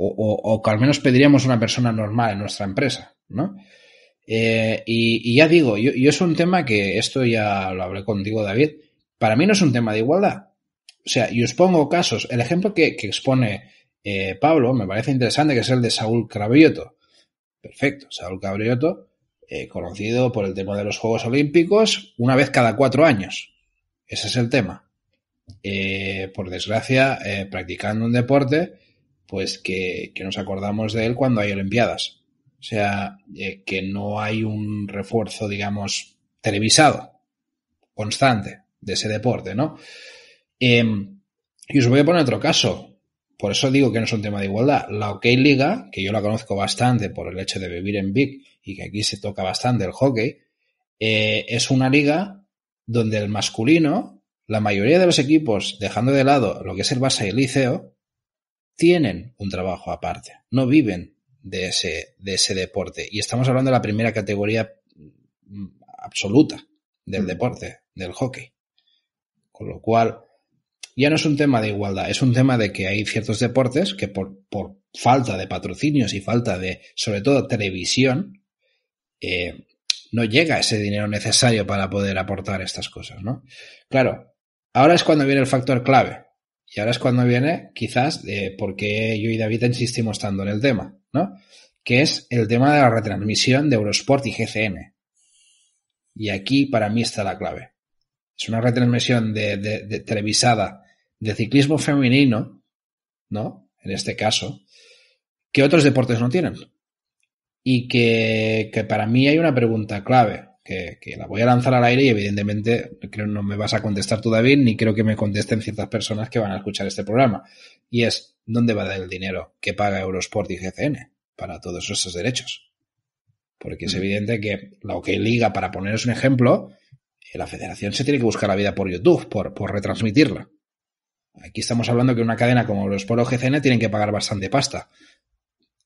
o, o, que al menos pediríamos una persona normal en nuestra empresa, ¿no? Eh, y, y, ya digo, yo, yo es un tema que, esto ya lo hablé contigo, David, para mí no es un tema de igualdad o sea, y os pongo casos. El ejemplo que, expone eh, Pablo me parece interesante, que es el de Saúl Cravioto. Perfecto, Saúl Cabrioto, eh, conocido por el tema de los Juegos Olímpicos, una vez cada cuatro años. Ese es el tema. Eh, por desgracia, practicando un deporte, pues que, que, nos acordamos de él cuando hay Olimpiadas. O sea, que no hay un refuerzo, digamos, televisado, constante, de ese deporte, ¿no? Em, y os voy a poner otro caso. Por eso digo que no es un tema de igualdad. La hockey Liga, que yo la conozco bastante por el hecho de vivir en Vic y que aquí se toca bastante el hockey, eh, es una liga donde el masculino, la mayoría de los equipos, dejando de lado lo que es el Barça y el Liceo, tienen un trabajo aparte, no viven de ese, de ese deporte. Y estamos hablando de la primera categoría mm, absoluta del mm. deporte, del hockey. Con lo cual, ya no es un tema de igualdad, es un tema de que hay ciertos deportes que por, falta de patrocinios y falta de, sobre todo, televisión, eh, no llega ese dinero necesario para poder aportar estas cosas, ¿no? Claro, ahora es cuando viene el factor clave. Y ahora es cuando viene, quizás, porque yo y David insistimos tanto en el tema, ¿no? Que es el tema de la retransmisión de Eurosport y GCN. Y aquí para mí está la clave. Es una retransmisión de televisada de ciclismo femenino, ¿no? En este caso, que otros deportes no tienen. Y que, para mí hay una pregunta clave, que, la voy a lanzar al aire y evidentemente creo no me vas a contestar tú, David, ni creo que me contesten ciertas personas que van a escuchar este programa. Y es, ¿dónde va a dar el dinero que paga Eurosport y GCN para todos esos derechos? Porque es evidente que la que Liga, para poneros un ejemplo, eh, la federación se tiene que buscar la vida por YouTube, por retransmitirla. Aquí estamos hablando que una cadena como los por GCN tienen que pagar bastante pasta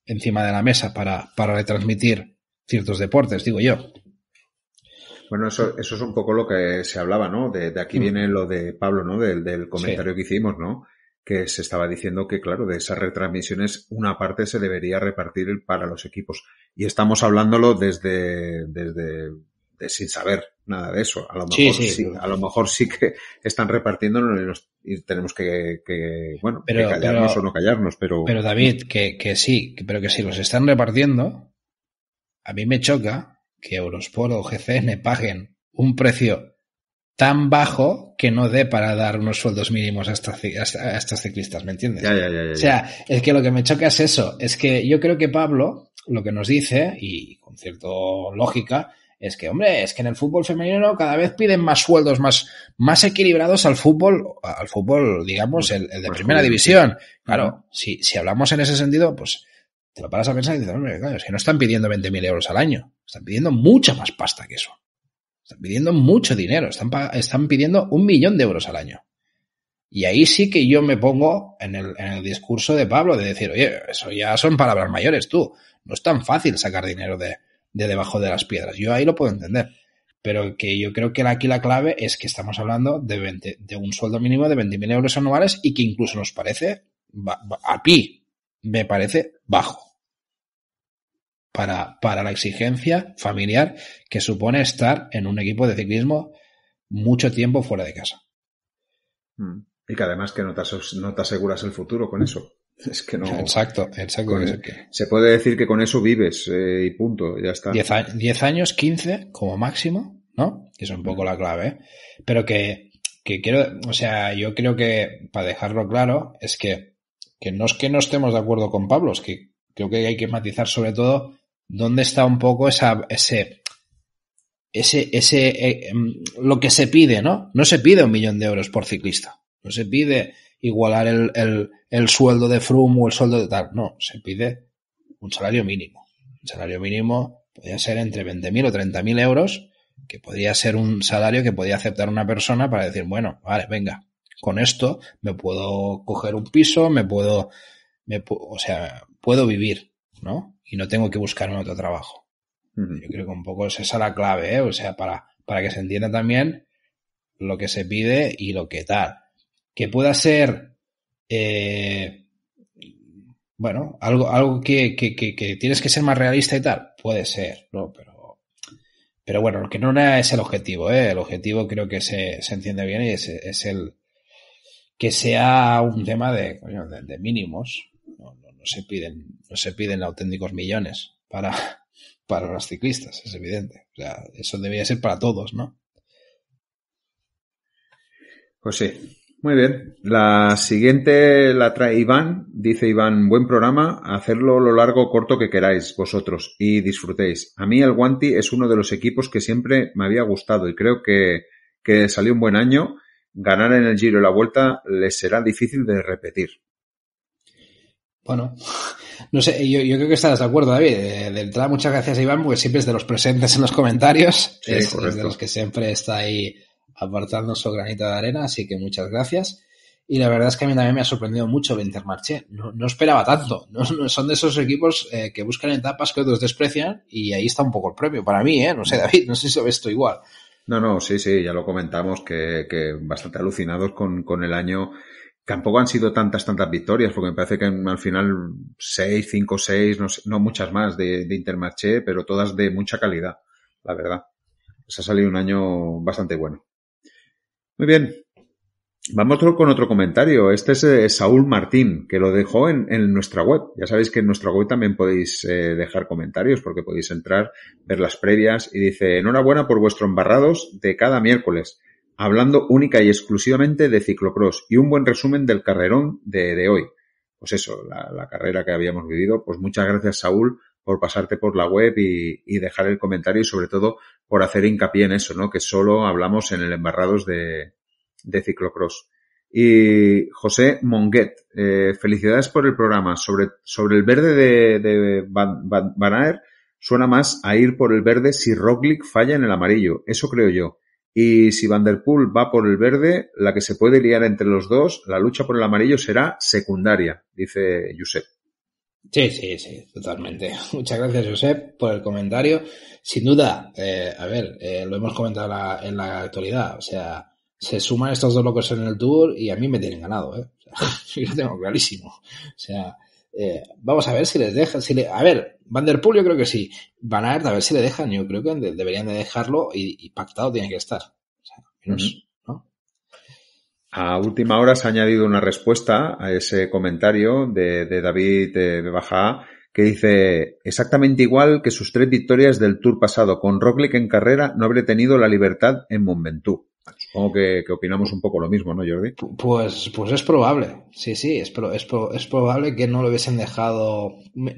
encima de la mesa para, retransmitir ciertos deportes, digo yo. Bueno, eso, eso es un poco lo que se hablaba, ¿no? De, aquí mm. viene lo de Pablo, ¿no? Del, comentario que hicimos, ¿no? Que se estaba diciendo que, claro, de esas retransmisiones una parte se debería repartir para los equipos. Y estamos hablándolo desde, sin saber, nada de eso. A lo mejor sí, a lo mejor sí que están repartiéndolo y tenemos que, bueno, pero, callarnos o no callarnos, pero... Pero David, que, sí, pero que si los están repartiendo, a mí me choca que Eurosport o GCN paguen un precio tan bajo que no dé para dar unos sueldos mínimos a, estas a, ciclistas, ¿me entiendes? o sea, es que lo que me choca es eso, es que yo creo que Pablo lo que nos dice, y con cierto lógica, es que, hombre, es que en el fútbol femenino cada vez piden más sueldos más, más equilibrados al fútbol, al fútbol, digamos, el, de primera división. Claro, si, si hablamos en ese sentido, pues te lo paras a pensar y dices, hombre, claro, que no están pidiendo 20.000 euros al año, están pidiendo mucha más pasta que eso. Están pidiendo mucho dinero, están, están pidiendo un millón de euros al año. Y ahí sí que yo me pongo en el, en el discurso de Pablo de decir, oye, eso ya son palabras mayores, tú. No es tan fácil sacar dinero de, de debajo de las piedras. Yo ahí lo puedo entender. Pero que yo creo que aquí la clave es que estamos hablando de, de un sueldo mínimo de 20.000 euros anuales y que incluso nos parece, a mí me parece bajo. Para, para la exigencia familiar que supone estar en un equipo de ciclismo mucho tiempo fuera de casa. Mm. Y que además que no no te aseguras el futuro con eso. Es que no. Exacto, exacto. se puede decir que con eso vives eh, y punto, ya está. 10 diez años, 15 como máximo, ¿no? Que es un poco la clave. Pero que, quiero, o sea, yo creo que para dejarlo claro es que, no es que no estemos de acuerdo con Pablo, es que creo que hay que matizar sobre todo dónde está un poco esa, ese, ese, ese, eh, mm, lo que se pide, ¿no? No se pide un millón de euros por ciclista, no se pide igualar el, el, el sueldo de frum o el sueldo de tal. No, se pide un salario mínimo. Un salario mínimo podría ser entre 20.000 o 30.000 euros, que podría ser un salario que podría aceptar una persona para decir, bueno, vale, venga, con esto me puedo coger un piso, me puedo, me, o sea, puedo vivir, ¿no? Y no tengo que buscarme otro trabajo. Yo creo que un poco es esa la clave, ¿eh? O sea, para, para que se entienda también lo que se pide y lo que tal que pueda ser, eh, bueno, algo, algo que, tienes que ser más realista y tal, puede ser, ¿no? Pero, pero bueno, lo que no es el objetivo, ¿eh? El objetivo creo que se, se entiende bien y es, es, el que sea un tema de, mínimos. No, no, no, se piden, no se piden auténticos millones para, para los ciclistas, es evidente. O sea, eso debería ser para todos, ¿no? Pues sí. Muy bien. La siguiente la trae Iván. Dice Iván, buen programa, hacerlo lo largo o corto que queráis vosotros y disfrutéis. A mí el Guanti es uno de los equipos que siempre me había gustado y creo que, que salió un buen año. Ganar en el giro y la vuelta les será difícil de repetir. Bueno, no sé, yo, creo que estarás de acuerdo, David. De, entrada, muchas gracias, Iván, porque siempre es de los presentes en los comentarios. es de los que siempre está ahí aportando su granito de arena, así que muchas gracias. Y la verdad es que a mí también me ha sorprendido mucho el Intermarché. no esperaba tanto. No, son de esos equipos eh, que buscan etapas que otros desprecian y ahí está un poco el premio. Para mí, ¿eh? No sé, David, no sé si lo ves igual. No, no, sí, sí, ya lo comentamos, que, bastante alucinados con, el año. Tampoco han sido tantas, tantas victorias, porque me parece que al final seis, cinco, seis, no, no muchas más de, de Intermarché, pero todas de mucha calidad, la verdad. Se ha salido un año bastante bueno. Muy bien. Vamos con otro comentario. Este es eh, Saúl Martín, que lo dejó en, nuestra web. Ya sabéis que en nuestra web también podéis eh, dejar comentarios porque podéis entrar, ver las previas y dice, enhorabuena por vuestro embarrados de cada miércoles, hablando única y exclusivamente de ciclocross y un buen resumen del carrerón de, de hoy. Pues eso, la carrera que habíamos vivido. Pues muchas gracias Saúl por pasarte por la web y, dejar el comentario y sobre todo por hacer hincapié en eso, ¿no? Que solo hablamos en el embarrados de, ciclocross. Y José Monguet, eh, felicidades por el programa. Sobre, sobre el verde de, de Van, Aer, suena más a ir por el verde si Roglic falla en el amarillo. Eso creo yo. Y si Vanderpool va por el verde, la que se puede liar entre los dos, la lucha por el amarillo será secundaria, dice Josep. Sí, sí, sí, totalmente. Muchas gracias, Josep, por el comentario. Sin duda, eh, a ver, eh, lo hemos comentado en la actualidad, o sea, se suman estos dos locos en el tour y a mí me tienen ganado, ¿eh? yo lo tengo clarísimo. O sea, eh, vamos a ver si les deja, si le, a ver, Vanderpool yo creo que sí, Van Aert a ver si le dejan, yo creo que deberían de dejarlo y, pactado tiene que estar. O sea, menos, a última hora se ha añadido una respuesta a ese comentario de, David de eh, Baja que dice exactamente igual que sus tres victorias del Tour pasado. Con Roglic en carrera no habré tenido la libertad en Monventú. Supongo que, opinamos un poco lo mismo, ¿no, Jordi? Pues, pues es probable, sí, sí, es, es, probable que no lo hubiesen dejado,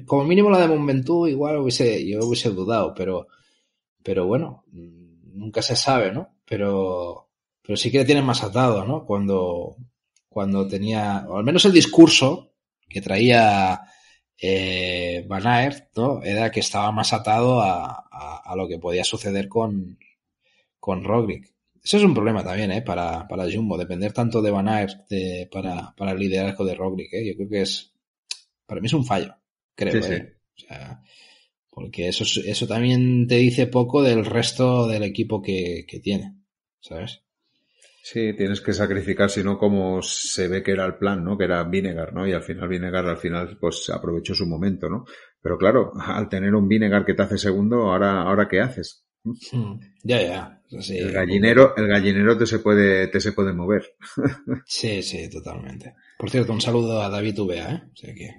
como mínimo la de Monventú igual hubiese, yo hubiese dudado, pero, pero bueno, nunca se sabe, ¿no? Pero, pero sí que le tienen más atado, ¿no? Cuando, cuando tenía, o al menos el discurso que traía eh, Van Aert, ¿no? Era que estaba más atado a, a, lo que podía suceder con, con Roglic. Eso es un problema también, ¿eh? Para, para Jumbo, depender tanto de Van Aert para, para el liderazgo de Roglic, ¿eh? Yo creo que es, para mí es un fallo, creo, ¿eh? porque eso, eso también te dice poco del resto del equipo que, que tiene, ¿sabes? Sí, tienes que sacrificar, sino como se ve que era el plan, ¿no? Que era Vinegar, ¿no? Y al final Vinegar, al final, pues aprovechó su momento, ¿no? Pero claro, al tener un Vinegar que te hace segundo, ahora, ahora ¿qué haces? Hmm. Ya, ya. el gallinero, el gallinero te se puede, te se puede mover. Sí, sí, totalmente. Por cierto, un saludo a David Ubea, ¿eh? que...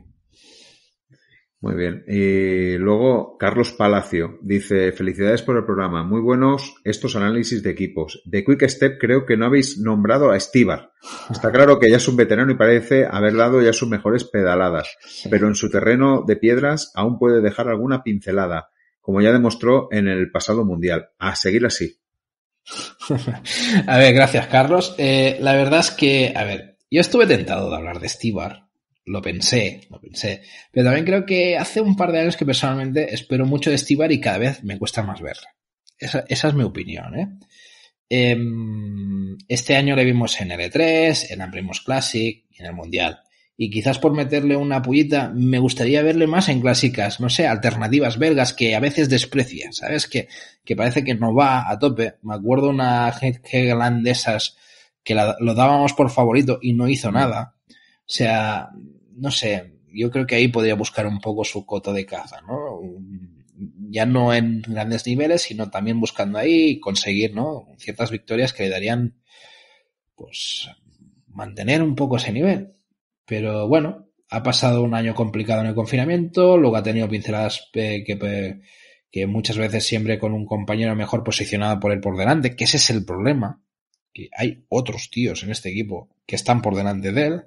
Muy bien. Y eh, luego Carlos Palacio dice, felicidades por el programa. Muy buenos estos análisis de equipos. De Quick Step creo que no habéis nombrado a Stivar. Está claro que ya es un veterano y parece haber dado ya sus mejores pedaladas, pero en su terreno de piedras aún puede dejar alguna pincelada, como ya demostró en el pasado mundial. A seguir así. a ver, gracias Carlos. Eh, la verdad es que, a ver, yo estuve tentado de hablar de Stivar lo pensé, lo pensé. Pero también creo que hace un par de años que personalmente espero mucho de Estibar y cada vez me cuesta más verla. Esa, esa es mi opinión, ¿eh? Em, este año le vimos en L3, en Amprimos Classic y en el Mundial. Y quizás por meterle una pullita, me gustaría verle más en clásicas, no sé, alternativas belgas que a veces desprecia, ¿sabes? Que, que parece que no va a tope. Me acuerdo una gente que la, lo dábamos por favorito y no hizo nada. O sea, no sé, yo creo que ahí podría buscar un poco su cota de caza, ¿no? Ya no en grandes niveles, sino también buscando ahí conseguir, ¿no? Ciertas victorias que le darían, pues, mantener un poco ese nivel. Pero bueno, ha pasado un año complicado en el confinamiento, luego ha tenido pinceladas eh, que, que, que muchas veces siempre con un compañero mejor posicionado por él por delante, que ese es el problema, que hay otros tíos en este equipo que están por delante de él,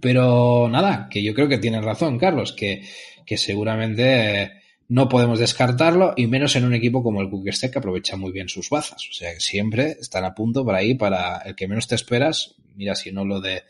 pero nada, que yo creo que tienes razón, Carlos, que, que seguramente no podemos descartarlo, y menos en un equipo como el Cookster que aprovecha muy bien sus bazas. O sea, que siempre están a punto para ahí para el que menos te esperas. Mira, si no lo de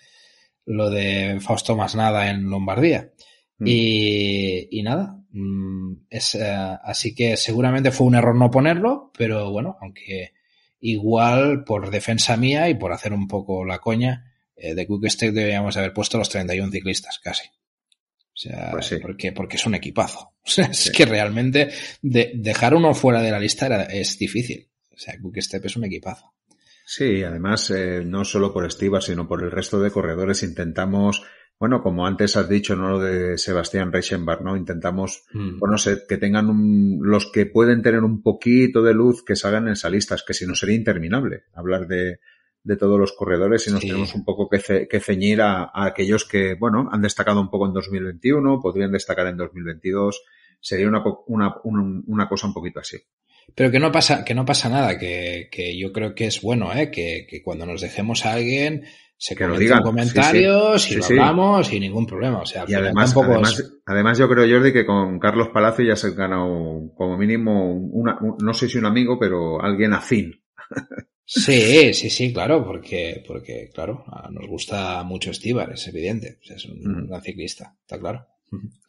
lo de Fausto más nada en Lombardía. Mm. Y, y, nada, mm, eh, así que seguramente fue un error no ponerlo, pero bueno, aunque igual por defensa mía y por hacer un poco la coña, eh, de Quick Step deberíamos haber puesto los 31 ciclistas casi. O sea, pues porque, porque es un equipazo. O sea, es que realmente dejar uno fuera de la lista era, es difícil. O sea, Quick Step es un equipazo. Sí, además, eh, no solo por Estiva, sino por el resto de corredores intentamos bueno, como antes has dicho, ¿no? Lo de Sebastián Reichenbach, ¿no? Intentamos, mm. no bueno, que tengan los que pueden tener un poquito de luz que salgan en salistas que si no sería interminable hablar de, de todos los corredores y nos tenemos un poco que, ceñir a, aquellos que, bueno, han destacado un poco en 2021, podrían destacar en 2022. Sería una, una cosa un poquito así. Pero que no pasa, que no pasa nada, que, yo creo que es bueno, ¿eh? que, cuando nos dejemos a alguien se que lo digan. comentarios y lo y ningún problema. O sea, y además, además, yo creo, Jordi, que con Carlos Palacio ya se ha ganado como mínimo, una, no sé si un amigo, pero alguien afín. Sí, sí, sí, claro, porque, porque claro, nos gusta mucho Estivar, es evidente. Es un gran ciclista, está claro.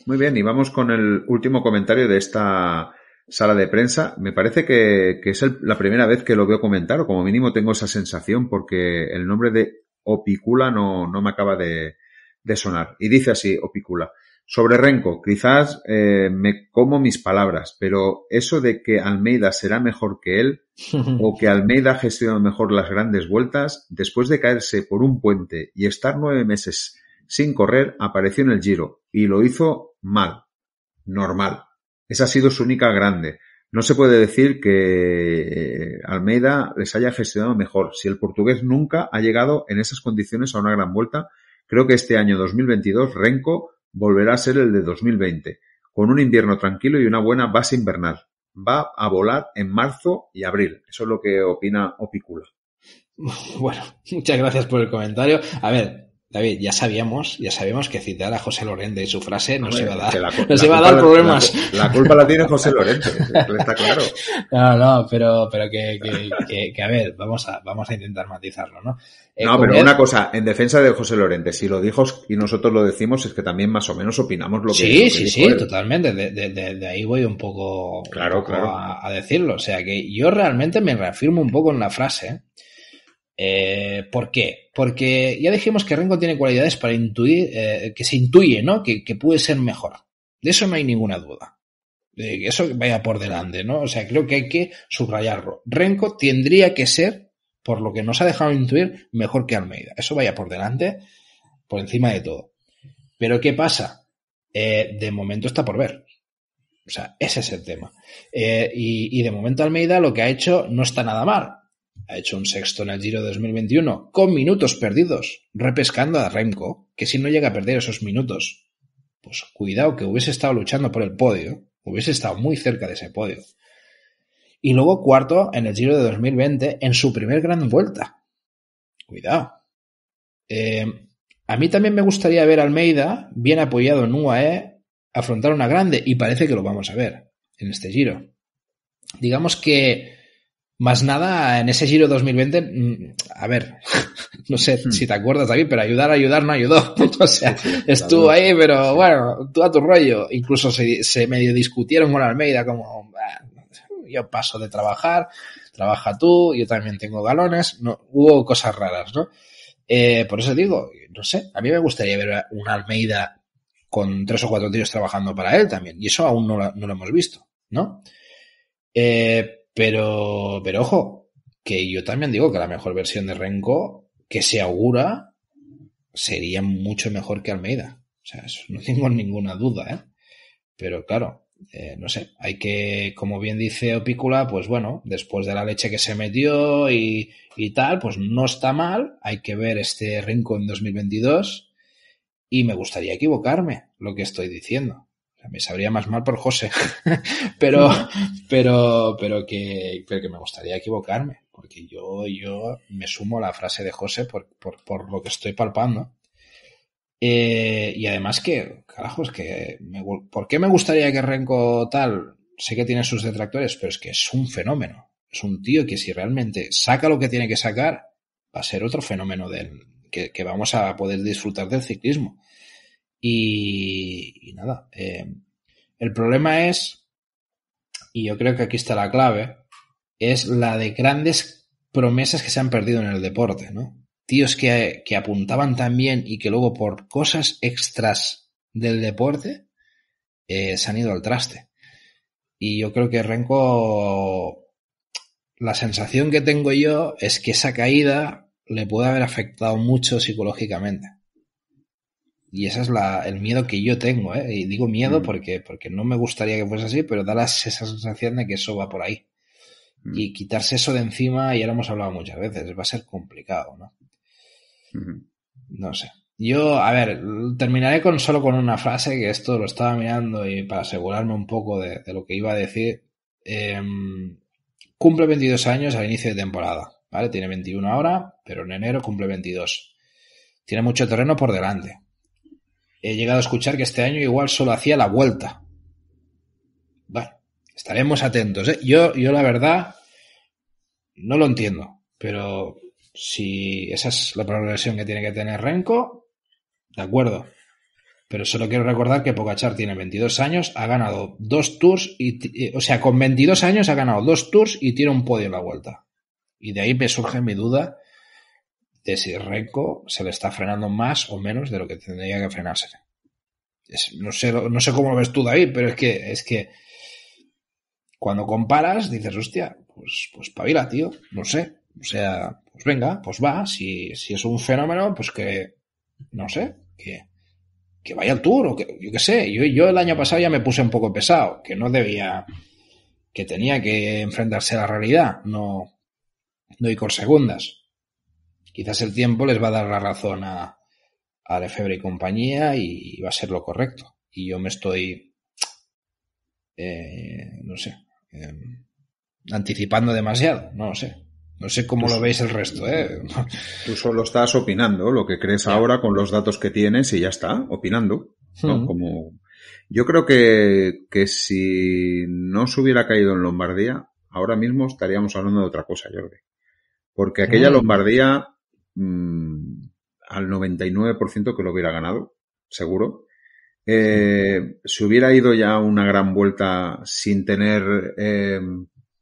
Muy bien, y vamos con el último comentario de esta sala de prensa. Me parece que, es la primera vez que lo veo comentar, o como mínimo tengo esa sensación, porque el nombre de Opicula no, no me acaba de, de sonar. Y dice así, Opicula. Sobre Renco, quizás eh, me como mis palabras, pero eso de que Almeida será mejor que él o que Almeida ha gestionado mejor las grandes vueltas, después de caerse por un puente y estar nueve meses sin correr, apareció en el Giro y lo hizo mal, normal. Esa ha sido su única grande. No se puede decir que eh, Almeida les haya gestionado mejor. Si el portugués nunca ha llegado en esas condiciones a una gran vuelta, creo que este año 2022 Renco volverá a ser el de 2020, con un invierno tranquilo y una buena base invernal. Va a volar en marzo y abril. Eso es lo que opina Opicula. Bueno, muchas gracias por el comentario. A ver, David, ya sabíamos, ya sabíamos que citar a José Lorente y su frase no se a dar, iba a dar problemas. La, culpa la tiene José Lorente, está claro. No, no, pero, pero que, a ver, vamos a, vamos a intentar matizarlo, ¿no? Eh, no, pero una cosa, en defensa de José Lorente, si lo dijo y nosotros lo decimos, es que también más o menos opinamos lo que Sí, sí, sí, totalmente. De, ahí voy un poco, A, decirlo. O sea que yo realmente me reafirmo un poco en la frase. Eh, ¿Por qué? Porque ya dijimos que Renko tiene cualidades para intuir, eh, que se intuye, ¿no? Que, puede ser mejor. De eso no hay ninguna duda. De eso vaya por delante, ¿no? O sea, creo que hay que subrayarlo. Renko tendría que ser, por lo que nos ha dejado intuir, mejor que Almeida. Eso vaya por delante, por encima de todo. Pero ¿qué pasa? Eh, de momento está por ver. O sea, ese es el tema. y de momento Almeida lo que ha hecho no está nada mal ha hecho un sexto en el Giro de 2021, con minutos perdidos, repescando a Remco, que si no llega a perder esos minutos, pues cuidado que hubiese estado luchando por el podio, hubiese estado muy cerca de ese podio. Y luego cuarto en el Giro de 2020 en su primer gran vuelta. Cuidado. Eh, a mí también me gustaría ver a Almeida, bien apoyado en UAE, afrontar una grande, y parece que lo vamos a ver en este giro. Digamos que más nada, en ese Giro 2020, mm, a ver, no sé hmm. si te acuerdas, David, pero ayudar, ayudar no ayudó. O sea, estuvo ahí, pero bueno, tú a tu rollo. Incluso se, se medio discutieron con Almeida, como ah, yo paso de trabajar, trabaja tú, yo también tengo galones. hubo cosas raras, ¿no? Eh, por eso digo, no sé, a mí me gustaría ver un Almeida con tres o cuatro tíos trabajando para él también, y eso aún no, no lo hemos visto, ¿no? Eh, pero, pero ojo, que yo también digo que la mejor versión de Renko que se augura sería mucho mejor que Almeida. O sea, eso no tengo ninguna duda, ¿eh? Pero claro, eh, no sé, hay que, como bien dice Opícula, pues bueno, después de la leche que se metió y, y tal, pues no está mal, hay que ver este Renko en 2022 y me gustaría equivocarme lo que estoy diciendo me sabría más mal por José, pero, pero, pero que, que me gustaría equivocarme, porque yo, yo me sumo a la frase de José por, por, por lo que estoy palpando. Eh, y además que, carajo, que, ¿por qué me gustaría que Renko tal? Sé que tiene sus detractores, pero es que es un fenómeno. Es un tío que si realmente saca lo que tiene que sacar, va a ser otro fenómeno del, que vamos a poder disfrutar del ciclismo. Y, nada, eh, el problema es, y yo creo que aquí está la clave, es la de grandes promesas que se han perdido en el deporte, ¿no? Tíos que, apuntaban tan bien y que luego por cosas extras del deporte eh, se han ido al traste. Y yo creo que Renko, la sensación que tengo yo es que esa caída le puede haber afectado mucho psicológicamente. Y ese es la, el miedo que yo tengo, ¿eh? Y digo miedo mm. porque, porque no me gustaría que fuese así, pero da esa sensación de que eso va por ahí. Mm. Y quitarse eso de encima, ya lo hemos hablado muchas veces, va a ser complicado, ¿no? No sé. Yo, a ver, terminaré con solo con una frase, que esto lo estaba mirando y para asegurarme un poco de, lo que iba a decir. Em, cumple 22 años al inicio de temporada, ¿vale? Tiene 21 ahora, pero en enero cumple 22. Tiene mucho terreno por delante. He llegado a escuchar que este año igual solo hacía la vuelta. Bueno, estaremos atentos. ¿eh? Yo, yo la verdad no lo entiendo, pero si esa es la progresión que tiene que tener Renko, de acuerdo. Pero solo quiero recordar que Pogachar tiene 22 años, ha ganado dos tours, y, eh, o sea, con 22 años ha ganado dos tours y tiene un podio en la vuelta. Y de ahí me surge mi duda de si Renko se le está frenando más o menos de lo que tendría que frenarse. no, sé, no sé cómo lo ves tú, David, pero es que, es que cuando comparas dices, hostia, pues, pues pavila, tío, no sé. O sea, pues venga, pues va, si, es un fenómeno, pues que, no sé, que, que vaya al tour, o que, yo qué sé, yo, yo el año pasado ya me puse un poco pesado, que no debía, que tenía que enfrentarse a la realidad, no, no ir con segundas. Quizás el tiempo les va a dar la razón a, a Lefebvre y compañía y, va a ser lo correcto. Y yo me estoy, eh, no sé, em, anticipando demasiado, no lo sé. No sé cómo lo veis el resto, ¿eh? Tú solo estás opinando lo que crees ahora con los datos que tienes y ya está, opinando. Como yo creo que, si no se hubiera caído en Lombardía, ahora mismo estaríamos hablando de otra cosa, Jorge. Porque aquella mm. Lombardía Mm, al 99% que lo hubiera ganado, seguro. Eh, Se hubiera ido ya una gran vuelta sin tener eh,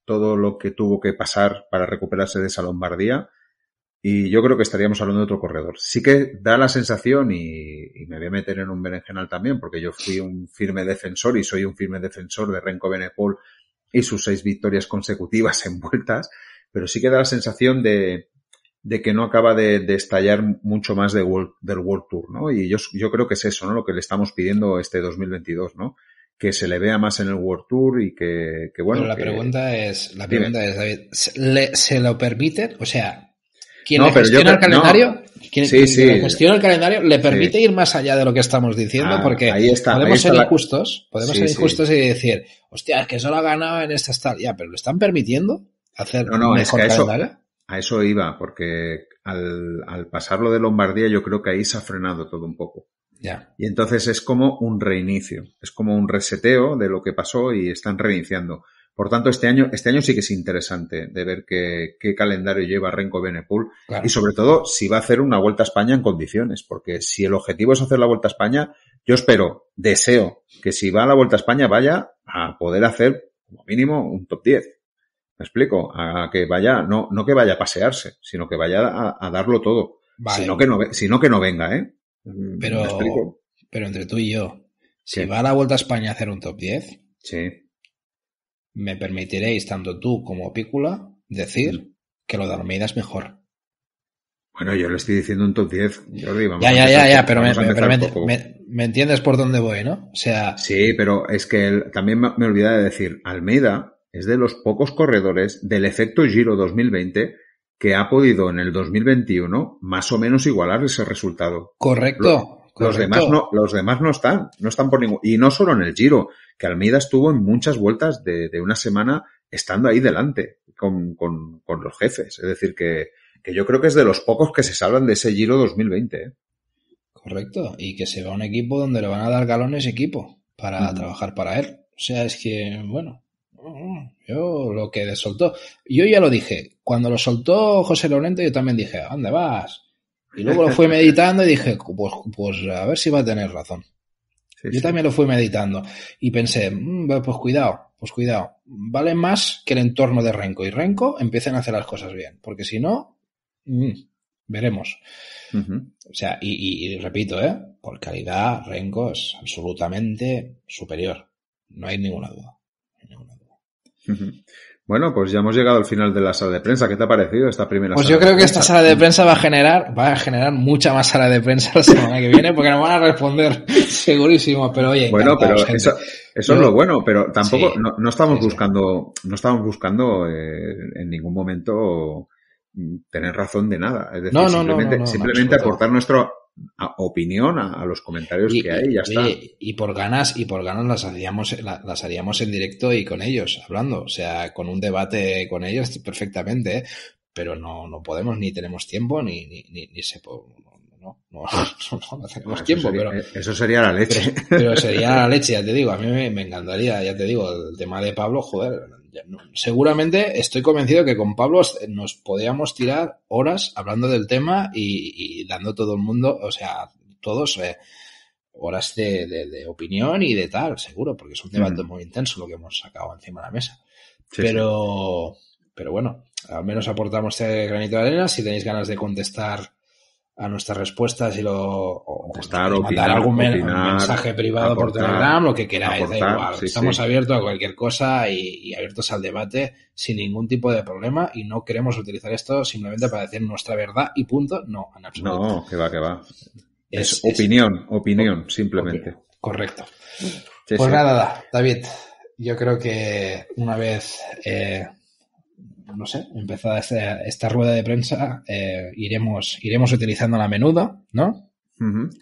todo lo que tuvo que pasar para recuperarse de esa Lombardía. Y yo creo que estaríamos hablando de otro corredor. Sí que da la sensación, y, y, me voy a meter en un berenjenal también, porque yo fui un firme defensor y soy un firme defensor de Renko Benepol y sus seis victorias consecutivas en vueltas, pero sí que da la sensación de, de que no acaba de, estallar mucho más de World, del World Tour, ¿no? Y yo, yo creo que es eso, ¿no? Lo que le estamos pidiendo este 2022, ¿no? Que se le vea más en el World Tour y que, que bueno. Pero la pregunta es, la pregunta es, David, ¿se, lo permite? O sea, ¿quién le gestiona el calendario, Le gestiona el calendario, le permite ir más allá de lo que estamos diciendo, ah, porque podemos ser injustos, podemos ser injustos y decir, hostia, es que solo ha ganado en esta... tal, ya, pero lo están permitiendo hacer no, mejor es a eso iba, porque al, al pasarlo de Lombardía yo creo que ahí se ha frenado todo un poco. Ya. Y entonces es como un reinicio, es como un reseteo de lo que pasó y están reiniciando. Por tanto, este año, este año sí que es interesante de ver qué, calendario lleva Renko Benepul y sobre todo si va a hacer una Vuelta a España en condiciones, porque si el objetivo es hacer la Vuelta a España, yo espero, deseo que si va a la Vuelta a España vaya a poder hacer como mínimo un top 10. ¿Me explico? A que vaya, no, no que vaya a pasearse, sino que vaya a, darlo todo. Sino, que no, sino que no venga, ¿eh? Mm, pero, pero entre tú y yo, si va a la Vuelta a España a hacer un top 10, sí. me permitiréis, tanto tú como Pícula, decir mm. que lo de Almeida es mejor. Bueno, yo le estoy diciendo un top 10, ya, ya, ya, ya, pero, me, entiendes por dónde voy, ¿no? O sea. Sí, pero es que también me, me olvidaba de decir, Almeida es de los pocos corredores del efecto Giro 2020 que ha podido en el 2021 más o menos igualar ese resultado. Correcto. Los, demás no, los demás no están, no están por ningún. Y no solo en el Giro, que Almeida estuvo en muchas vueltas de, una semana estando ahí delante con, los jefes. Es decir, que, que, yo creo que es de los pocos que se salvan de ese Giro 2020. ¿eh? Correcto. Y que se va a un equipo donde le van a dar galones equipo para trabajar para él. O sea, es que, bueno, yo lo que le soltó. Yo ya lo dije. Cuando lo soltó José Lorente, yo también dije, ¿a dónde vas? Y luego lo fui meditando y dije, pues, pues, a ver si va a tener razón. yo también lo fui meditando. Y pensé, mm, pues cuidado, pues cuidado. Vale más que el entorno de Renco Y Renco empiecen a hacer las cosas bien. Porque si no, mm, veremos. O sea, y, repito, ¿eh? por calidad, Renco es absolutamente superior. No hay ninguna duda. Bueno, pues ya hemos llegado al final de la sala de prensa. ¿Qué te ha parecido esta primera pues Pues yo creo que esta sala de prensa va a generar, va a generar mucha más sala de prensa la semana que viene, porque nos van a responder segurísimo. Pero oye, bueno, pero eso, es lo bueno, pero tampoco no, estamos buscando, no estamos buscando eh, en ningún momento mm, tener razón de nada. Es decir, no, no, simplemente, simplemente aportar nuestro opinión a, los comentarios que hay, ya está. y por ganas, y por ganas las haríamos, las haríamos en directo y con ellos, hablando, o sea, con un debate con ellos perfectamente, ¿eh? pero no, no podemos, ni tenemos tiempo, ni, ni, ni, se puede, no, no, tenemos tiempo, pero. Eh, eso sería la leche. Pero, sería la leche, ya te digo. A mí me, me encantaría, ya te digo, el tema de Pablo, joder, seguramente estoy convencido que con Pablo nos podíamos tirar horas hablando del tema y, dando todo el mundo, o sea, todos eh, horas de, opinión y de tal, seguro, porque es un debate muy intenso lo que hemos sacado encima de la mesa. pero, pero bueno, al menos aportamos este granito de arena. Si tenéis ganas de contestar a nuestras respuestas y lo o mandar algún mensaje privado por Telegram, lo que queráis, Estamos abiertos a cualquier cosa y, abiertos al debate sin ningún tipo de problema y no queremos utilizar esto simplemente para decir nuestra verdad y punto. No, en absoluto. No, que va, que va. Es, opinión, opinión, simplemente. correcto. pues nada, David, yo creo que una vez eh, no sé, empezada este, esta, rueda de prensa, eh, iremos, iremos utilizando la menuda, ¿no?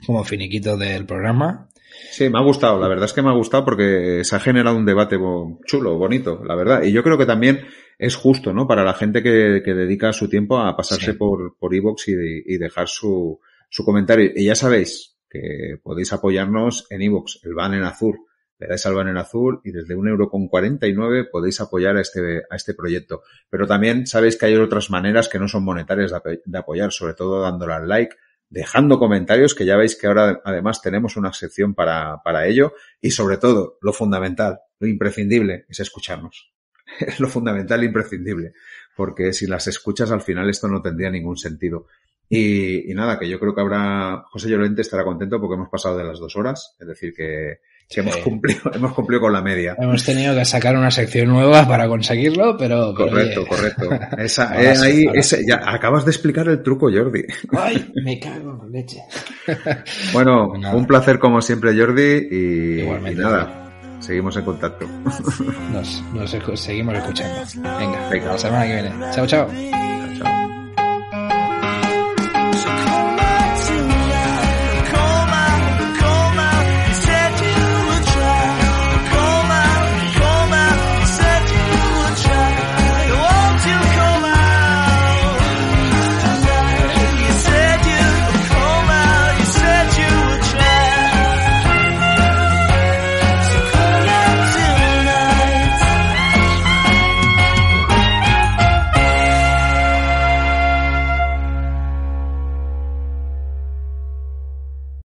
Como finiquito del programa. Sí, me ha gustado, la verdad es que me ha gustado porque se ha generado un debate chulo, bonito, la verdad. Y yo creo que también es justo, ¿no? Para la gente que, dedica su tiempo a pasarse por, por Evox y, dejar su, su comentario. Y ya sabéis que podéis apoyarnos en Evox, el banner en azul le dais al banner azul y desde un euro con 49 podéis apoyar a este, a este proyecto. Pero también sabéis que hay otras maneras que no son monetarias de, apoyar, sobre todo dándole al like, dejando comentarios, que ya veis que ahora además tenemos una sección para, para ello y sobre todo, lo fundamental, lo imprescindible es escucharnos. es lo fundamental e imprescindible, porque si las escuchas al final esto no tendría ningún sentido. Y, y, nada, que yo creo que habrá, José Llorente estará contento porque hemos pasado de las dos horas, es decir, que, hemos, cumplido, hemos cumplido con la media. Hemos tenido que sacar una sección nueva para conseguirlo, pero... correcto, correcto. ahí, acabas de explicar el truco, Jordi. Ay, me cago en leche. bueno, pues un placer como siempre, Jordi, y, nada. seguimos en contacto. Nos, seguimos escuchando. Venga, Venga, la semana que viene. Chao, chao.